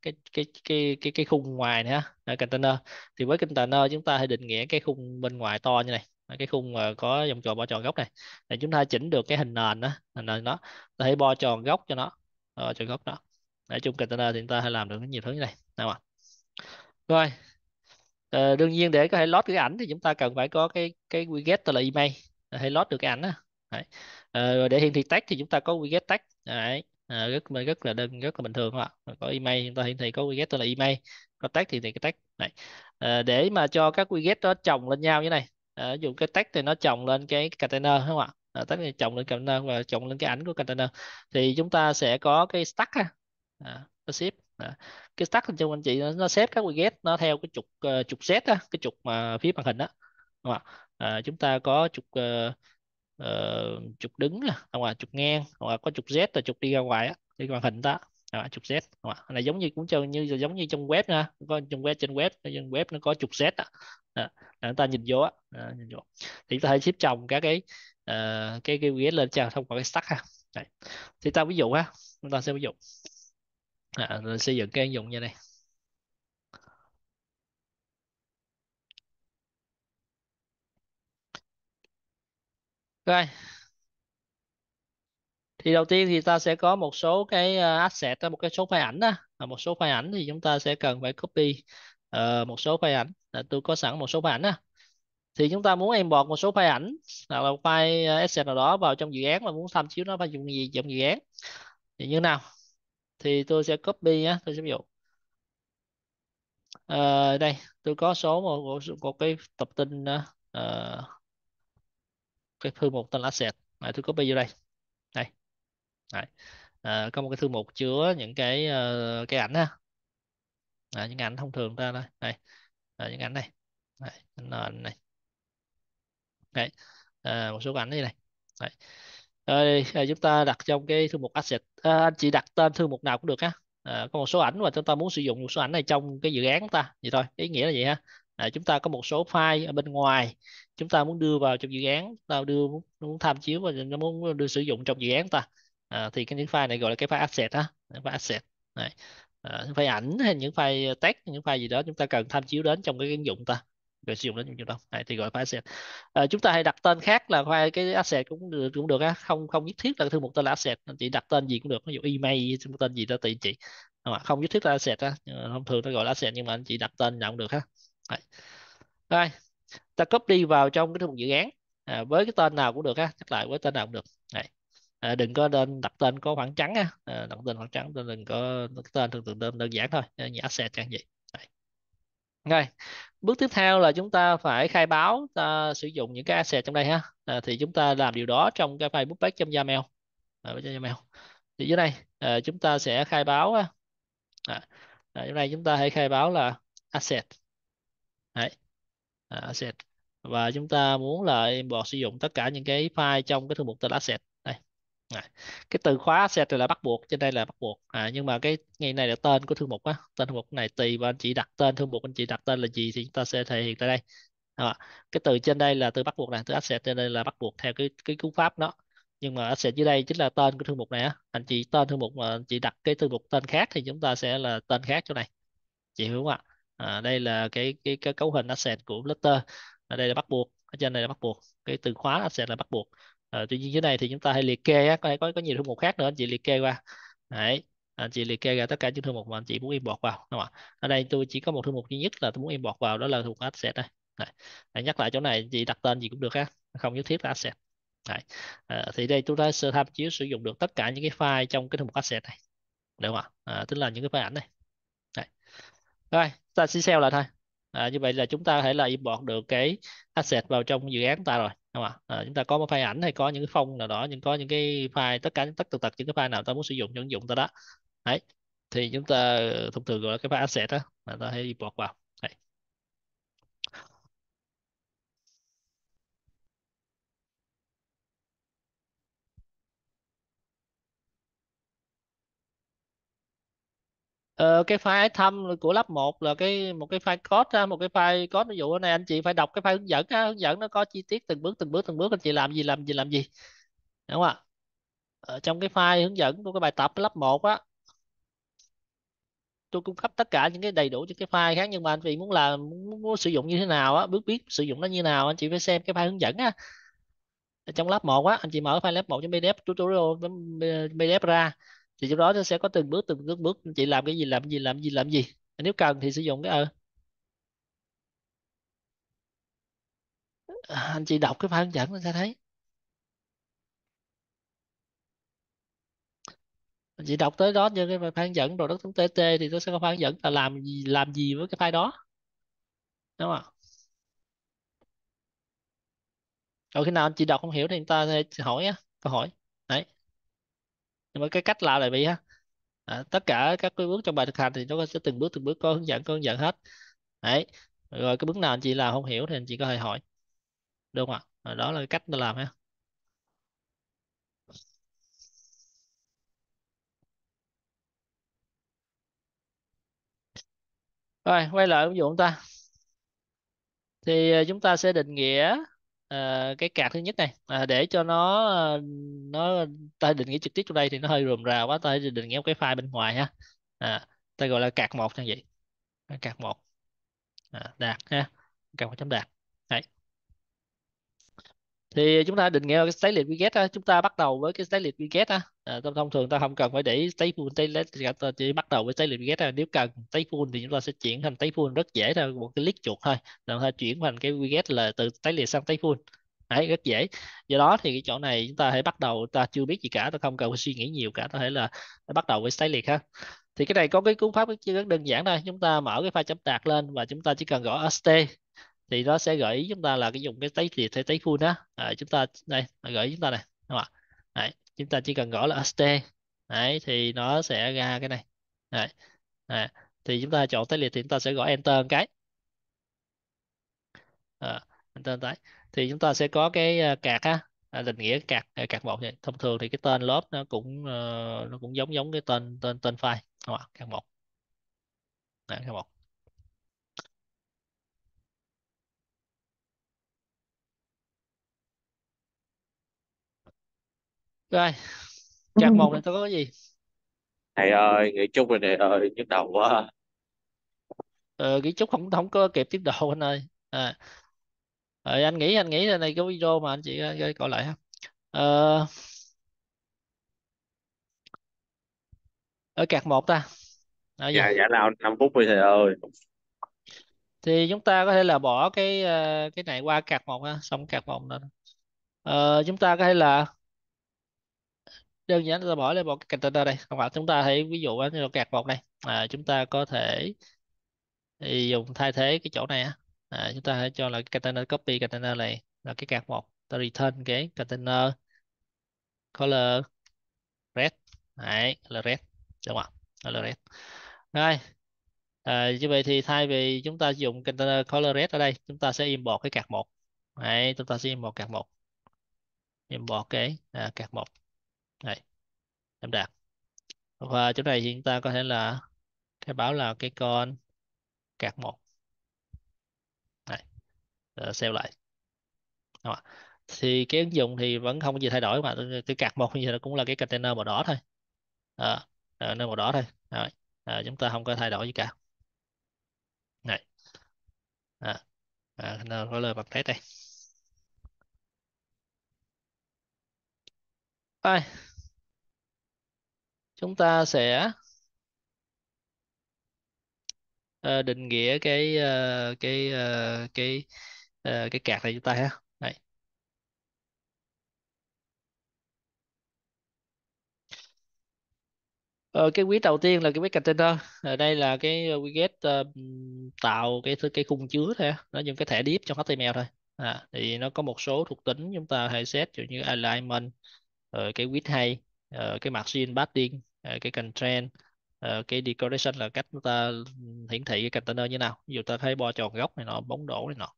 cái cái cái cái, cái khung ngoài này là container thì với container chúng ta hãy định nghĩa cái khung bên ngoài to như này cái khung có vòng tròn bo tròn góc này để chúng ta chỉnh được cái hình nền đó hình nền đó ta hãy bo tròn góc cho nó bo tròn góc đó nói chung container thì chúng ta hãy làm được nhiều thứ như này nào ạ rồi ờ, đương nhiên để có thể load cái ảnh thì chúng ta cần phải có cái cái widget là email hãy load được cái ảnh đó Đấy. Ờ, rồi để hiển thị tag thì chúng ta có widget tag Đấy. À, rất rất là đơn rất là bình thường không ạ có email chúng ta hiển thị có widget tên là email có tag thì, thì cái tag này à, ờ, để mà cho các widget đó chồng lên nhau như này à, ví dụ cái tag thì nó chồng lên cái container không ạ à, tag thì chồng lên container và chồng lên cái ảnh của container thì chúng ta sẽ có cái stack ha à, nó ship à. cái stack trong anh chị nó, nó xếp các widget nó theo cái trục uh, trục z á cái trục mà phía màn hình đó à, chúng ta có trục uh, uh, trục đứng hoặc là trục ngang hoặc là có trục z là trục đi ra ngoài á đi màn hình ta à, trục z là giống như cũng chơi như giống như trong web nha có trong web trên web trên web nó có trục z à, à, ta nhìn vô á nhìn vô thì ta hãy xếp chồng các cái uh, cái cái ghế lên chào thông qua cái stack ha Đấy. thì ta ví dụ ha chúng ta sẽ ví dụ à, xây dựng cái ứng dụng như này Rồi, thì đầu tiên thì ta sẽ có một số cái ờ, asset một cái số file ảnh á một số file ảnh thì chúng ta sẽ cần phải copy ờ, một số file ảnh là tôi có sẵn một số file ảnh á thì chúng ta muốn import một số file ảnh hoặc là file ờ, asset nào đó vào trong dự án mà muốn tham chiếu nó vào dùng gì trong dự án thì như nào thì tôi sẽ copy á tôi sẽ ví dụ uh, đây tôi có số một, một, một cái tập tin uh, cái thư mục tên là asset này tôi copy vô đây đây Đấy. À, có một cái thư mục chứa những cái uh, cái ảnh ha à, những ảnh thông thường ta đây này à, những ảnh này Đấy. nền này Đấy. À, một số ảnh như này Đấy. Đây, à, chúng ta đặt trong cái thư mục asset à, anh chị đặt tên thư mục nào cũng được ha à, có một số ảnh mà chúng ta muốn sử dụng một số ảnh này trong cái dự án ta vậy thôi ý nghĩa là vậy ha à, chúng ta có một số file ở bên ngoài chúng ta muốn đưa vào trong dự án ta đưa muốn, tham chiếu và nó muốn đưa sử dụng trong dự án ta à, thì cái những file này gọi là cái file asset á file asset này à, những file ảnh hay những file text những file gì đó chúng ta cần tham chiếu đến trong cái ứng dụng ta rồi sử dụng đến trong dụng đâu này thì gọi file asset à, chúng ta hay đặt tên khác là file cái asset cũng được cũng được á không không nhất thiết là thư mục tên là asset chị đặt tên gì cũng được ví dụ email tên gì đó tùy chị à, không nhất thiết là asset á ờ, thông thường ta gọi là asset nhưng mà anh chị đặt tên nào được ha Đấy ta copy vào trong cái thùng dự án à, với cái tên nào cũng được ha chắc lại với tên nào cũng được này à, đừng có nên đặt tên có khoảng trắng ha à, đặt tên khoảng trắng đừng có tên thường thường đơn, đơn giản thôi à, như asset chẳng gì rồi bước tiếp theo là chúng ta phải khai báo ta sử dụng những cái asset trong đây ha à, thì chúng ta làm điều đó trong cái file bookback Ở à, .yaml thì dưới đây à, chúng ta sẽ khai báo à, à, dưới đây chúng ta hãy khai báo là asset Đấy. À, asset và chúng ta muốn là import sử dụng tất cả những cái file trong cái thư mục tên asset đây à, cái từ khóa asset là bắt buộc trên đây là bắt buộc à, nhưng mà cái ngày này là tên của thư mục á tên thư mục này tùy và anh chị đặt tên thư mục anh chị đặt tên là gì thì chúng ta sẽ thể hiện tại đây à, cái từ trên đây là từ bắt buộc này từ asset trên đây là bắt buộc theo cái cái cú pháp đó nhưng mà asset dưới đây chính là tên của thư mục này á anh chị tên thư mục mà anh chị đặt cái thư mục tên khác thì chúng ta sẽ là tên khác chỗ này chị hiểu không ạ à, đây là cái cái, cái cấu hình asset của Flutter ở đây là bắt buộc ở trên này là bắt buộc cái từ khóa asset là bắt buộc à, tuy nhiên dưới này thì chúng ta hay liệt kê á, có có có nhiều thư mục khác nữa anh chị liệt kê qua đấy anh chị liệt kê ra tất cả những thư mục mà anh chị muốn import vào đúng không ạ ở đây tôi chỉ có một thư mục duy nhất là tôi muốn import vào đó là thuộc asset đây đấy. Để nhắc lại chỗ này chị đặt tên gì cũng được ha không nhất thiết là asset đấy. À, ờ, thì đây chúng ta sơ tham chiếu sử dụng được tất cả những cái file trong cái thư mục asset này đúng không ạ à, tức là những cái file ảnh này rồi, ta chỉ sell là thôi. À, như vậy là chúng ta có thể là import được cái asset vào trong dự án ta rồi, đúng không ạ? À, chúng ta có một file ảnh hay có những cái phong nào đó, nhưng có những cái file tất cả tất tật tật những cái file nào ta muốn sử dụng cho ứng dụng ta đó. Đấy. Thì chúng ta thông thường gọi là cái file asset đó, là ta hãy import vào. Ờ, cái file thăm của lớp 1 là cái một cái file code ra một cái file code ví dụ này anh chị phải đọc cái file hướng dẫn á, hướng dẫn nó có chi tiết từng bước từng bước từng bước anh chị làm gì làm gì làm gì đúng không ạ ở ờ, trong cái file hướng dẫn của cái bài tập lớp 1 á tôi cung cấp tất cả những cái đầy đủ cho cái file khác nhưng mà anh chị muốn làm muốn, muốn sử dụng như thế nào á bước biết sử dụng nó như nào anh chị phải xem cái file hướng dẫn á ở trong lớp 1 á anh chị mở file lớp 1 cho pdf tutorial pdf ra thì trong đó nó sẽ có từng bước từng bước bước chị làm cái gì làm gì làm gì làm gì nếu cần thì sử dụng cái ờ à, anh chị đọc cái file hướng dẫn nó sẽ thấy anh chị đọc tới đó như cái file hướng dẫn product tt thì tôi sẽ có file hướng dẫn là làm gì làm gì với cái file đó đúng không ạ rồi khi nào anh chị đọc không hiểu thì chúng ta sẽ hỏi á câu hỏi đấy nhưng mà cái cách làm lại vậy ha à, tất cả các cái bước trong bài thực hành thì nó sẽ từng bước từng bước có hướng dẫn có hướng dẫn hết đấy rồi cái bước nào anh chị làm không hiểu thì anh chị có thể hỏi đúng không ạ đó là cái cách để làm ha rồi quay lại ví dụ chúng ta thì à, chúng ta sẽ định nghĩa à, cái cạc thứ nhất này à, để cho nó ờ, nó ta định nghĩa trực tiếp trong đây thì nó hơi rườm rà quá ta định nghĩa cái file bên ngoài ha à, ta gọi là cạc một như vậy cạc một à, đạt ha cạc một chấm đạt Đấy thì chúng ta định nghĩa cái state liệt widget á, chúng ta bắt đầu với cái state liệt widget á. À, thông thường ta không cần phải để ý stateful stateless ta chỉ bắt đầu với state liệt widget á. nếu cần stateful thì chúng ta sẽ chuyển thành stateful rất dễ thôi một cái click chuột thôi là ta chuyển thành cái widget là từ state liệt sang stateful Đấy, rất dễ do đó thì cái chỗ này chúng ta hãy bắt đầu ta chưa biết gì cả ta không cần phải suy nghĩ nhiều cả ta thể là bắt đầu với state liệt ha thì cái này có cái cú pháp rất đơn giản thôi chúng ta mở cái file chấm đạt lên và chúng ta chỉ cần gõ st thì nó sẽ gửi chúng ta là cái dùng cái tấy liệt hay tấy full đó à, chúng ta đây gửi chúng ta này đúng không ạ đấy, chúng ta chỉ cần gõ là st đấy thì nó sẽ ra cái này đấy, đấy. À, thì chúng ta chọn tấy liệt thì chúng ta sẽ gõ enter một cái à, enter cái thì chúng ta sẽ có cái ờ, cạc á à, định nghĩa cạc à, cạc một này thông thường thì cái tên lớp nó cũng ờ, nó cũng giống giống cái tên tên tên file đúng không ạ cạc một cạc một Rồi, chạc một này tôi có cái gì? thầy ơi nghỉ chút rồi này ơi ờ, nhức đầu quá Ờ, nghĩ chút không không có kịp tiếp đồ anh ơi. À. Rồi, ờ, anh nghĩ anh nghĩ là này cái video mà anh chị ờ, coi lại ha. Ờ, ở cạc một ta. Là dạ gì? dạ, dạ nào 5 phút rồi thầy ơi Thì chúng ta có thể là bỏ cái cái này qua cạc một ha, xong cạc một nữa. Ờ, chúng ta có thể là đơn giản là bỏ lên một cái container đây hoặc là chúng ta thấy ví dụ như là gạt một này à, chúng ta có thể dùng thay thế cái chỗ này à, chúng ta hãy cho là cái container copy container này là cái gạt một ta return cái container color red đấy là red đúng không ạ là red rồi à, như vậy thì thay vì chúng ta dùng container color red ở đây chúng ta sẽ import cái card một đấy chúng ta sẽ import card một import cái à, một này em đạt và chỗ này thì chúng ta có thể là khai báo là cái con cạc một này ờ, xem lại Đúng thì cái ứng dụng thì vẫn không có gì thay đổi mà cái cạc một như nó cũng là cái container màu đỏ thôi à, ờ, container ờ, màu đỏ thôi à, à, chúng ta không có thay đổi gì cả này à, à, nó có lời bật test đây Đây, chúng ta sẽ uh, định nghĩa cái uh, cái uh, cái uh, cái card này chúng ta ha. Đây. Ờ, cái quý đầu tiên là cái quý container ở đây là cái widget uh, tạo cái cái khung chứa thôi nó những cái thẻ div trong HTML thôi à, thì nó có một số thuộc tính chúng ta hãy set kiểu như alignment Ờ, cái width hay uh, cái margin padding uh, ờ, cái constraint uh, cái decoration là cách ta hiển thị cái container như nào ví dụ ta thấy bo tròn góc này nó bóng đổ này nọ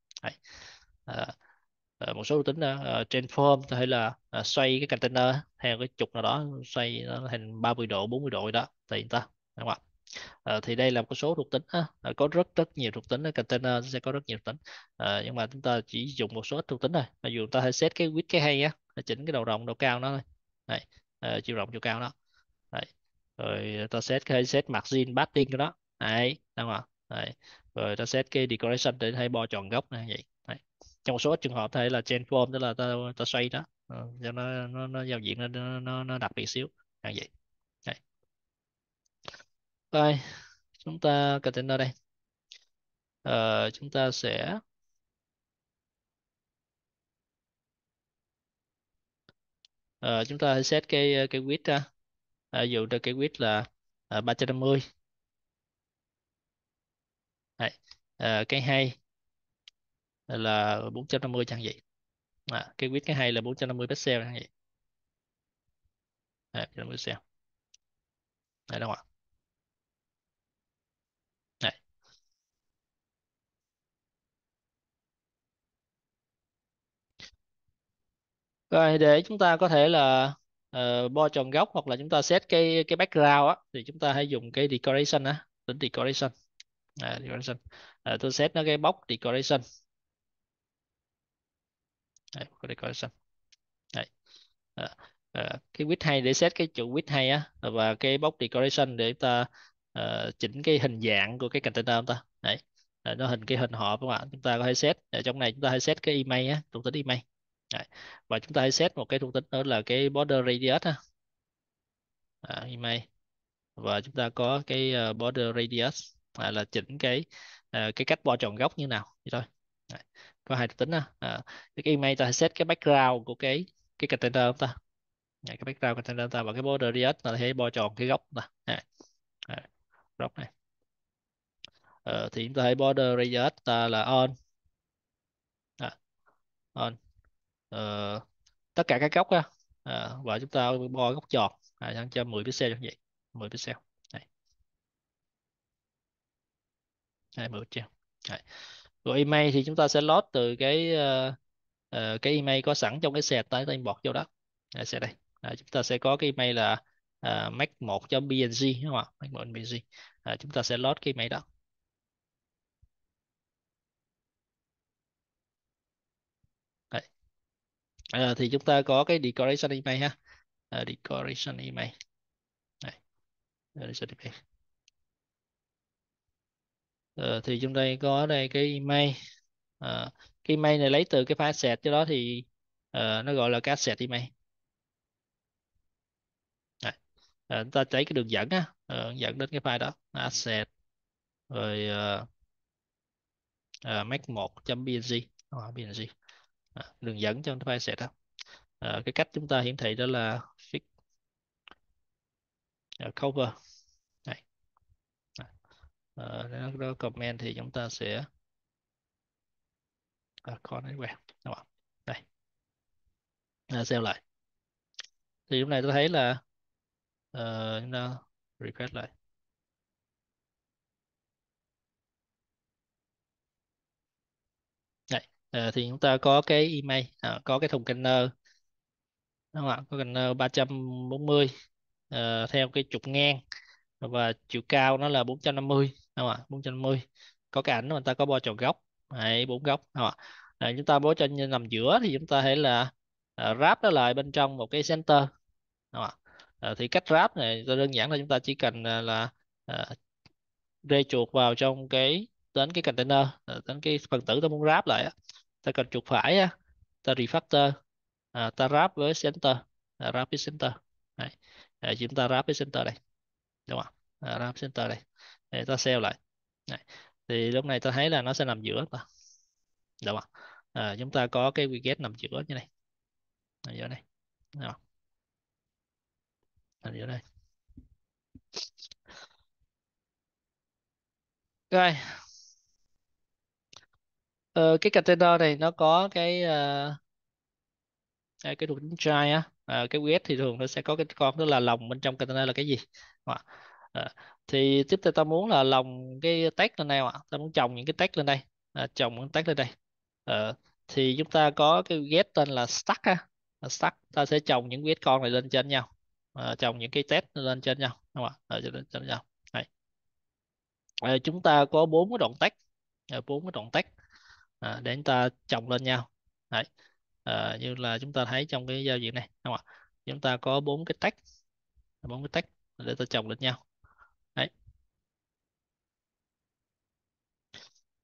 uh, một số tính uh, form ta thể là uh, xoay cái container theo cái trục nào đó xoay nó thành 30 độ 40 độ đó tùy ta đúng không ạ thì đây là một số thuộc tính uh, có rất rất nhiều thuộc tính uh, container sẽ có rất nhiều tính uh, nhưng mà chúng ta chỉ dùng một số ít thuộc tính thôi mà dù ta hãy set cái width cái hay nhé nó chỉnh cái đầu rộng đầu cao nó thôi, này uh, ờ, chiều rộng chiều cao nó đấy. rồi ta set cái set margin batting của nó đấy đúng không đấy. rồi ta set cái decoration để thay bo tròn góc này vậy đấy. trong một số trường hợp thay là chain form tức là ta ta xoay đó ờ, cho nó nó, nó giao diện nó nó, nó đặc biệt xíu như vậy đấy. rồi chúng ta container đây uh, chúng ta sẽ à, chúng ta hãy set cái ờ, cái width ra à, dụ cho cái width là à, 350 Đấy. À, cái hay là 450 chẳng vậy à, cái width cái hay là 450 pixel chẳng vậy à, 450 pixel Đấy, đúng không ạ Rồi để chúng ta có thể là uh, bo tròn góc hoặc là chúng ta set cái cái background á thì chúng ta hãy dùng cái decoration á, tính decoration. À, decoration. À, tôi set nó cái box decoration. Đấy, decoration. Đấy. À, à, cái width hay để set cái trụ width hay á và cái box decoration để chúng ta uh, chỉnh cái hình dạng của cái container chúng ta. Đấy. À, nó hình cái hình hộp các bạn. Chúng ta có thể set ở trong này chúng ta hãy set cái email á, trụ tính email. Đấy. và chúng ta hãy set một cái thuộc tính đó là cái border radius ha à, email và chúng ta có cái ờ, border radius à, là chỉnh cái à, cái cách bo tròn góc như nào vậy thôi Đấy. có hai thuộc tính ha à, cái email ta hãy set cái background của cái cái container của ta Đấy, cái background container ta và cái border radius là thấy bo tròn cái góc ta Đấy. Đấy. góc này à, thì chúng ta hãy border radius ta là on à, on uh, tất cả các góc á uh, ờ, và chúng ta bo góc tròn à, uh, cho 10 pixel như vậy 10 pixel này này 10 pixel này. rồi email thì chúng ta sẽ load từ cái uh, uh, cái email có sẵn trong cái xe tới tay bọt vô đó à, xe đây à, chúng ta sẽ có cái email là uh, mac 1 bng đúng không ạ mac 1 bng à, chúng ta sẽ load cái email đó à, thì chúng ta có cái decoration email ha à, decoration email này decoration email à, thì chúng ta có đây cái email à, cái email này lấy từ cái file set cho đó thì à, nó gọi là cái set email này. À, chúng ta lấy cái đường dẫn á à, dẫn đến cái file đó asset rồi uh, uh, mac 1.png uh, png à, đường dẫn cho file set đó à, cái cách chúng ta hiển thị đó là fix uh, cover này à, nếu à, đó comment thì chúng ta sẽ à, con đấy quen đây à, xem lại thì lúc này tôi thấy là uh, ờ, request lại à, thì chúng ta có cái email à, có cái thùng container đúng không ạ có container 340 à, ờ, theo cái trục ngang và chiều cao nó là 450 đúng không ạ 450 có cái ảnh mà ta có bo tròn góc đấy bốn góc đúng không ạ à, chúng ta bố cho nằm giữa thì chúng ta hãy là à, ráp nó lại bên trong một cái center đúng không ạ à, thì cách ráp này đơn giản là chúng ta chỉ cần à, là à, rê chuột vào trong cái đến cái container đến cái phần tử ta muốn ráp lại ta cần chuột phải ta refactor à, ta wrap với center à, wrap với center Đấy. À, chúng ta wrap với center đây đúng không à, wrap center đây để ta sell lại Đấy. thì lúc này ta thấy là nó sẽ nằm giữa ta đúng không à, chúng ta có cái widget nằm giữa như này nằm giữa này đúng không? nằm giữa đây ok Ờ, cái container này nó có cái ờ, à, cái thuộc tính drive á à, cái web thì thường nó sẽ có cái con đó là lòng bên trong container là cái gì Đúng ờ, ờ, thì tiếp theo ta muốn là lòng cái tag lên đây ạ ta muốn trồng những cái tag lên đây à, trồng những tag lên đây Ờ, thì chúng ta có cái get tên là stack á Là stack ta sẽ trồng những get con này lên trên nhau à, trồng những cái tag lên trên nhau đúng không ạ à, trên, nhau này à, chúng ta có bốn cái đoạn tag bốn cái đoạn tag à, để chúng ta chồng lên nhau Đấy. À, như là chúng ta thấy trong cái giao diện này không ạ chúng ta có bốn cái tách bốn cái tách để ta chồng lên nhau Đấy.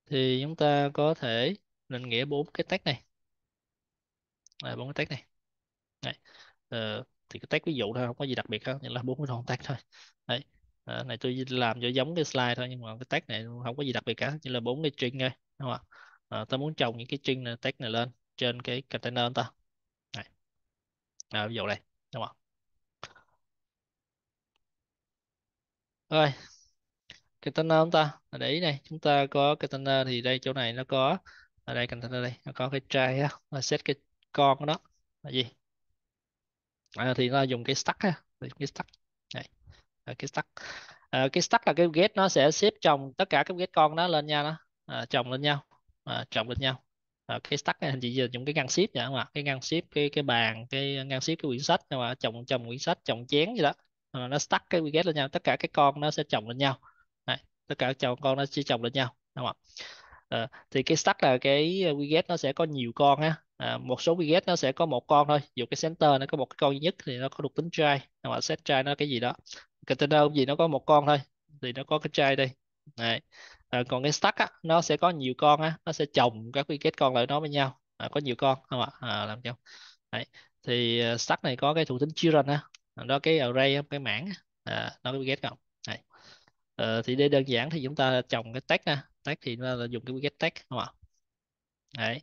thì chúng ta có thể định nghĩa bốn cái tách này à, bốn à, cái tách này Đấy. Ờ, thì cái tách ví dụ thôi không có gì đặc biệt hết nhưng là bốn cái con tách thôi Đấy. À, này tôi làm cho giống cái slide thôi nhưng mà cái tách này không có gì đặc biệt cả chỉ là bốn cái string thôi đúng không ạ à, ờ, ta muốn trồng những cái string này, text này lên trên cái container ta này. À, ví dụ đây đúng không rồi container ta để ý này chúng ta có container thì đây chỗ này nó có ở đây container đây nó có cái trai á nó set cái con đó là gì à, thì nó dùng cái stack ha cái stack này à, cái stack à, cái stack là cái get nó sẽ xếp chồng tất cả các get con đó lên nha nó à, chồng lên nhau à, chồng lên nhau à, cái stack này chỉ giờ những cái ngăn ship vậy không ạ cái ngăn ship cái cái bàn cái ngăn ship cái quyển sách nhưng mà chồng chồng quyển sách chồng chén gì đó à, nó stack cái widget lên nhau tất cả cái con nó sẽ chồng lên nhau Đấy, tất cả chồng con nó sẽ chồng lên nhau đúng không ạ à, thì cái stack là cái widget nó sẽ có nhiều con ha à, một số widget nó sẽ có một con thôi dù cái center nó có một cái con duy nhất thì nó có được tính try hoặc set try nó cái gì đó container gì nó có một con thôi thì nó có cái try đây Đấy à, còn cái stack á nó sẽ có nhiều con á nó sẽ chồng các quy kết con lại nó với nhau à, có nhiều con không ạ à, làm cho đấy thì stack này có cái thuộc tính children á đó cái array cái mảng à, nó có quy kết không À, thì để đơn giản thì chúng ta trồng cái tag ha tag thì nó là dùng cái get tag không ạ đấy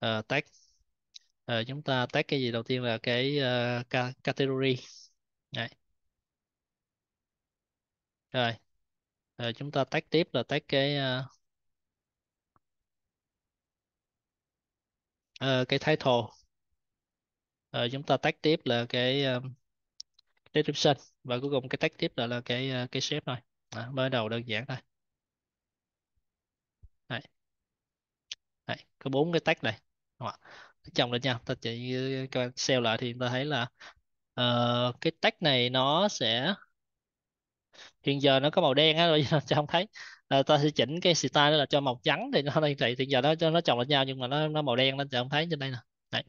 à, tag à, chúng ta tag cái gì đầu tiên là cái uh, category đấy rồi, rồi chúng ta tách tiếp là tách cái uh, cái title. Rồi ờ, chúng ta tách tiếp là cái um, description và cuối cùng cái tách tiếp là là cái uh, cái shape thôi. À, mới đầu đơn giản thôi. Đây. Đây, có bốn cái tách này. Chồng lên nhau, Ta chỉ các xem lại thì chúng ta thấy là uh, cái tách này nó sẽ hiện giờ nó có màu đen á rồi cho không thấy à, ta sẽ chỉnh cái style đó là cho màu trắng thì nó đang chạy hiện giờ nó cho nó chồng lên nhau nhưng mà nó nó màu đen nên ta không thấy trên đây nè đấy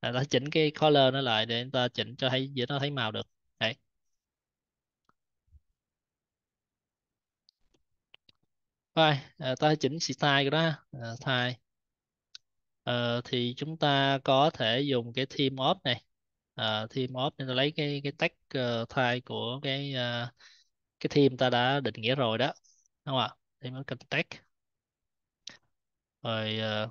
à, ta chỉnh cái color nó lại để ta chỉnh cho thấy giữa nó thấy màu được đấy rồi à, ta chỉnh style của nó à, thay à, thì chúng ta có thể dùng cái theme of này à, theme of nên ta lấy cái cái tag uh, thay của cái uh, cái theme ta đã định nghĩa rồi đó đúng không ạ theme of contact rồi uh,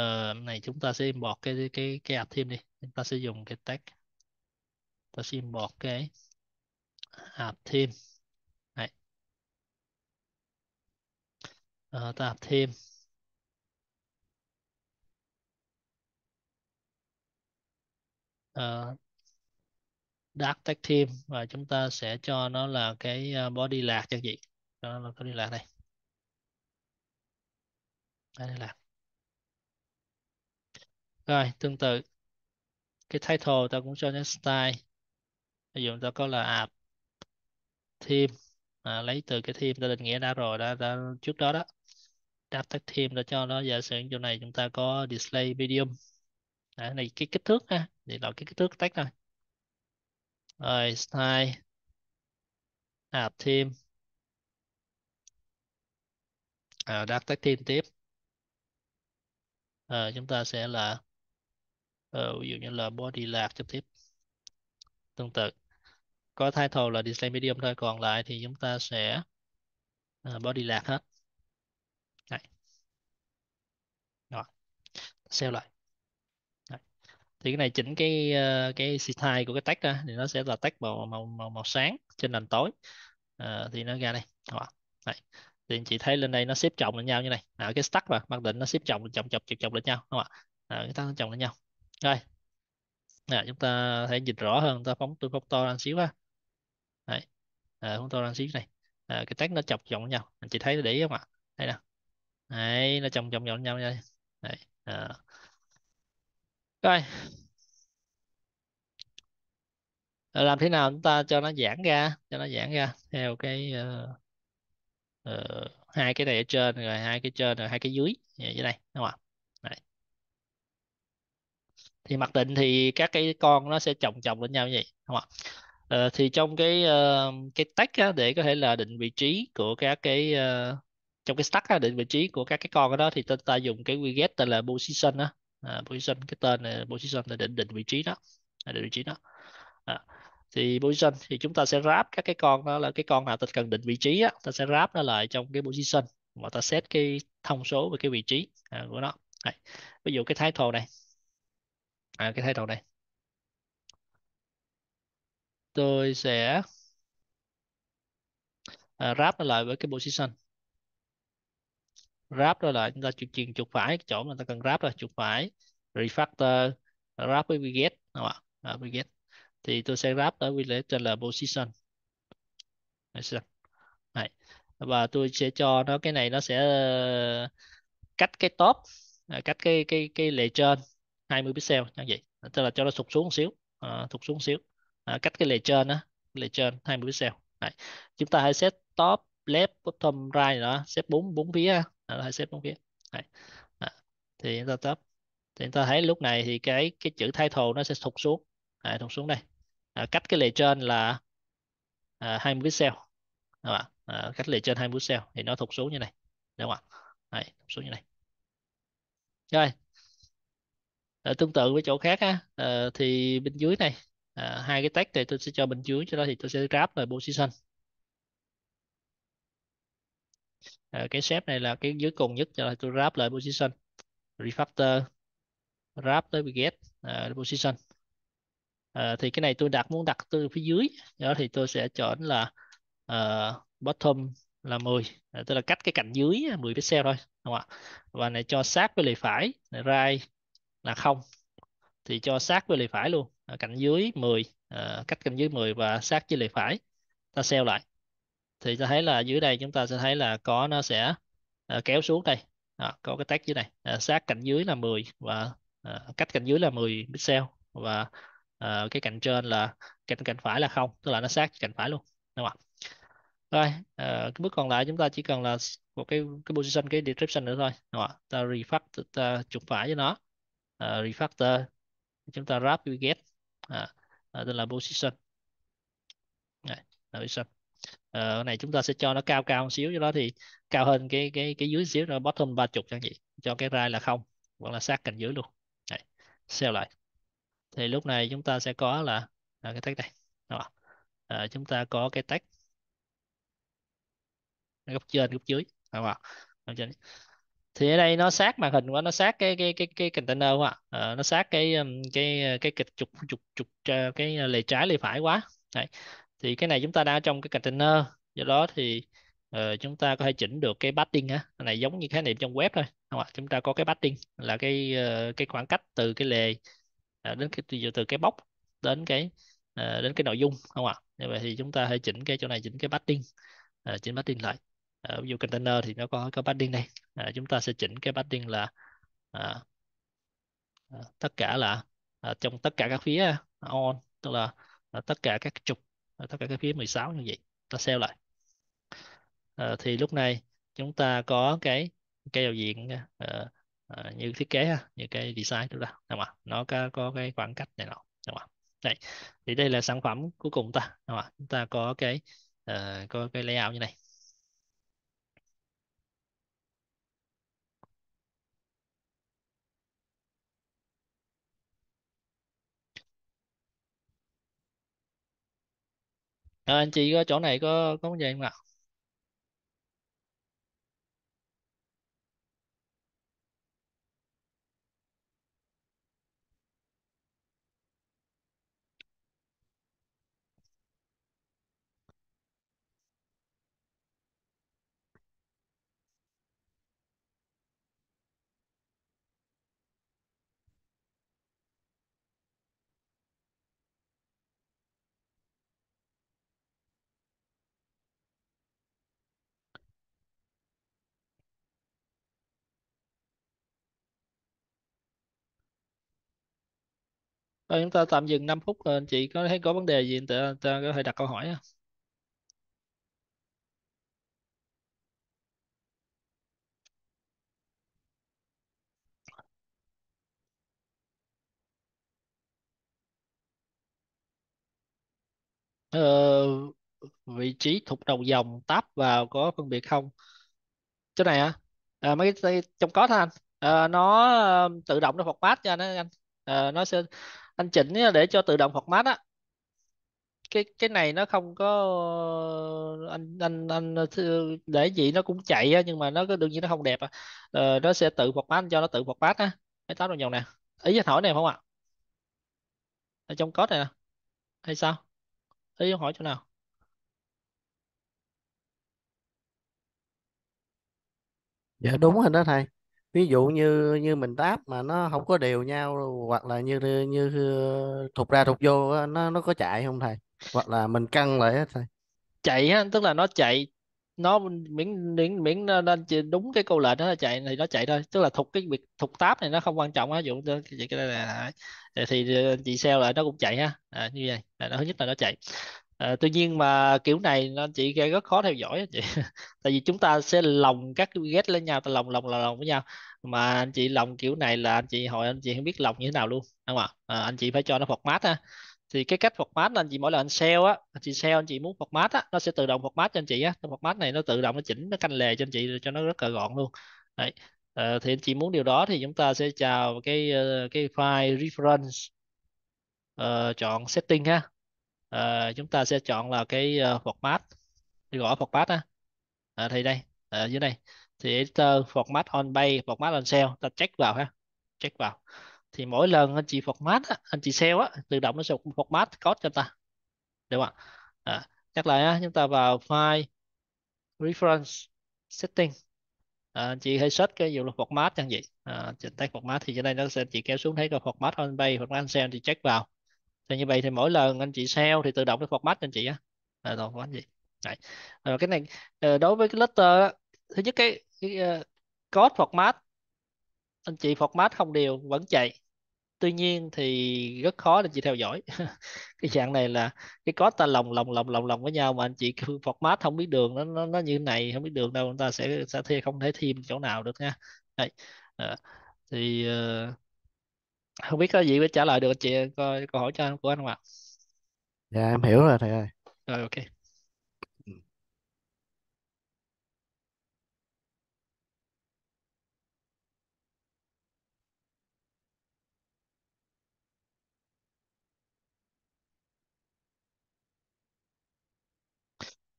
uh, này chúng ta sẽ import cái cái cái app thêm đi chúng ta sẽ dùng cái tag ta sẽ import cái app thêm này uh, ờ, ta app thêm uh, dark tag team và chúng ta sẽ cho nó là cái ờ, body lạc cho chị nó là body lạc này đây là rồi tương tự cái title ta cũng cho nó style ví dụ ta có là app à, team à, lấy từ cái team ta định nghĩa đã rồi đã, đã trước đó đó đáp tag thêm ta cho nó giả sử chỗ này chúng ta có display medium à, này cái kích thước ha thì đổi cái kích thước text thôi rồi style add thêm à, đặt tag thêm tiếp à, chúng ta sẽ là ờ, ví dụ như là body lạc cho tiếp tương tự có title là display medium thôi còn lại thì chúng ta sẽ à, body lạc hết Đấy. rồi xem lại thì cái này chỉnh cái ờ, cái size của cái tag ra thì nó sẽ là tag màu màu màu, màu sáng trên nền tối à, thì nó ra đây đó. Đấy. thì chị thấy lên đây nó xếp chồng lên nhau như này là cái stack mà mặc định nó xếp chồng chồng chồng chồng chồng lên nhau đúng không ạ à, cái stack chồng lên nhau rồi à, chúng ta thấy dịch rõ hơn ta phóng tôi phóng to ra xíu ha Đấy. À, phóng to ra xíu này à, cái tag nó chọc chồng lên nhau chị thấy để ý không ạ đây nè Đấy, nó chồng chồng chồng lên nhau đây Đấy. À rồi, làm thế nào chúng ta cho nó giãn ra, cho nó giãn ra theo cái uh, uh, hai cái này ở trên rồi hai cái trên rồi hai cái dưới như dưới này đúng không ạ? Thì mặc định thì các cái con nó sẽ chồng chồng lên nhau như vậy đúng không ạ? Uh, thì trong cái uh, cái tách á, để có thể là định vị trí của các cái uh, trong cái stack á, định vị trí của các cái con ở đó thì ta, ta dùng cái widget tên là position á à, position cái tên này position là định định vị trí đó à, định vị trí đó à, thì position thì chúng ta sẽ ráp các cái con đó là cái con nào ta cần định vị trí á ta sẽ ráp nó lại trong cái position mà ta set cái thông số về cái vị trí à, của nó à, ví dụ cái title này à, cái title này tôi sẽ à, nó lại với cái position grab đó là chúng ta chuyển chuyển chuột phải chỗ mà ta cần grab là chuột phải refactor grab với widget đúng không ạ à, widget thì tôi sẽ grab ở widget trên là position position này và tôi sẽ cho nó cái này nó sẽ ờ, cách cái top à, cách cái cái cái lệ trên 20 pixel như vậy tức là cho nó sụt xuống một xíu à, thụt xuống một xíu à, cách cái lệ trên đó lệ trên 20 pixel Đấy. chúng ta hãy set top left bottom right đó set bốn bốn phía đó ờ, là xếp bốn kia. Đấy. Đó. thì chúng ta tab thì chúng ta thấy lúc này thì cái cái chữ title nó sẽ thụt xuống à, thụt xuống đây à, cách cái lề trên là à, 20 pixel đúng không? À, cách lề trên 20 pixel thì nó thụt xuống như này đúng không ạ thụt xuống như này rồi à, tương tự với chỗ khác á, à, thì bên dưới này à, hai cái tag này tôi sẽ cho bên dưới cho đó thì tôi sẽ grab về position à, cái shape này là cái dưới cùng nhất cho nên tôi wrap lại position refactor wrap tới get à, ờ, position à, thì cái này tôi đặt muốn đặt từ phía dưới đó thì tôi sẽ chọn là uh, bottom là 10 à, tức là cách cái cạnh dưới 10 pixel thôi đúng không ạ và này cho sát với lề phải này right là không thì cho sát với lề phải luôn cạnh dưới 10 à, cách cạnh dưới 10 và sát với lề phải ta sell lại thì ta thấy là dưới đây chúng ta sẽ thấy là có nó sẽ uh, kéo xuống đây à, có cái tag dưới này à, sát cạnh dưới là 10 và à, cách cạnh dưới là 10 pixel và à, cái cạnh trên là cạnh cạnh phải là không tức là nó sát cạnh phải luôn đúng không rồi à, cái bước còn lại chúng ta chỉ cần là một cái cái position cái description nữa thôi đúng không? ta refactor ta chụp phải với nó à, refactor chúng ta wrap widget à, à, tên là position này position ở này chúng ta sẽ cho nó cao cao một xíu cho đó thì cao hơn cái cái cái dưới xíu rồi bottom ba chục cho anh chị cho cái rai là không vẫn là sát cạnh dưới luôn Đấy. sell lại thì lúc này chúng ta sẽ có là, là cái tag đây đó. À, chúng ta có cái tag góc trên góc dưới đúng không ạ thì ở đây nó sát màn hình quá nó sát cái cái cái cái container không ạ à, nó sát cái cái cái kịch trục trục trục cái lề trái lề phải quá Đấy thì cái này chúng ta đang ở trong cái container do đó thì uh, chúng ta có thể chỉnh được cái padding á này giống như khái niệm trong web thôi không ạ chúng ta có cái padding là cái uh, cái khoảng cách từ cái lề uh, đến cái từ cái bóc đến cái uh, đến cái nội dung không ạ như vậy thì chúng ta hãy chỉnh cái chỗ này chỉnh cái padding uh, chỉnh padding lại uh, ví dụ container thì nó có cái padding đây uh, chúng ta sẽ chỉnh cái padding là uh, uh, tất cả là uh, trong tất cả các phía on tức là uh, tất cả các trục Ờ, tất cả các phía 16 như vậy ta sell lại à, thì lúc này chúng ta có cái cái giao diện uh, ờ, uh, như thiết kế ha, như cái design chúng ta đúng không? nó có, có cái khoảng cách này nọ đúng không? đây thì đây là sản phẩm cuối cùng ta đúng không? chúng ta có cái uh, có cái layout như này Ờ, anh chị có chỗ này có có vấn đề không ạ Rồi chúng ta tạm dừng 5 phút rồi ờ, anh chị có thấy có vấn đề gì ta, ta có thể đặt câu hỏi không? Ờ, vị trí thuộc đầu dòng táp vào có phân biệt không? Chỗ này hả? À, mấy cái trong có thôi anh. À, nó ờ, tự động nó format cho nó anh. À, nó sẽ anh chỉnh để cho tự động mát á cái cái này nó không có anh anh anh để gì nó cũng chạy á nhưng mà nó đương nhiên nó không đẹp à. ờ, nó sẽ tự mát cho nó tự mát á mấy táo đồng dòng nè ý anh hỏi này không ạ ở trong code này nè hay sao ý anh hỏi chỗ nào dạ đúng rồi đó thầy ví dụ như như mình táp mà nó không có đều nhau hoặc là như như thụt ra thụt vô nó nó có chạy không thầy hoặc là mình căng lại á thầy chạy á tức là nó chạy nó miễn miễn miễn nó, đúng cái câu lệnh đó nó chạy thì nó chạy thôi tức là thụt cái việc thụt táp này nó không quan trọng á dụ chị cái này thì ờ, chị sale lại nó cũng chạy ha à, như vậy là nó thứ nhất là nó chạy À, tuy nhiên mà kiểu này nó chỉ gây rất khó theo dõi á chị tại vì chúng ta sẽ lồng các cái ghét lên nhau ta lồng lồng là lồng với nhau mà anh chị lồng kiểu này là anh chị hỏi anh chị không biết lồng như thế nào luôn đúng không ạ à, anh chị phải cho nó format ha thì cái cách format là anh chị mỗi lần anh sell á anh chị sell anh chị muốn format á nó sẽ tự động format cho anh chị á cái format này nó tự động nó chỉnh nó canh lề cho anh chị cho nó rất là gọn luôn đấy à, thì anh chị muốn điều đó thì chúng ta sẽ chào cái cái file reference à, chọn setting ha à, chúng ta sẽ chọn là cái uh, format đi gõ format á à, thì đây ở dưới đây thì editor format on bay format on cell ta check vào ha check vào thì mỗi lần anh chị format á, anh chị cell á tự động nó sẽ format code cho ta được không ạ à, nhắc lại á, chúng ta vào file reference setting à, chị hãy search cái dụ là format chẳng vậy à, trên format thì trên đây nó sẽ chỉ kéo xuống thấy cái format on bay format on cell thì check vào thì như vậy thì mỗi lần anh chị sao thì tự động nó format cho anh chị á à, rồi format gì Đấy. Rồi cái này ờ, đối với cái letter thứ nhất cái, cái uh, code format anh chị format không đều vẫn chạy tuy nhiên thì rất khó để chị theo dõi cái dạng này là cái code ta lồng lồng lồng lồng lồng với nhau mà anh chị format không biết đường nó nó, nó như này không biết đường đâu người ta sẽ sẽ thi không thể thêm chỗ nào được nha Đấy. À, thì uh, không biết có gì mới trả lời được chị coi câu hỏi cho anh của anh không ạ Dạ em hiểu rồi thầy ơi. rồi ok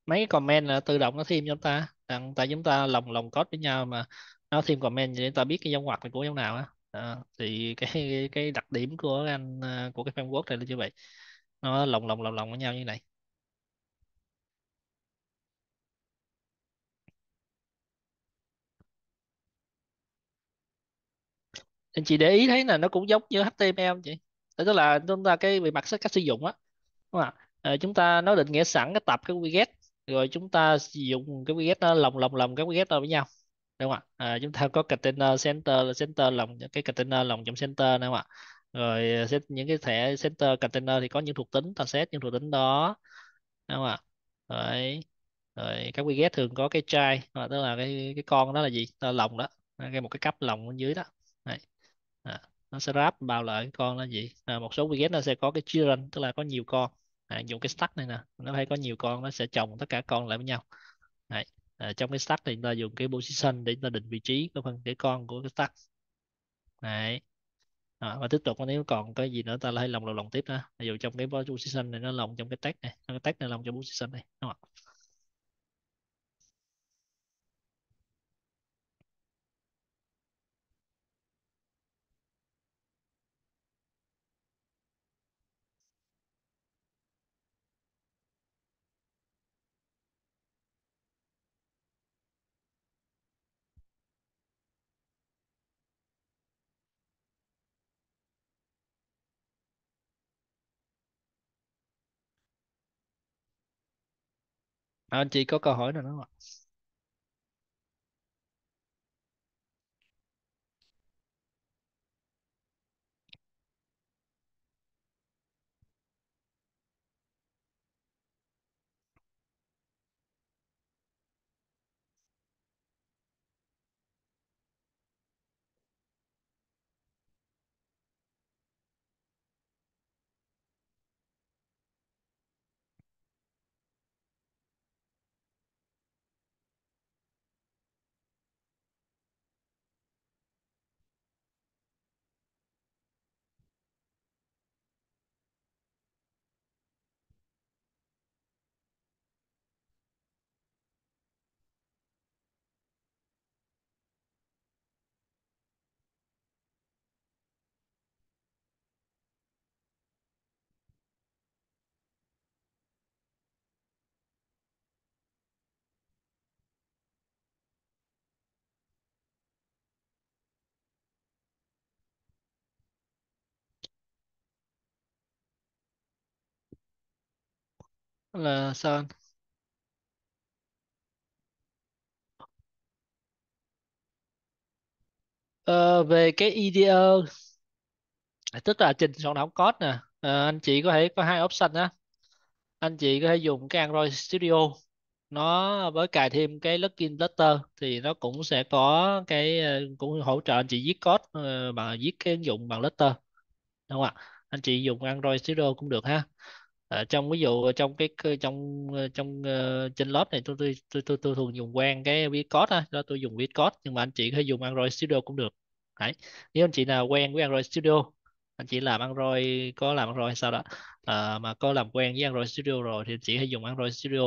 mấy cái comment là tự động nó thêm cho chúng ta rằng tại chúng ta lồng lồng code với nhau mà nó thêm comment để chúng ta biết cái dấu ngoặc là của dấu nào á đó, thì cái, cái đặc điểm của anh à, của cái framework này là như vậy nó lồng lồng lồng lồng với nhau như này anh chị để ý thấy là nó cũng giống như HTML không chị tức là chúng ta cái về mặt cách sử dụng á đúng không ạ à, chúng ta nó định nghĩa sẵn cái tập cái widget rồi chúng ta sử dụng cái widget nó lồng lồng lồng cái widget đó với nhau đúng không ạ à, chúng ta có container center là center lòng cái container lòng trong center đúng không ạ rồi set à, những cái thẻ center container thì có những thuộc tính ta set những thuộc tính đó đúng không ạ rồi rồi các widget thường có cái chai à, tức là cái cái con đó là gì là lòng đó à, cái một cái cấp lòng bên dưới đó đấy. À, nó sẽ wrap bao lại cái con là gì à, một số widget nó sẽ có cái children tức là có nhiều con à, dùng cái stack này nè nó hay có nhiều con nó sẽ chồng tất cả con lại với nhau đấy à, trong cái stack thì chúng ta dùng cái position để chúng ta định vị trí của phần cái con của cái stack đấy đó, và tiếp tục nếu còn cái gì nữa ta lại lồng lồng, lồng tiếp ha ví dụ trong cái position này nó lồng trong cái tag này cái tag này lồng trong position này đúng không anh chị có câu hỏi nào đó không ạ là sao anh? Ờ, về cái IDE à, tức là trình soạn thảo code nè Ờ, anh chị có thể có hai option á anh chị có thể dùng cái Android Studio nó với cài thêm cái plugin Flutter thì nó cũng sẽ có cái ờ, cũng hỗ trợ anh chị viết code ờ, bằng viết cái ứng dụng bằng Flutter đúng không ạ anh chị dùng Android Studio cũng được ha Ờ, trong ví dụ ờ, trong cái trong ờ, trong ờ, trên lớp này tôi tôi tôi tôi, tôi thường dùng quen cái Vitcode á đó tôi dùng Vitcode nhưng mà anh chị có thể dùng Android Studio cũng được đấy nếu anh chị nào quen với Android Studio anh chị làm Android có làm Android hay sao đó ờ, mà có làm quen với Android Studio rồi thì anh chị hãy dùng Android Studio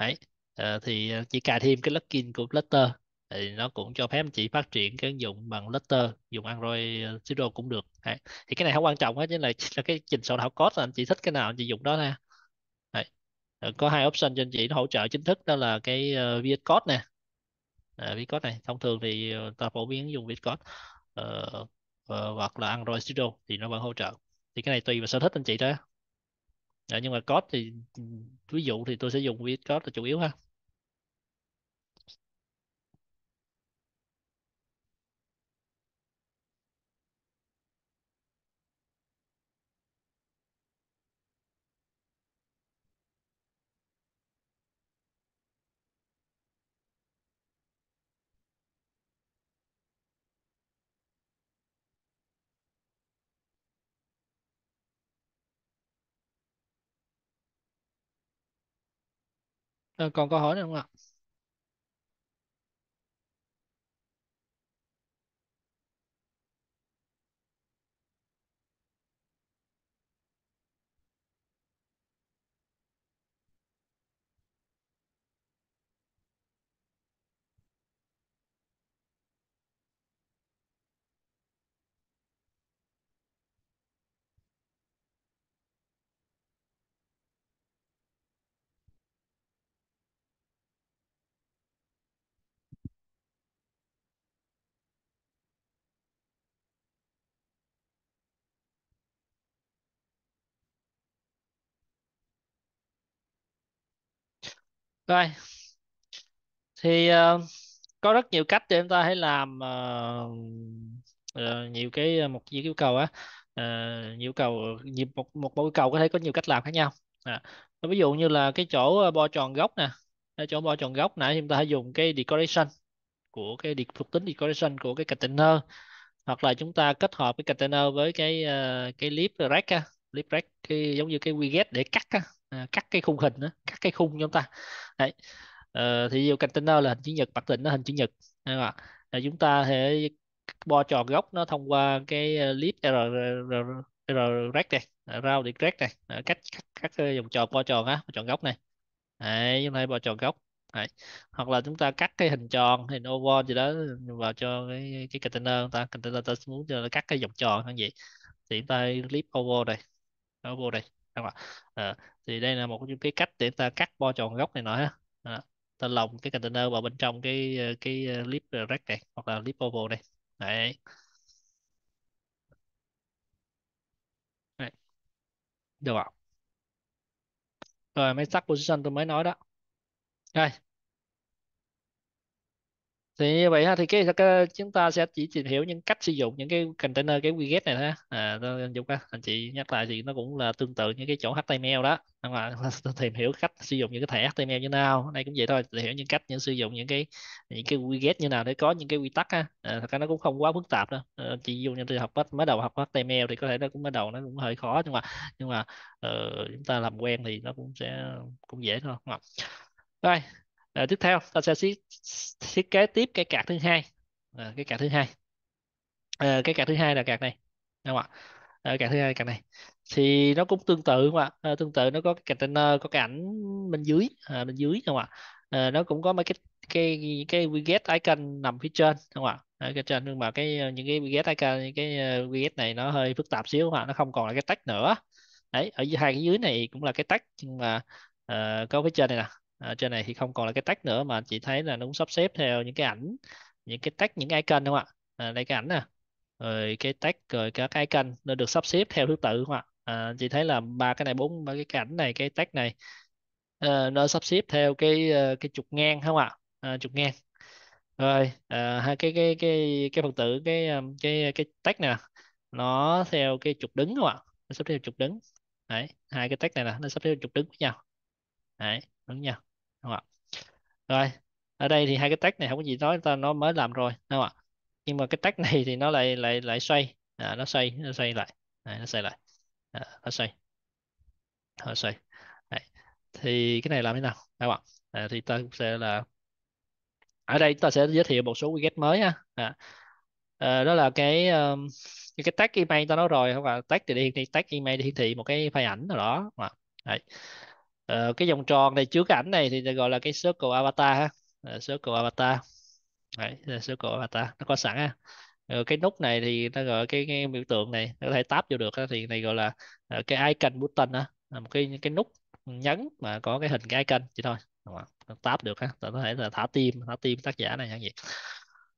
đấy Ờ, thì ờ, chỉ cài thêm cái plugin của Flutter thì nó cũng cho phép anh chị phát triển cái ứng dụng bằng Flutter dùng Android Studio ờ, cũng được Đấy. thì cái này không quan trọng hết chính là, là cái trình soạn thảo code là anh chị thích cái nào anh chị dùng đó nha Đấy. có hai option cho anh chị nó hỗ trợ chính thức đó là cái uh, ờ, VS Code nè à, ờ, VS Code này thông thường thì ta phổ biến dùng VS Code uh, uh, hoặc là Android Studio thì nó vẫn hỗ trợ thì cái này tùy vào sở thích anh chị đó à, nhưng mà code thì ví dụ thì tôi sẽ dùng VS Code là chủ yếu ha Ờ, còn câu hỏi nữa không ạ? Rồi, thì ờ, có rất nhiều cách để chúng ta hãy làm ờ, ờ, nhiều cái ờ, một nhiều yêu cầu á Ờ, nhiều cầu nhiều một một yêu cầu có thể có nhiều cách làm khác nhau à. Ví dụ như là cái chỗ ờ, bo tròn góc nè, ở chỗ bo tròn góc nãy chúng ta hãy dùng cái decoration của cái thuộc tính decoration của cái container hoặc là chúng ta kết hợp cái container với cái ờ, cái clip rack á, clip rack cái giống như cái widget để cắt á Ờ, cắt cái khung hình đó, cắt cái khung chúng ta đấy à, thì dù container là hình chữ nhật mặc định nó hình chữ nhật đúng không? À, chúng ta thể bo tròn góc nó thông qua cái clip ờ, r, r, r, r này rau đi rect này à, cách cắt các vòng tròn bo tròn á bo tròn góc này đấy chúng ta bo tròn góc đấy. hoặc là chúng ta cắt cái hình tròn hình oval gì đó vào cho cái cái container chúng ta container ta muốn cho nó cắt cái vòng tròn hay gì thì chúng ta clip oval đây, oval đây các bạn à, thì đây là một những cái cách để ta cắt bo tròn góc này nọ ha à, ta lồng cái container vào bên trong cái ờ, cái clip ờ, rack này hoặc là clip oval này đấy đấy được không rồi máy sắc position tôi mới nói đó đây thì như vậy ha thì cái, cái chúng ta sẽ chỉ tìm hiểu những cách sử dụng những cái container cái widget này ha à, anh Dũng ha anh chị nhắc lại thì nó cũng là tương tự như cái chỗ HTML đó nhưng mà tìm hiểu cách sử dụng những cái thẻ HTML như nào đây cũng vậy thôi tìm hiểu những cách những sử dụng những cái những cái widget như nào để có những cái quy tắc ha à, thật ra nó cũng không quá phức tạp đâu à, chị ví dụ như tôi học mới đầu học HTML thì có thể nó cũng mới đầu nó cũng hơi khó nhưng mà nhưng mà uh, chúng ta làm quen thì nó cũng sẽ cũng dễ thôi rồi à, tiếp theo ta sẽ thiết, kế tiếp cái card thứ hai à, cái card thứ hai à, cái card thứ hai là card này đúng không ạ à, card thứ hai là card này thì nó cũng tương tự mà à, tương tự nó có cái container có cái ảnh bên dưới à, bên dưới không ạ à, nó cũng có mấy cái cái cái widget icon nằm phía trên không ạ ở cái trên nhưng mà cái những cái widget icon những cái widget này nó hơi phức tạp xíu không ạ nó không còn là cái tag nữa đấy ở hai cái dưới này cũng là cái tag nhưng mà uh, có cái trên này nè à, trên này thì không còn là cái tag nữa mà chị thấy là nó cũng sắp xếp theo những cái ảnh những cái tag những cái icon đúng không ạ à, đây cái ảnh nè rồi cái tag rồi các cái icon nó được sắp xếp theo thứ tự không ạ à, ờ, chị thấy là ba cái này bốn ba cái cảnh này cái tag này à, nó sắp xếp theo cái cái trục ngang không ạ à, trục ngang rồi à, hai cái cái cái cái phần tử cái cái cái tag nè nó theo cái trục đứng không ạ nó sắp theo trục đứng đấy hai cái tag này là nó sắp theo trục đứng với nhau đấy đúng nhau không ạ rồi ở đây thì hai cái tách này không có gì nói ta nó mới làm rồi đúng không ạ nhưng mà cái tách này thì nó lại lại lại xoay à, nó xoay nó xoay lại à, nó xoay lại à, nó xoay nó xoay Đấy. thì cái này làm thế nào đúng không ạ à, thì ta sẽ là ở đây ta sẽ giới thiệu một số widget mới ha à, à, đó là cái um, cái tag email ta nói rồi không ạ à? tag thì đi tag email hiển thị một cái file ảnh nào đó mà Đấy ờ, cái vòng tròn này trước ảnh này thì gọi là cái circle avatar ha uh, circle avatar Đấy, circle avatar nó có sẵn ha rồi ờ, cái nút này thì nó gọi cái, cái biểu tượng này nó có thể táp vô được ha. thì này gọi là uh, cái icon button á là một cái cái nút nhấn mà có cái hình cái icon chỉ thôi đúng không? táp được ha ta có thể là thả tim thả tim tác giả này chẳng gì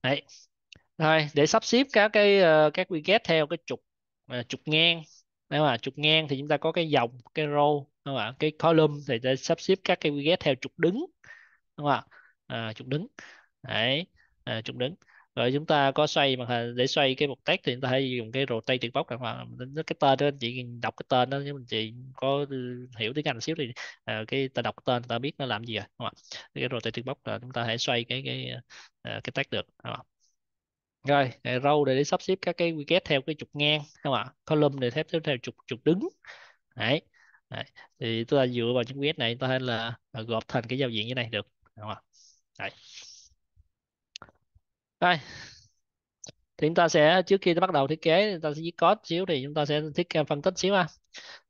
đấy rồi để sắp xếp các cái các widget theo cái trục trục ngang nếu mà trục ngang thì chúng ta có cái dòng cái row không ạ cái column thì ta sắp xếp các cái ghét theo trục đứng đúng không ạ à, trục đứng đấy à, trục đứng rồi chúng ta có xoay mà để xoay cái mục text thì chúng ta hãy dùng cái rotate bóc các bạn cái tên đó chị đọc cái tên đó nếu mình chị có hiểu tiếng Anh xíu thì à, cái ta đọc cái tên ta biết nó làm gì rồi đúng không ạ cái rotate bóc là chúng ta hãy xoay cái cái à, cái text được đúng không? ạ rồi à, râu để, để sắp xếp các cái widget theo cái trục ngang các bạn column để thép theo trục trục đứng đấy Đấy. thì chúng ta dựa vào chứng quyết này ta hay là à, gộp thành cái giao diện như này được đúng không Đấy. Đây. thì chúng ta sẽ trước khi ta bắt đầu thiết kế chúng ta sẽ viết code xíu thì chúng ta sẽ thiết kế phân tích xíu ha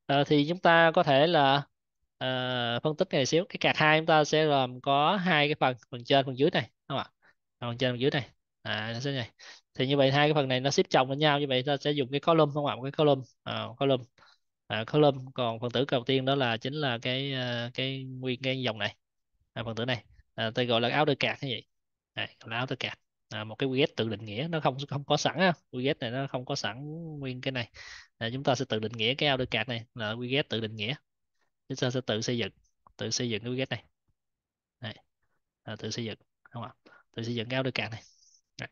à, thì chúng ta có thể là à, phân tích này xíu cái card hai chúng ta sẽ làm có hai cái phần phần trên phần dưới này đúng không ạ phần trên phần dưới này à, nó sẽ này thì như vậy hai cái phần này nó xếp chồng lên nhau như vậy ta sẽ dùng cái column không ạ một cái column à, column à, column còn phần tử đầu tiên đó là chính là cái ờ, cái nguyên cái dòng này à, phần tử này à, tôi gọi là áo outer card như vậy này gọi là outer card à, một cái widget tự định nghĩa nó không không có sẵn á widget này nó không có sẵn nguyên cái này à, chúng ta sẽ tự định nghĩa cái áo outer card này là widget tự định nghĩa chúng ta sẽ tự xây dựng tự xây dựng cái widget này này à, tự xây dựng đúng không ạ tự xây dựng cái outer card này Đấy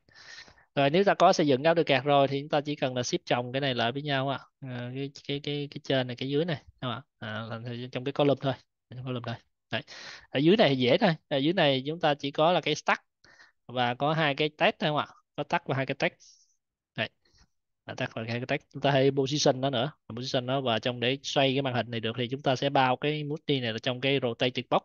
rồi nếu ta có xây dựng áo được cạc rồi thì chúng ta chỉ cần là ship chồng cái này lại với nhau ạ à. à, cái, cái cái cái trên này cái dưới này đúng không? À, trong cái column thôi trong column thôi Đấy. ở dưới này thì dễ thôi ở dưới này chúng ta chỉ có là cái stack và có hai cái test thôi không ạ có tag và hai cái test Đấy. À, tag và hai cái test chúng ta hay position nó nữa position nó và trong để xoay cái màn hình này được thì chúng ta sẽ bao cái multi này là trong cái rotated box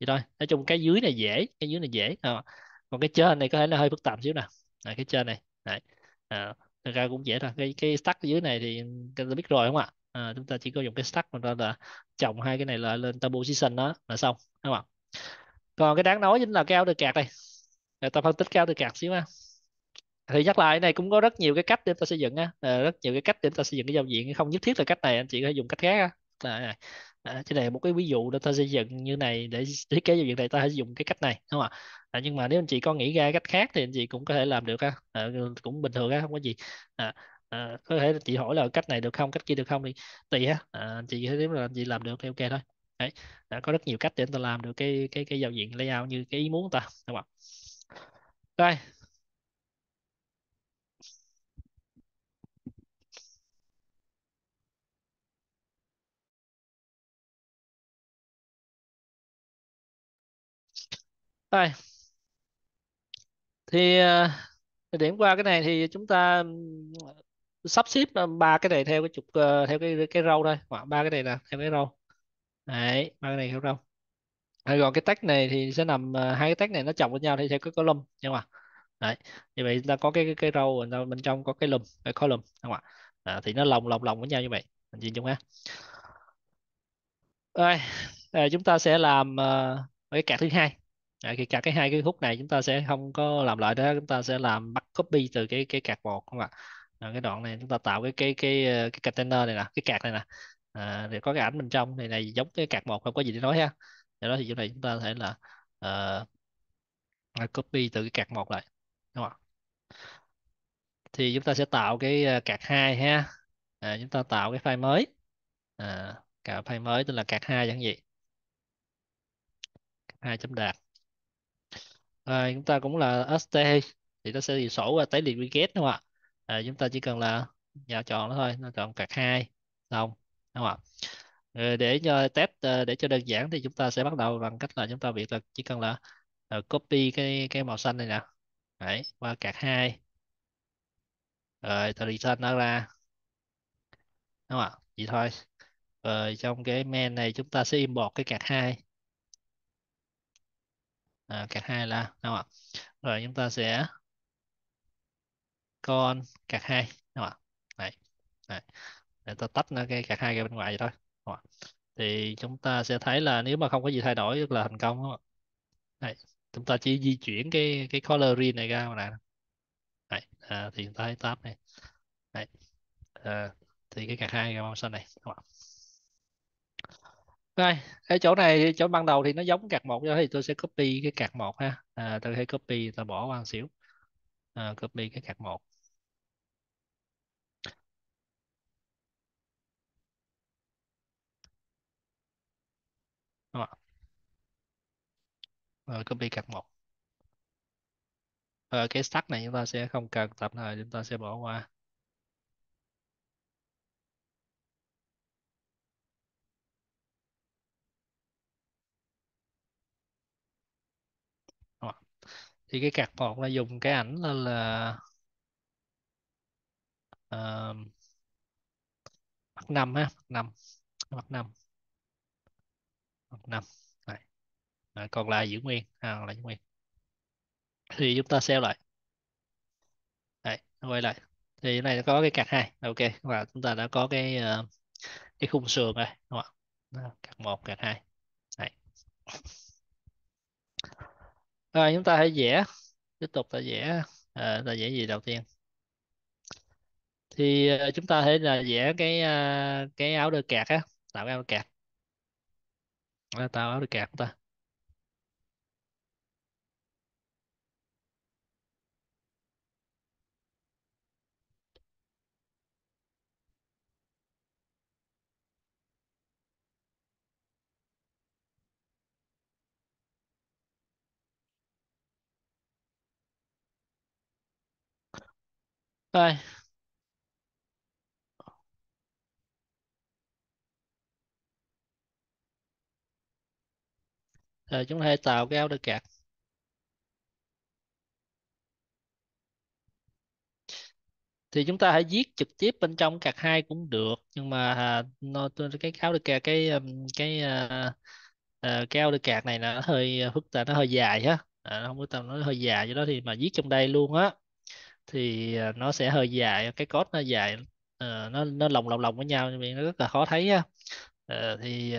vậy thôi nói chung cái dưới này dễ cái dưới này dễ à. còn cái trên này có thể là hơi phức tạp xíu nào Đấy, cái trên này Đấy. À, thực ra cũng dễ thôi cái cái stack dưới này thì các ta biết rồi không ạ à, chúng ta chỉ có dùng cái stack mà ta là chồng hai cái này là lên table position đó là xong đúng không ạ còn cái đáng nói chính là cao từ cạc đây để à, ta phân tích cao từ cạc xíu ha thì nhắc lại này cũng có rất nhiều cái cách để ta xây dựng á à, rất nhiều cái cách để ta xây dựng cái giao diện không nhất thiết là cách này anh chị có thể dùng cách khác á là trên à, này một cái ví dụ để ta xây dựng như này để thiết kế giao diện này ta hãy dùng cái cách này đúng không ạ à, nhưng mà nếu anh chị có nghĩ ra cách khác thì anh chị cũng có thể làm được ha à, cũng bình thường ha không có gì à, à, có thể chị hỏi là cách này được không cách kia được không thì tùy ha à, anh chị nếu là anh chị làm được thì ok thôi Đấy. À, có rất nhiều cách để chúng ta làm được cái cái cái giao diện layout như cái ý muốn ta đúng không rồi Đây thì ờ, điểm qua cái này thì chúng ta sắp xếp ba cái này theo cái trục ờ, theo cái cái râu đây khoảng ba cái này nè theo cái râu đấy ba cái này theo râu Rồi còn cái tag này thì sẽ nằm ờ, hai cái tag này nó chồng với nhau thì sẽ có column nhưng mà đấy như vậy chúng ta có cái cái, cái row bên trong có cái lùm cái column đúng không ạ à, thì nó lồng lồng lồng với nhau như vậy mình nhìn chung ha Rồi, à, chúng ta sẽ làm cái card thứ hai à, thì cả cái hai cái hook này chúng ta sẽ không có làm lại đó chúng ta sẽ làm bắt copy từ cái cái card một không ạ à, cái đoạn này chúng ta tạo cái cái cái ờ, cái container này nè cái card này nè à, để có cái ảnh bên trong này này giống cái card một không có gì để nói ha do đó thì chỗ này chúng ta có thể là uh, copy từ cái card một lại đúng không ạ thì chúng ta sẽ tạo cái ờ, card hai ha à, chúng ta tạo cái file mới à, cả file mới tên là card hai chẳng gì hai chấm đạt à, chúng ta cũng là st thì nó sẽ sổ qua tái liệt request đúng không ạ à, chúng ta chỉ cần là nhà chọn nó thôi nó chọn card hai xong đúng không ạ ờ, để cho test để cho đơn giản thì chúng ta sẽ bắt đầu bằng cách là chúng ta việc là chỉ cần là copy cái cái màu xanh này nè Đấy, qua card hai rồi thì return nó ra đúng không ạ vậy thôi rồi trong cái main này chúng ta sẽ import cái card hai à, cạc hai là đúng không ạ rồi chúng ta sẽ con cạc hai không ạ này này để ta tách nó cái cạc hai ra bên ngoài vậy thôi đúng không? ạ? thì chúng ta sẽ thấy là nếu mà không có gì thay đổi tức là thành công đúng không ạ? này chúng ta chỉ di chuyển cái cái color green này ra mà nè đấy, à, thì chúng ta thấy tab này đấy, à, thì cái cạc hai ra màu xanh này đúng không? ạ? Đây, cái chỗ này chỗ ban đầu thì nó giống card một thì tôi sẽ copy cái card một ha. À, tôi sẽ copy tôi bỏ qua một xíu. À, copy cái card một. Rồi. copy card một. Rồi cái sắt này chúng ta sẽ không cần tạm thời chúng ta sẽ bỏ qua. thì cái card một là dùng cái ảnh là, là ờ, mặt năm ha mặt năm mặt năm mặt năm này. còn lại giữ nguyên à, còn lại giữ nguyên thì chúng ta xeo lại Đấy, quay lại thì cái này nó có cái card hai ok và chúng ta đã có cái ờ, cái khung sườn rồi đúng không ạ card một card hai này rồi chúng ta hãy vẽ, tiếp tục ta vẽ, à, ta vẽ gì đầu tiên? Thì à, chúng ta hãy là vẽ cái à, cái áo đôi kẹt á, tạo cái áo đôi kẹt À, tạo áo đôi kẹt của ta. Đây. Rồi chúng ta hãy tạo cái áo được kẹt Thì chúng ta hãy viết trực tiếp bên trong cạc hai cũng được, nhưng mà à, nó cái áo được cạc cái cái keo à, à, được kẹt này là nó hơi phức tạp, nó hơi dài á. À, nó không có tầm nó hơi dài cho đó thì mà viết trong đây luôn á thì ờ, nó sẽ hơi dài cái code nó dài ờ, nó nó lồng lồng lồng với nhau vì nó rất là khó thấy á ờ, thì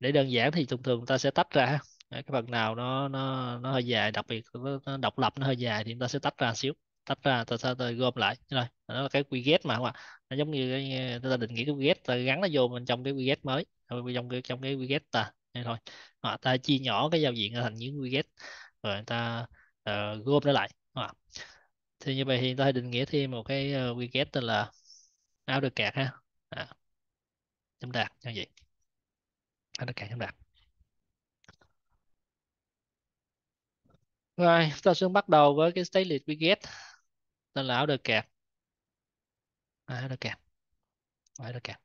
để đơn giản thì thường thường ta sẽ tách ra cái phần nào nó nó nó hơi dài đặc biệt nó, nó độc lập nó hơi dài thì chúng ta sẽ tách ra xíu tách ra ta sẽ ta gom lại như này nó là cái quy ghét mà không ạ nó giống như ta định nghĩa cái quy ghét ta gắn nó vô bên trong cái quy ghét mới trong cái trong cái quy ghét ta thế thôi à, ta chia nhỏ cái giao diện thành những quy ghét rồi ta uh, gom nó lại à thì như vậy thì ta định nghĩa thêm một cái widget ờ, tên là áo được kẹt ha à, chấm đạt như vậy áo được kẹt chấm đạt rồi ta sẽ bắt đầu với cái stateless widget tên là áo được kẹt à, áo được kẹt áo được kẹt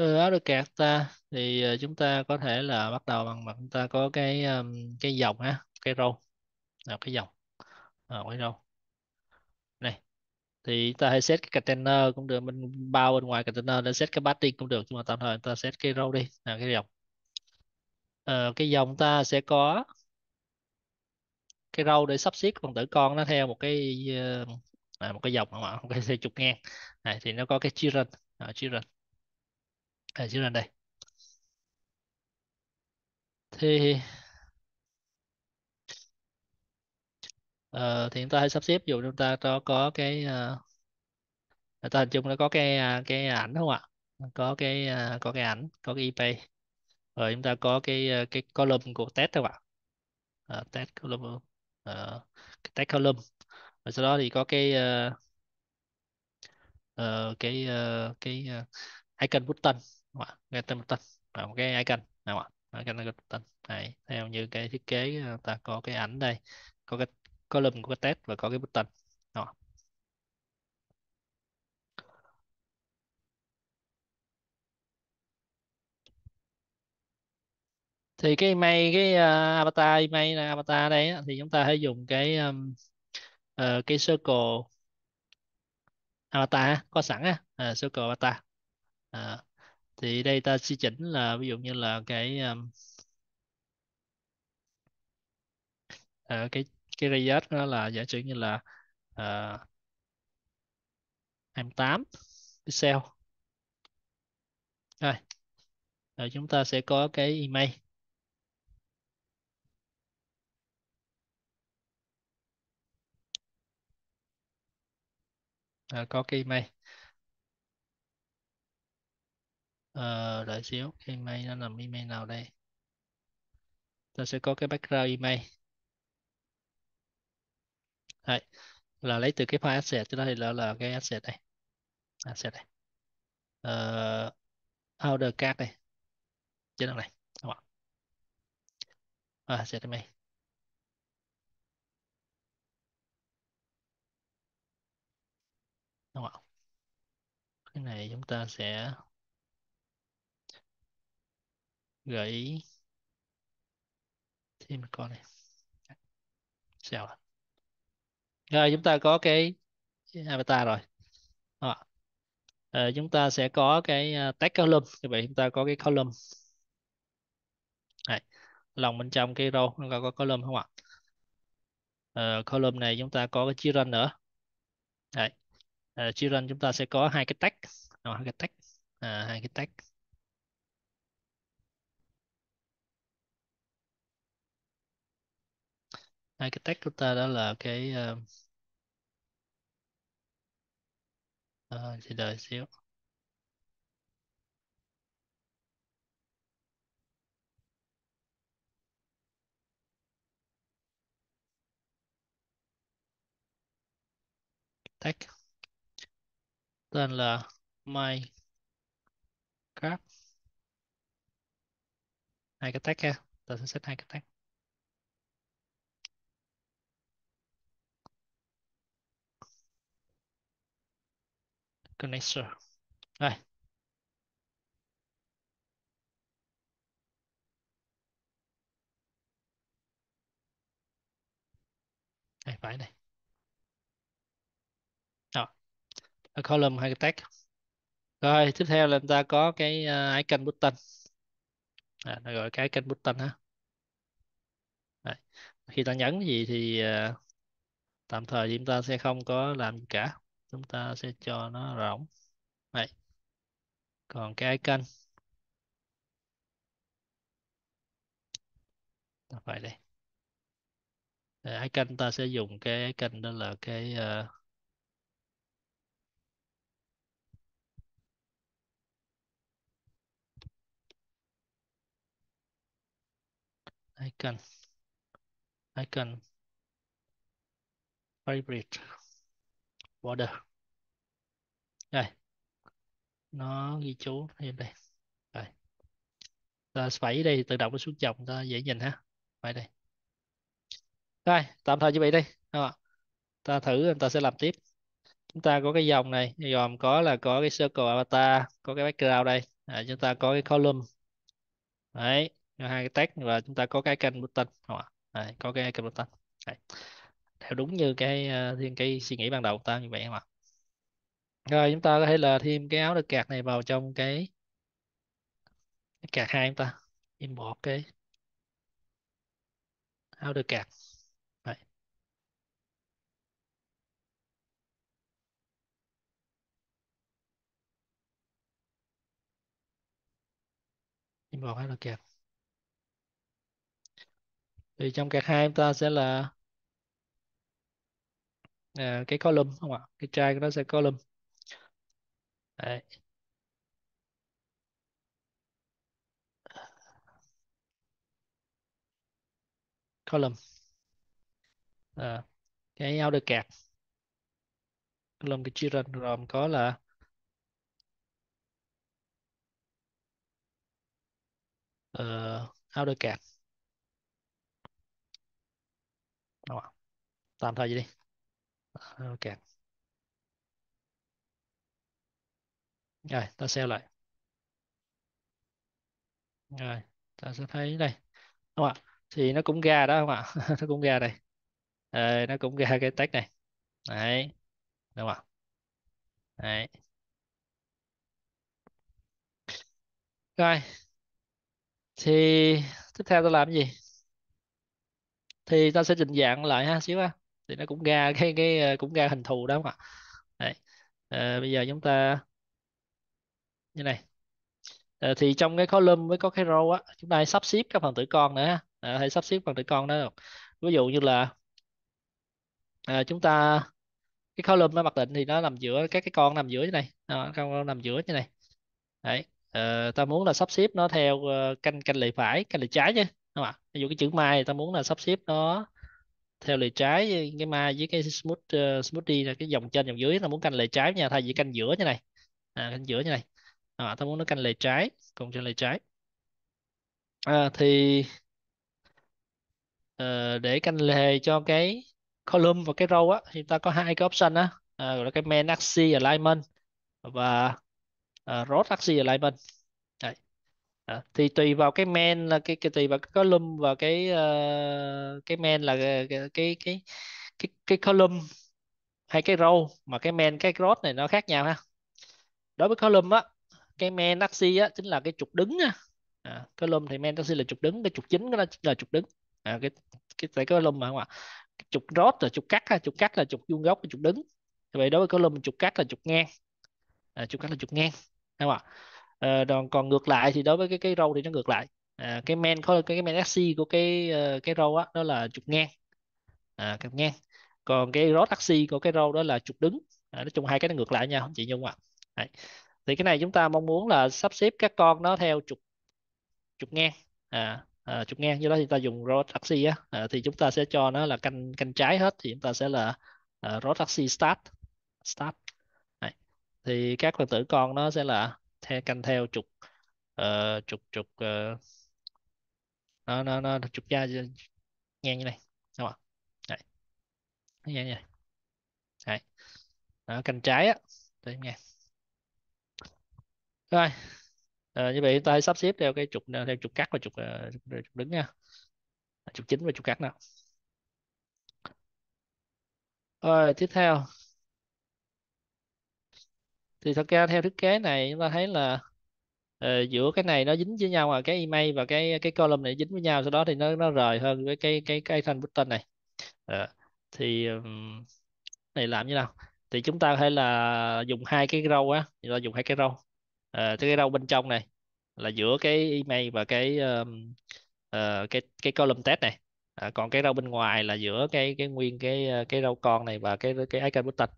Ừ, được kẹt ta thì ờ, chúng ta có thể là bắt đầu bằng mặt chúng ta có cái um, cái dòng ha cái râu là cái dòng Ờ, cái râu này thì ta hãy set cái container cũng được mình bao bên ngoài container để set cái body cũng được nhưng mà tạm thời ta set cái râu đi là cái dòng Ờ, cái dòng ta sẽ có cái râu để sắp xếp phần tử con nó theo một cái ờ, à, một cái dòng không ạ một cái trục ngang này thì nó có cái children à, children ở dưới lần đây thì uh, ờ, thì chúng ta hãy sắp xếp dù chúng ta có có cái uh, ta hình chung nó có cái à, cái ảnh đúng không ạ có cái uh, có cái ảnh có cái ip rồi chúng ta có cái ờ, cái column của test các bạn à, test column uh, cái test column rồi sau đó thì có cái uh, uh, cái uh, cái uh, icon button không ạ cái tên tên là một cái icon nào ạ icon là tên này theo như cái thiết kế ờ, ta có cái ảnh đây có cái column có cái test và có cái button đó thì cái email cái uh, avatar email là avatar đây á, thì chúng ta hãy dùng cái um, uh, cái circle avatar có sẵn á uh, circle avatar uh, thì đây ta suy chỉnh là ví dụ như là cái uh, cái cái radius đó là giả sử như là uh, ờ, 28 pixel rồi. rồi chúng ta sẽ có cái email à, có cái email Ờ, đợi xíu, email nó làm email nào đây? Ta sẽ có cái background email. Đấy, là lấy từ cái file asset, cho ta thì là, là cái asset này. Asset này. Ờ, order card đây Chế độ này. Đúng không? À, asset email. Đúng không? Cái này chúng ta sẽ gợi ý thêm con này sao rồi rồi chúng ta có cái avatar rồi đó. À, chúng ta sẽ có cái à, tag column như vậy chúng ta có cái column này. lòng bên trong cái row chúng ta có column không ạ à, column này chúng ta có cái children nữa Đấy. À, ờ, children chúng ta sẽ có hai cái tag hai cái tag à, hai cái tag hai cái tag của ta đó là cái uh, à, đợi xíu tag tên là my craft hai cái tag ha ta sẽ set hai cái tag connector đây đây phải này Đó. Ở column hai cái tag rồi tiếp theo là chúng ta có cái à, icon button à, nó gọi cái icon button ha Đấy. khi ta nhấn gì thì à, tạm thời chúng ta sẽ không có làm gì cả chúng ta sẽ cho nó rộng vậy còn cái icon ta phải đây cái icon ta sẽ dùng cái icon đó là cái uh, icon icon favorite border đây nó ghi chú thêm đây rồi ta phải đây tự động nó xuống dòng ta dễ nhìn ha phải đây rồi tạm thời như vậy đây Đó. ta thử người ta sẽ làm tiếp chúng ta có cái dòng này dòng có là có cái circle avatar có cái background đây à, chúng ta có cái column đấy hai cái tag và chúng ta có cái kênh button Đó. Đấy, có cái kênh button đấy theo đúng như cái ờ, thiên cái suy nghĩ ban đầu của ta như vậy không ạ rồi chúng ta có thể là thêm cái áo được cạc này vào trong cái, cạc hai chúng ta import cái áo được cạc Đấy. import áo được cạc thì trong cạc hai chúng ta sẽ là à, cái column không ạ cái trai của nó sẽ column Đấy. column à, cái ao outer card column cái children gồm có là uh, outer card tạm thời vậy đi Ờ, ok rồi ta xem lại rồi ta sẽ thấy đây đúng không ạ thì nó cũng ra đó không ạ nó cũng ra đây à, nó cũng ra cái tag này đấy đúng không ạ đấy rồi thì tiếp theo ta làm gì thì ta sẽ trình dạng lại ha xíu ha thì nó cũng ra cái cái ờ, cũng ra hình thù đó không ạ Đấy. À, bây giờ chúng ta như này à, thì trong cái column với có cái row á chúng ta hãy sắp xếp các phần tử con nữa à, hãy sắp xếp phần tử con đó ví dụ như là à, chúng ta cái column nó mặc định thì nó nằm giữa các cái con nằm giữa như này à, con nằm giữa như này đấy à, ta muốn là sắp xếp nó theo canh canh lề phải canh lề trái chứ không ạ ví dụ cái chữ mai ta muốn là sắp xếp nó theo lề trái cái ma với cái smooth uh, smoothie là cái dòng trên dòng dưới ta muốn canh lề trái nha thay vì canh giữa như này à, canh giữa như này à, ta muốn nó canh lề trái cùng trên lề trái à, thì uh, để canh lề cho cái column và cái row á thì ta có hai cái option á à, gọi là cái main axis alignment và uh, ờ, road axis alignment đó. Ờ, thì tùy vào cái men là cái, cái tùy vào cái column và cái uh, cái men là cái ờ, cái cái cái, cái column hay cái row mà cái men cái cross này nó khác nhau ha đối với column á cái men axis á chính là cái trục đứng á à, column thì men axis là trục đứng cái trục chính nó là trục đứng à, cái cái tại column mà không ạ trục cross là trục cắt ha trục cắt là trục vuông góc trục đứng vậy đối với column trục cắt là trục ngang à, trục cắt là trục ngang đúng không ạ à, ờ, còn còn ngược lại thì đối với cái cái râu thì nó ngược lại à, cái men có cái, cái men axi của cái ờ, cái râu á đó là trục ngang à, chục ngang còn cái rod axi của cái râu đó là trục đứng à, nói chung hai cái nó ngược lại nhau chị Nhung ạ à. thì cái này chúng ta mong muốn là sắp xếp các con nó theo trục trục ngang à, à trục ngang do đó thì ta dùng rod axi á à, thì chúng ta sẽ cho nó là canh canh trái hết thì chúng ta sẽ là uh, rod axi start start thì các phần tử con nó sẽ là theo canh theo trục uh, trục trục uh, nó nó nó trục ra ngang như này đúng không ạ đấy như này đấy đó, canh trái á đấy nghe rồi à, như vậy ta sắp xếp theo cái trục theo trục cắt và trục, trục, đứng nha trục chính và trục cắt nào rồi tiếp theo thì thật ra theo thiết kế này chúng ta thấy là ờ, giữa cái này nó dính với nhau à cái email và cái cái column này dính với nhau sau đó thì nó nó rời hơn với cái cái cái thanh button này ờ, thì um, này làm như nào thì chúng ta hay là dùng hai cái râu á chúng ta dùng hai cái râu ờ, cái râu bên trong này là giữa cái email và cái um, uh, cái cái column test này à, còn cái rau bên ngoài là giữa cái cái nguyên cái ờ, cái rau con này và cái cái icon button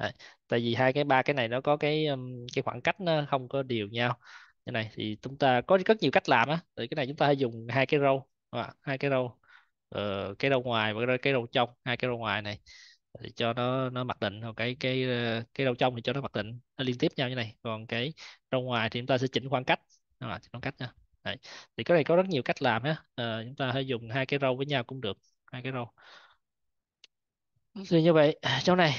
Đấy. tại vì hai cái ba cái này nó có cái cái khoảng cách nó không có đều nhau như này thì chúng ta có rất nhiều cách làm á thì cái này chúng ta hay dùng hai cái râu à, hai cái râu ờ, cái râu ngoài và cái râu trong hai cái râu ngoài này thì cho nó nó mặc định còn cái cái ờ, cái râu trong thì cho nó mặc định nó liên tiếp nhau như này còn cái râu ngoài thì chúng ta sẽ chỉnh khoảng cách à, chỉnh khoảng cách nha Đấy. thì cái này có rất nhiều cách làm á à, chúng ta hay dùng hai cái râu với nhau cũng được hai cái râu ừ. thì như vậy trong à, này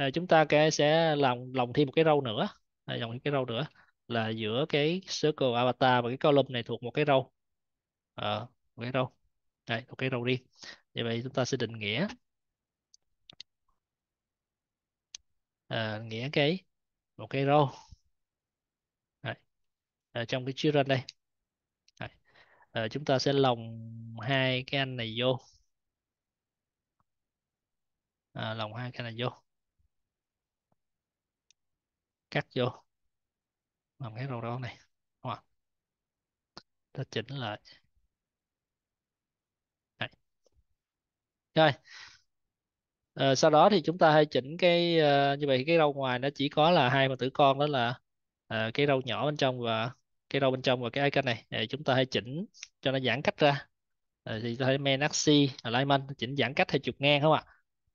à, chúng ta sẽ lòng lồng thêm một cái râu nữa à, lòng thêm cái râu nữa là giữa cái circle avatar và cái column này thuộc một cái râu, à, ờ, một cái râu, đây một cái râu đi như vậy chúng ta sẽ định nghĩa à, nghĩa cái một cái râu À, trong cái children đây À, chúng ta sẽ lồng hai cái anh này vô à, lồng hai cái này vô cắt vô làm cái rau rau này đúng không? ta chỉnh lại Đấy. rồi à, sau đó thì chúng ta hay chỉnh cái uh, như vậy cái rau ngoài nó chỉ có là hai phần tử con đó là uh, cái rau nhỏ bên trong và cái rau bên trong và cái icon này để chúng ta hay chỉnh cho nó giãn cách ra à, thì ta hãy men axi alignment chỉnh giãn cách hay trục ngang không ạ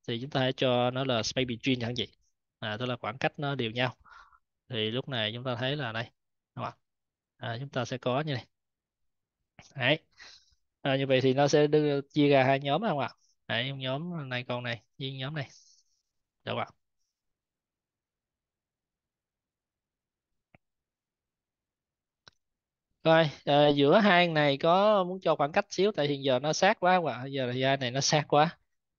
thì chúng ta hãy cho nó là space between chẳng gì à, tức là khoảng cách nó đều nhau thì lúc này chúng ta thấy là đây đúng không? À, chúng ta sẽ có như này đấy à, như vậy thì nó sẽ đưa, chia ra hai nhóm không ạ đấy nhóm này con này với nhóm này đúng không ạ rồi à, giữa hai này có muốn cho khoảng cách xíu tại hiện giờ nó sát quá không ạ giờ là hai này nó sát quá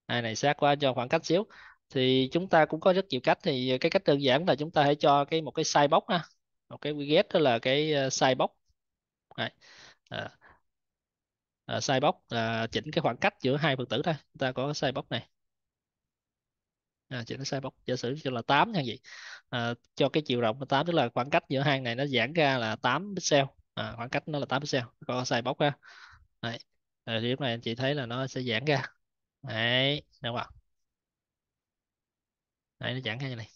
hai này sát quá cho khoảng cách xíu thì chúng ta cũng có rất nhiều cách thì ờ, cái cách đơn giản là chúng ta hãy cho cái một cái size box ha một cái widget đó là cái ờ, size box Đấy. À, ờ. à, size box là chỉnh cái khoảng cách giữa hai phần tử thôi chúng ta có size box này à, chỉnh cái size box giả sử cho là 8 nha vậy à, cho cái chiều rộng là 8 tức là khoảng cách giữa hai này nó giãn ra là 8 pixel à, khoảng cách nó là 8 pixel có size box ra Đấy. À, thì lúc này anh chị thấy là nó sẽ giãn ra Đấy, đúng không ạ đấy nó chẳng như này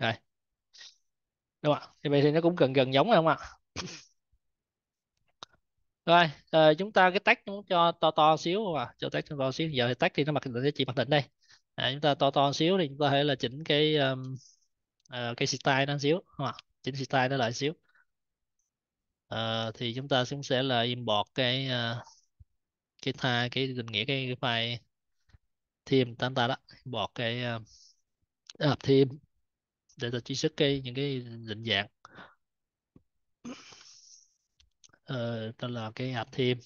rồi đúng không ạ thì vậy thì nó cũng gần gần giống rồi không ạ rồi à, chúng ta cái tách muốn cho to to xíu không cho tách cho to xíu giờ thì tách thì nó mặc định chỉ mặc định đây à, chúng ta to to xíu thì chúng ta thể là chỉnh cái um, uh, cái style nó xíu không ạ chỉnh style nó lại xíu uh, thì chúng ta cũng sẽ là import cái uh, cái tha cái định nghĩa cái, cái file thêm tám ta đó bỏ cái uh, thêm để ta truy xuất cái những cái định dạng ờ, ta là cái hạt thêm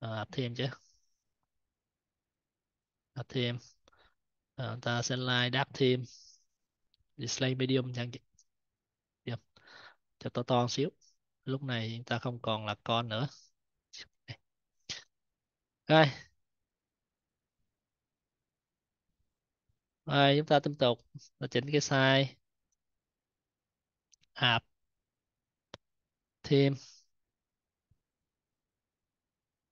à, ờ, hạt thêm chứ hạt thêm à, ta sẽ like đáp thêm display medium chẳng chị yeah. Dạ. cho to to xíu lúc này ta không còn là con nữa Đây. Rồi chúng ta tiếp tục là chỉnh cái size app thêm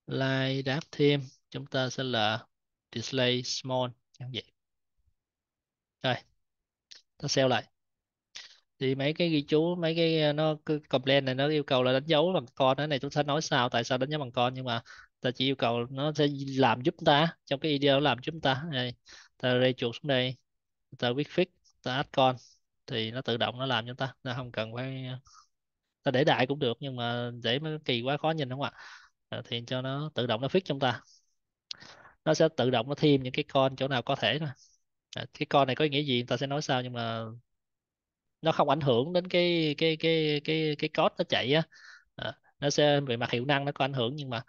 like, đáp thêm chúng ta sẽ là display small như vậy rồi ta sell lại thì mấy cái ghi chú mấy cái ờ, nó cái complaint này nó yêu cầu là đánh dấu bằng con cái này chúng ta nói sao tại sao đánh dấu bằng con nhưng mà ta chỉ yêu cầu nó sẽ làm giúp ta trong cái idea nó làm giúp ta đây ta ray chuột xuống đây ta quyết fix ta add con thì nó tự động nó làm cho ta ta không cần phải ta để đại cũng được nhưng mà để nó kỳ quá khó nhìn đúng không ạ à, thì cho nó tự động nó fix trong ta nó sẽ tự động nó thêm những cái con chỗ nào có thể thôi à, cái con này có ý nghĩa gì ta sẽ nói sau nhưng mà nó không ảnh hưởng đến cái cái cái cái cái code nó chạy á à, nó sẽ về mặt hiệu năng nó có ảnh hưởng nhưng mà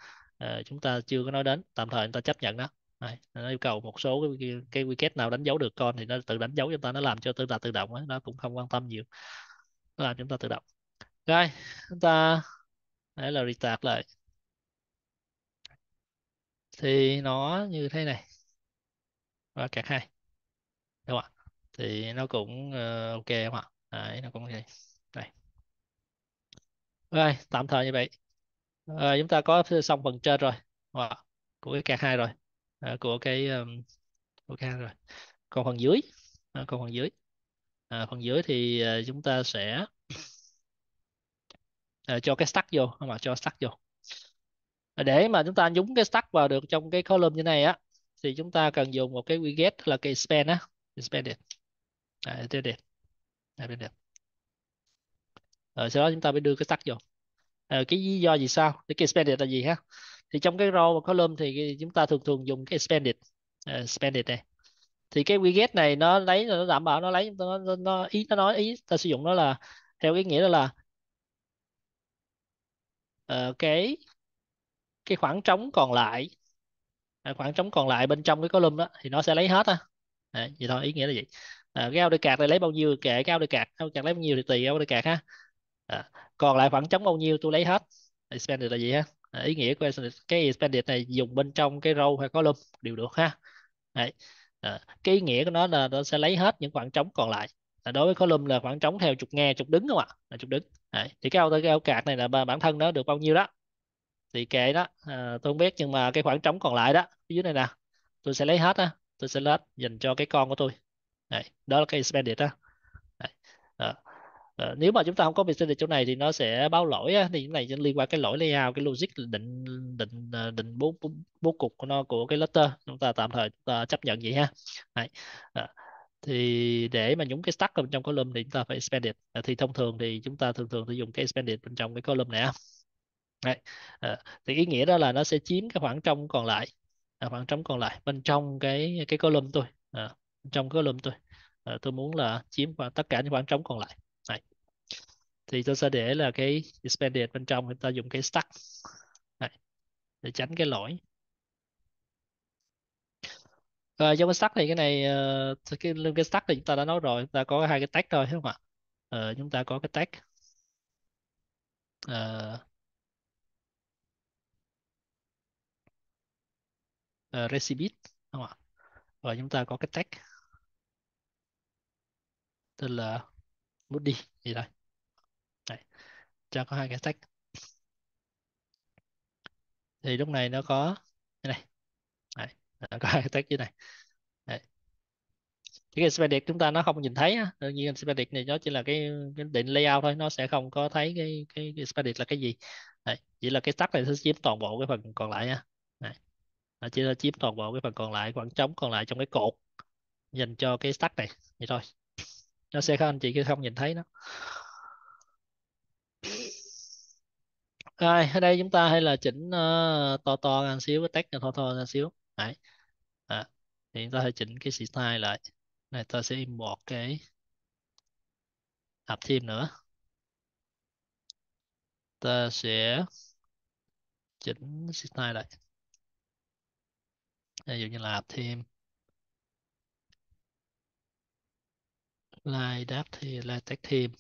chúng ta chưa có nói đến tạm thời chúng ta chấp nhận đó. Đấy, nó yêu cầu một số cái, cái widget nào đánh dấu được con thì nó tự đánh dấu cho ta nó làm cho tương tác tự động ấy. nó cũng không quan tâm nhiều nó làm chúng ta tự động rồi chúng ta đấy là retag lại thì nó như thế này và kẹt hai đúng không ạ thì nó cũng uh, ok không ạ đấy nó cũng vậy đây rồi tạm thời như vậy à, chúng ta có xong phần trên rồi đúng không ạ của cái kẹt hai rồi uh, của cái um, của can rồi còn phần dưới uh, còn phần dưới uh, phần dưới thì uh, chúng ta sẽ uh, cho cái stack vô không mà cho stack vô để mà chúng ta nhúng cái stack vào được trong cái column như này á thì chúng ta cần dùng một cái widget là cái span á expanded à, expanded expanded rồi sau đó chúng ta mới đưa cái stack vô à, cái lý do gì sao cái expanded là gì ha thì trong cái row và column thì chúng ta thường thường dùng cái expanded uh, expanded này thì cái widget này nó lấy nó đảm bảo nó lấy nó, nó, nó ý nó nói ý ta sử dụng nó là theo cái nghĩa đó là uh, cái cái khoảng trống còn lại à, khoảng trống còn lại bên trong cái column đó thì nó sẽ lấy hết ha à, vậy thôi ý nghĩa là vậy à, cái outer card này lấy bao nhiêu kệ cái outer card outer card lấy bao nhiêu thì tùy outer card ha à, còn lại khoảng trống bao nhiêu tôi lấy hết expanded là gì ha ý nghĩa của cái expanded này dùng bên trong cái row hay column đều được ha Đấy. À, cái ý nghĩa của nó là nó sẽ lấy hết những khoảng trống còn lại à, đối với column là khoảng trống theo trục nghe, trục đứng không ạ là trục đứng Đấy. thì cái auto cái cạc này là bản thân nó được bao nhiêu đó thì kệ đó à, tôi không biết nhưng mà cái khoảng trống còn lại đó phía dưới này nè tôi sẽ lấy hết á tôi sẽ lấy hết dành cho cái con của tôi Đấy. đó là cái expanded đó Đấy. À Ờ, nếu mà chúng ta không có vệ sinh ở chỗ này thì nó sẽ báo lỗi thì những này liên quan cái lỗi layout cái logic định định ờ, định bố bố, cục của nó của cái letter chúng ta tạm thời chúng ta chấp nhận vậy ha Đấy. Ờ, thì để mà nhúng cái stack bên trong column thì chúng ta phải expanded ờ, thì thông thường thì chúng ta thường thường sử dụng cái expanded bên trong cái column này Đấy. thì ý nghĩa đó là nó sẽ chiếm cái khoảng trống còn lại khoảng trống còn lại bên trong cái cái column tôi à, trong column tôi tôi muốn là chiếm khoảng tất cả những khoảng trống còn lại thì tôi sẽ để là cái expanded bên trong chúng ta dùng cái stack này, để tránh cái lỗi à, trong cái stack này cái này ờ, cái cái stack thì chúng ta đã nói rồi chúng ta có hai cái tag thôi đúng không ạ à, chúng ta có cái tag à, uh, recipient đúng không ạ và chúng ta có cái tag tên là moody gì đây đấy, cho có hai cái sách thì lúc này nó có đây, này Đấy, nó có hai cái tag như này Đấy. cái spreadsheet chúng ta nó không nhìn thấy đương nhiên spreadsheet này nó chỉ là cái, cái định layout thôi nó sẽ không có thấy cái cái, cái spandex là cái gì Đấy. chỉ là cái tag này sẽ chiếm toàn bộ cái phần còn lại nha Đấy. nó chỉ là chiếm toàn bộ cái phần còn lại khoảng trống còn lại trong cái cột dành cho cái tag này vậy thôi nó sẽ không anh chị không nhìn thấy nó Rồi, ở đây chúng ta hay là chỉnh uh, to to ra xíu, tách cho to to ra xíu. Đấy. À, thì chúng ta phải chỉnh cái style lại. Này ta sẽ import cái app thêm nữa. Ta sẽ chỉnh style lại. Ví dụ như là app thêm. Like đáp thì là tag thêm.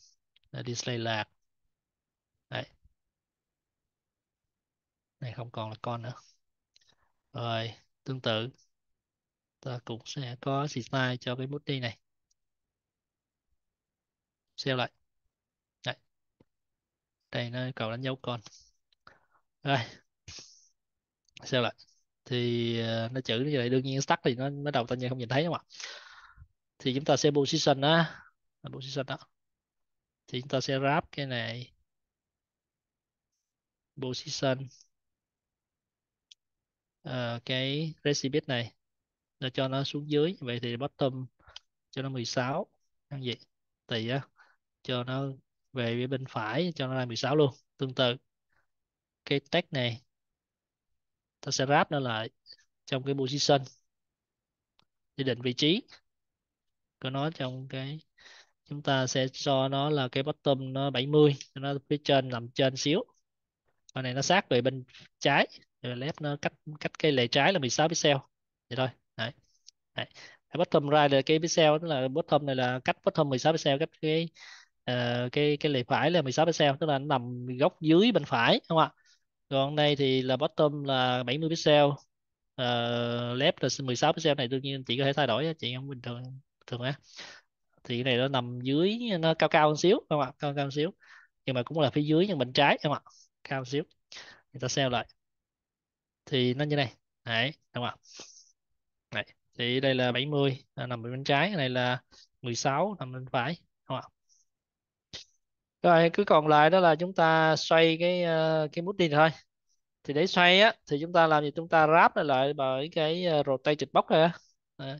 là Display lạc. này không còn là con nữa rồi tương tự ta cũng sẽ có size cho cái body này xem lại đây, đây nó cầu đánh dấu con rồi xem lại thì ờ, nó chữ như vậy đương nhiên tắt thì nó nó đầu tao như không nhìn thấy không ạ thì chúng ta sẽ position đó position đó thì chúng ta sẽ wrap cái này position ờ, cái recipe này nó cho nó xuống dưới vậy thì bottom cho nó 16 ăn vậy thì á cho nó về bên phải cho nó ra 16 luôn tương tự cái tag này ta sẽ ráp nó lại trong cái position để định vị trí của nó trong cái chúng ta sẽ cho nó là cái bottom nó 70 cho nó phía trên nằm trên xíu và này nó sát về bên trái left nó cách cách cái lề trái là 16 pixel vậy thôi đấy, đấy. bottom right là cái pixel tức là bottom này là cách bottom 16 pixel cách cái uh, cái cái lề phải là 16 pixel tức là nó nằm góc dưới bên phải không ạ còn đây thì là bottom là 70 pixel uh, ờ, left là 16 pixel này đương nhiên chị có thể thay đổi chị không bình thường thường á thì cái này nó nằm dưới nó cao cao hơn xíu không ạ cao cao một xíu nhưng mà cũng là phía dưới nhưng bên trái không ạ cao một xíu người ta xem lại thì nó như này đấy đúng không đấy. thì đây là 70 à, nằm bên trái này là 16 nằm bên phải đúng không rồi cứ còn lại đó là chúng ta xoay cái ờ, cái mút đi thôi thì để xoay á thì chúng ta làm gì chúng ta ráp lại lại bởi cái ờ, rotated box này á à.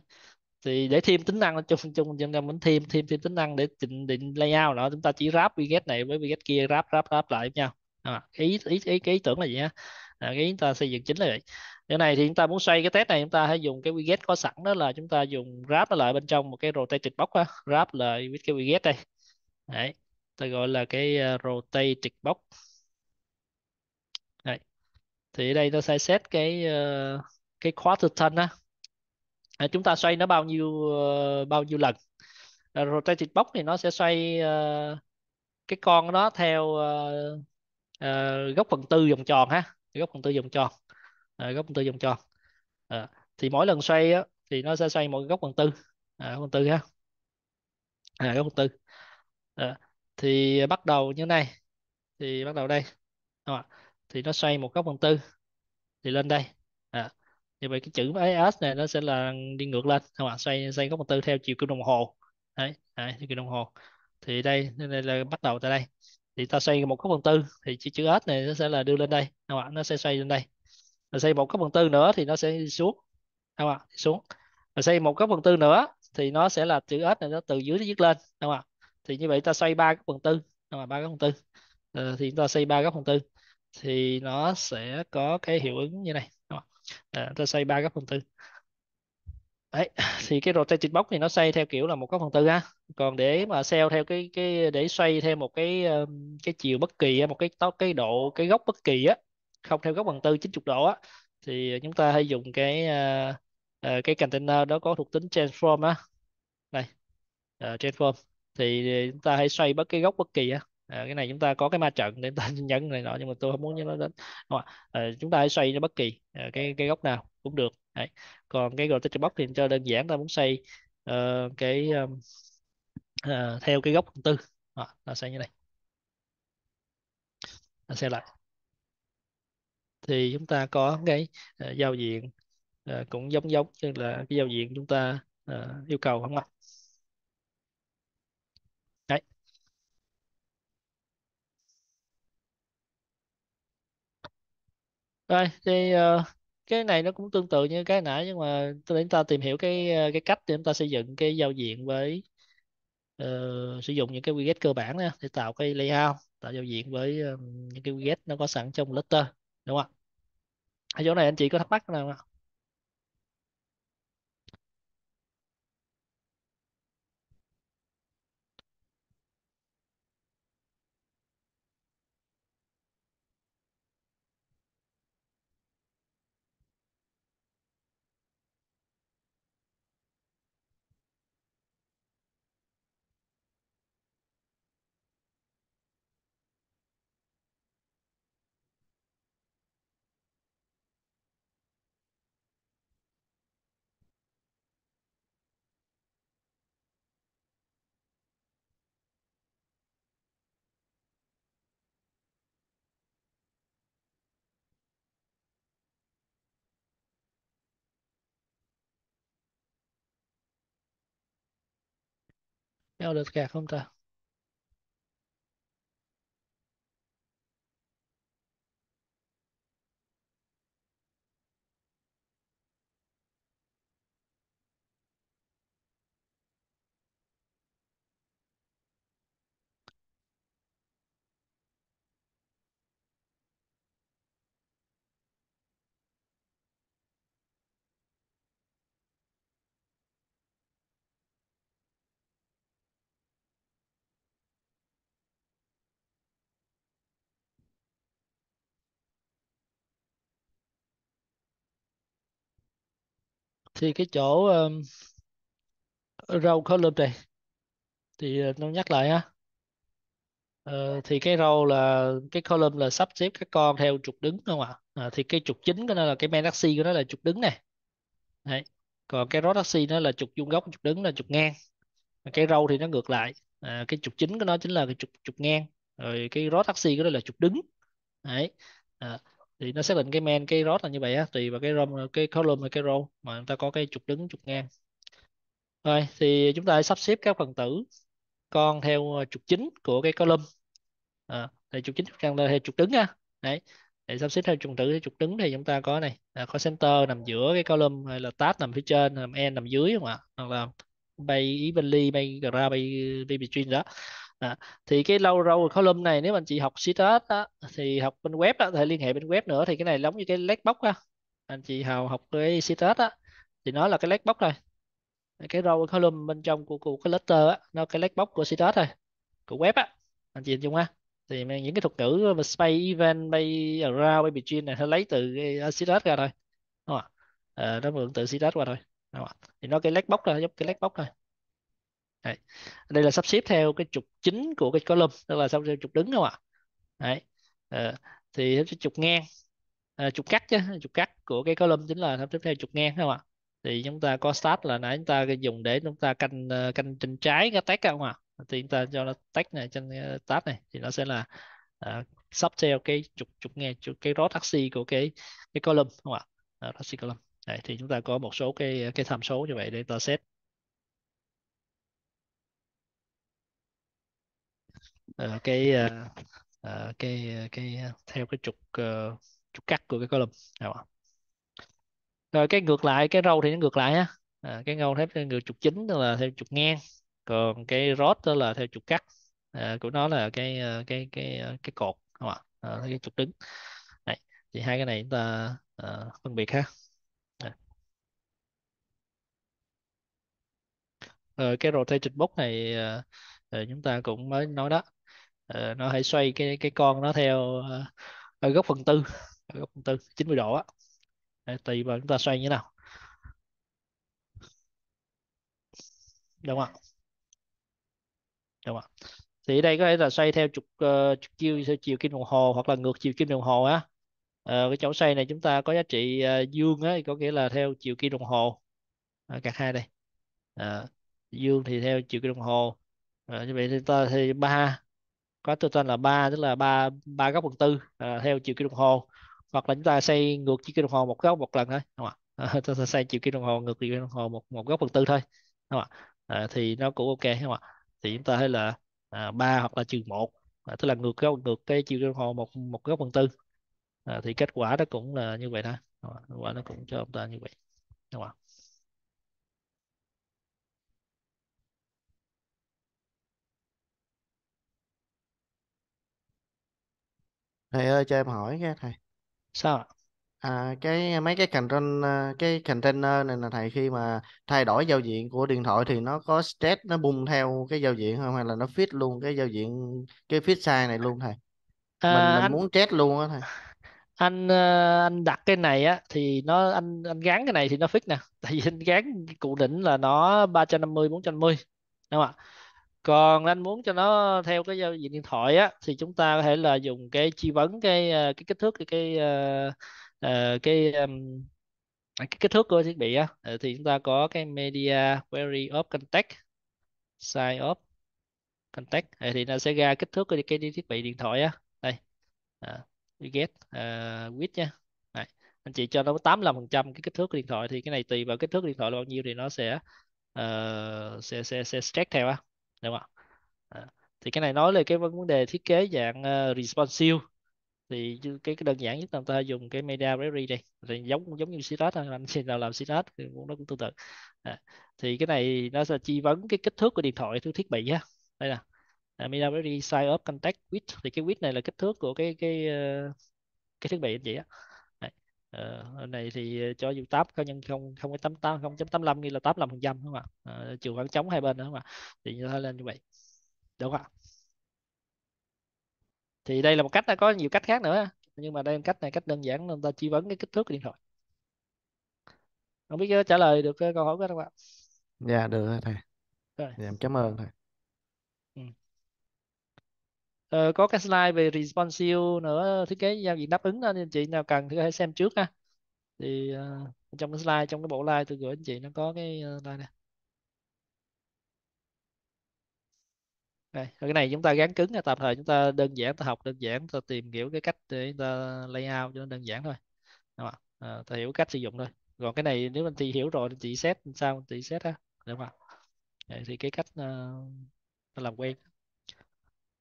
thì để thêm tính năng chung chung chúng ta muốn thêm thêm thêm tính năng để định định layout đó chúng ta chỉ ráp widget này với widget kia ráp ráp ráp lại với nhau à, ý, ý ý ý tưởng là gì nhá? à, cái chúng ta xây dựng chính là vậy điều này thì chúng ta muốn xoay cái test này chúng ta hãy dùng cái widget có sẵn đó là chúng ta dùng wrap nó lại bên trong một cái rotated box á, wrap lại with cái widget đây đấy ta gọi là cái ờ, rotated box đấy thì ở đây ta sẽ set cái ờ, cái quarter ton á à, chúng ta xoay nó bao nhiêu bao nhiêu lần rotated box thì nó sẽ xoay cái con đó theo góc phần tư vòng tròn ha góc công tử vòng tròn à, góc công tử vòng tròn à, thì mỗi lần xoay á, thì nó sẽ xoay một góc bằng tư à, góc bằng tư ha à, góc bằng tư à, thì bắt đầu như này thì bắt đầu đây à, thì nó xoay một góc bằng tư thì lên đây à, như vậy cái chữ AS này nó sẽ là đi ngược lên không ạ xoay xoay góc bằng tư theo chiều kim đồng hồ đấy, đấy chiều kim đồng hồ thì đây đây là bắt đầu tại đây thì ta xoay một góc phần tư thì chữ chữ S này nó sẽ là đưa lên đây không ạ nó sẽ xoay lên đây rồi xây một góc phần tư nữa thì nó sẽ đi xuống không ạ xuống rồi xây một góc phần tư nữa thì nó sẽ là chữ S này nó từ dưới dứt lên không ạ thì như vậy ta xoay ba góc phần tư không ạ ba góc phần tư ờ, thì chúng ta xây ba góc phần tư thì nó sẽ có cái hiệu ứng như này không ạ? Ờ, ta xây ba góc phần tư Đấy, thì cái rotate trên box thì nó xoay theo kiểu là một góc phần tư ha. Còn để mà sell theo cái cái để xoay theo một cái cái chiều bất kỳ một cái cái độ cái góc bất kỳ á, không theo góc phần tư 90 độ á thì chúng ta hay dùng cái ờ, ờ, cái container đó có thuộc tính transform á. Này. transform ờ, thì chúng ta hãy xoay bất cái góc bất kỳ á. À, cái này chúng ta có cái ma trận để chúng ta nhấn này nọ nhưng mà tôi không muốn nhớ nó đến. Đúng không? À, chúng ta hãy xoay nó bất kỳ à, cái cái góc nào cũng được Đấy. còn cái rotation box thì cho đơn giản ta muốn xây uh, cái um, uh, theo cái góc tư à, nó sẽ như này nó sẽ lại thì chúng ta có cái uh, giao diện uh, cũng giống giống như là cái giao diện chúng ta uh, yêu cầu không ạ Đấy. Rồi, thì uh, cái này nó cũng tương tự như cái nãy nhưng mà để chúng ta tìm hiểu cái ờ, cái cách để chúng ta xây dựng cái giao diện với ờ, sử dụng những cái widget cơ bản đó, để tạo cái layout tạo giao diện với um, những cái widget nó có sẵn trong letter đúng không ạ ở chỗ này anh chị có thắc mắc nào không nhau được gạt không ta thì cái chỗ um, row column này thì nó ờ, nhắc lại ha ờ, thì cái row là cái column là sắp xếp các con theo trục đứng không ạ à? thì cái trục chính của nó là cái men axis của nó là trục đứng này Đấy. còn cái rod axis nó là trục vuông góc trục đứng là trục ngang cái row thì nó ngược lại à, cái trục chính của nó chính là cái trục trục ngang rồi cái rod axis của nó là trục đứng Đấy. À, thì nó xác định cái main cái rod là như vậy á tùy vào cái rom cái column và cái row mà chúng ta có cái trục đứng trục ngang rồi thì chúng ta sắp xếp các phần tử con theo ờ, trục chính của cái column à, thì trục chính trục ngang theo trục đứng á đấy để sắp xếp theo trùng tử theo trục đứng thì chúng ta có này là có center nằm giữa cái column hay là tab nằm phía trên nằm end nằm dưới không ạ hoặc là bay evenly bay ra, bay, bay between đó à, thì cái low row column này nếu mà anh chị học CSS á, thì học bên web á, thì liên hệ bên web nữa thì cái này giống như cái leg box á anh chị hào học cái CSS á thì nó là cái leg box thôi cái row column bên trong của, của cái letter á nó cái leg của CSS thôi của web á anh chị hình dung ha thì những cái thuật ngữ space event bay around bay between này nó lấy từ CSS à, ra thôi đúng không? À, nó mượn từ CSS qua thôi đúng không? thì nó cái leg box thôi giống cái leg thôi Đấy. đây là sắp xếp theo cái trục chính của cái column tức là sắp xếp trục đứng không ạ Đấy. Ờ, thì sắp xếp trục ngang à, trục cắt chứ trục cắt của cái column chính là sắp xếp theo trục ngang không ạ thì chúng ta có start là nãy chúng ta dùng để chúng ta canh ờ, canh trên trái cái tag không ạ thì chúng ta cho nó tag này trên tab này thì nó sẽ là uh, sắp theo cái trục trục ngang trục cái rod taxi của cái cái column không ạ uh, axis column Đấy, thì chúng ta có một số cái cái tham số như vậy để ta set Ờ, cái uh, cái cái theo cái trục uh, trục cắt của cái column Được không? rồi cái ngược lại cái râu thì nó ngược lại á à, cái ngâu thép ngược trục chính đó là theo trục ngang còn cái rod đó là theo trục cắt à, của nó là cái cái cái cái cột không ạ à, cái trục đứng Đấy. thì hai cái này chúng ta à, phân biệt ha rồi cái rotation box này à, chúng ta cũng mới nói đó uh, nó hãy xoay cái cái con nó theo uh, ở góc phần tư ở góc phần tư 90 độ á tùy vào chúng ta xoay như thế nào đúng không đúng không thì ở đây có thể là xoay theo trục, uh, trục chiều chiều kim đồng hồ hoặc là ngược chiều kim đồng hồ á ờ, cái chỗ xoay này chúng ta có giá trị uh, dương á có nghĩa là theo chiều kim đồng hồ à, cạc hai đây à, dương thì theo chiều kim đồng hồ như vậy chúng ta thì ba có total là 3 tức là 3 3 góc phần tư à, theo chiều kim đồng hồ hoặc là chúng ta xây ngược chiều kim đồng hồ một góc một lần thôi đúng không ạ à, chúng ta xây chiều kim đồng hồ ngược chiều kim đồng hồ một một góc phần tư thôi đúng không ạ à, thì nó cũng ok đúng không ạ thì chúng ta thấy là à, 3 hoặc là trừ một à, tức là ngược góc ngược cái chiều kim đồng hồ một một góc phần tư à, thì kết quả nó cũng là như vậy thôi kết quả nó cũng cho chúng ta như vậy đúng không ạ Thầy ơi cho em hỏi cái thầy Sao ạ? à, cái mấy cái container à, cái container này là thầy khi mà thay đổi giao diện của điện thoại thì nó có state nó bung theo cái giao diện không hay là nó fit luôn cái giao diện cái fit size này luôn thầy à, mình mình anh muốn test luôn á thầy anh ờ, anh đặt cái này á thì nó anh anh gắn cái này thì nó fix nè tại vì anh gắn cụ đỉnh là nó 350 450 đúng không ạ còn anh muốn cho nó theo cái giao diện điện thoại á thì chúng ta có thể là dùng cái chi vấn cái ờ, cái kích thước cái ờ, ờ, cái cái, cái cái kích thước của thiết bị á thì chúng ta có cái media query of contact size of contact thì nó sẽ ra kích thước của cái thiết bị điện thoại á đây à, get uh, width nha Đấy. anh chị cho nó 85% phần trăm cái kích thước của điện thoại thì cái này tùy vào kích thước điện thoại là bao nhiêu thì nó sẽ uh, sẽ sẽ sẽ stretch theo á đúng không ạ? À, thì cái này nói về cái vấn đề thiết kế dạng uh, responsive thì cái, cái đơn giản nhất là ta dùng cái media library đây thì giống giống như Cirrus anh xin nào làm Cirrus thì cũng nó cũng tương tự à. thì cái này nó sẽ chi vấn cái kích thước của điện thoại thứ thiết bị ha đây là à, media library size of contact width thì cái width này là kích thước của cái cái ờ, cái thiết bị anh chị á Ờ, này thì ờ, cho dù tab có nhân không không tám tám không chấm tám mươi lăm là tám mươi phần trăm không ạ à, trừ khoảng trống hai bên đó không ạ thì như thế lên như vậy đúng không ạ thì đây là một cách đã có nhiều cách khác nữa nhưng mà đây là cách này cách đơn giản nên ta chi vấn cái kích thước điện thoại không biết ờ, trả lời được câu hỏi của các bạn dạ được rồi thầy rồi. Dạ, em cảm ơn thầy ờ, có cái slide về responsive nữa thiết kế giao diện đáp ứng đó nên chị nào cần thì có thể xem trước ha thì uh, trong cái slide trong cái bộ slide tôi gửi anh chị nó có cái uh, đây nè Đây, cái này chúng ta gắn cứng tạm thời chúng ta đơn giản ta học đơn giản ta tìm hiểu cái cách để ta layout cho nó đơn giản thôi đúng không? À, ta hiểu cách sử dụng thôi còn cái này nếu anh chị hiểu rồi thì chị xét sao chị set á đúng không Đấy, thì cái cách uh, ta làm quen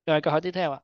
rồi câu hỏi tiếp theo ạ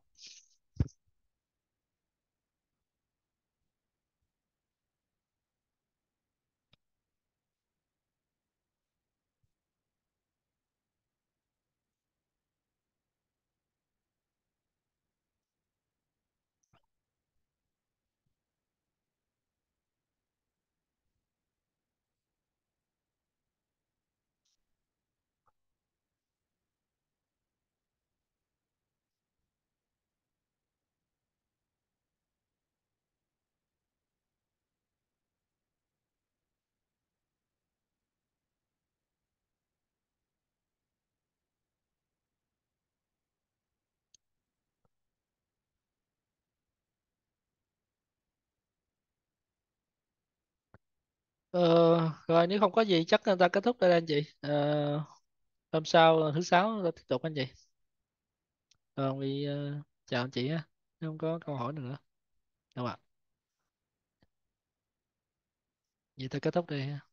Ờ, rồi nếu không có gì chắc người ta kết thúc đây anh chị. Ờ, hôm sau thứ sáu tiếp tục anh chị. Còn đi ờ, chào anh chị á, không có câu hỏi nữa. Đâu ạ? Vậy ta kết thúc đây ha.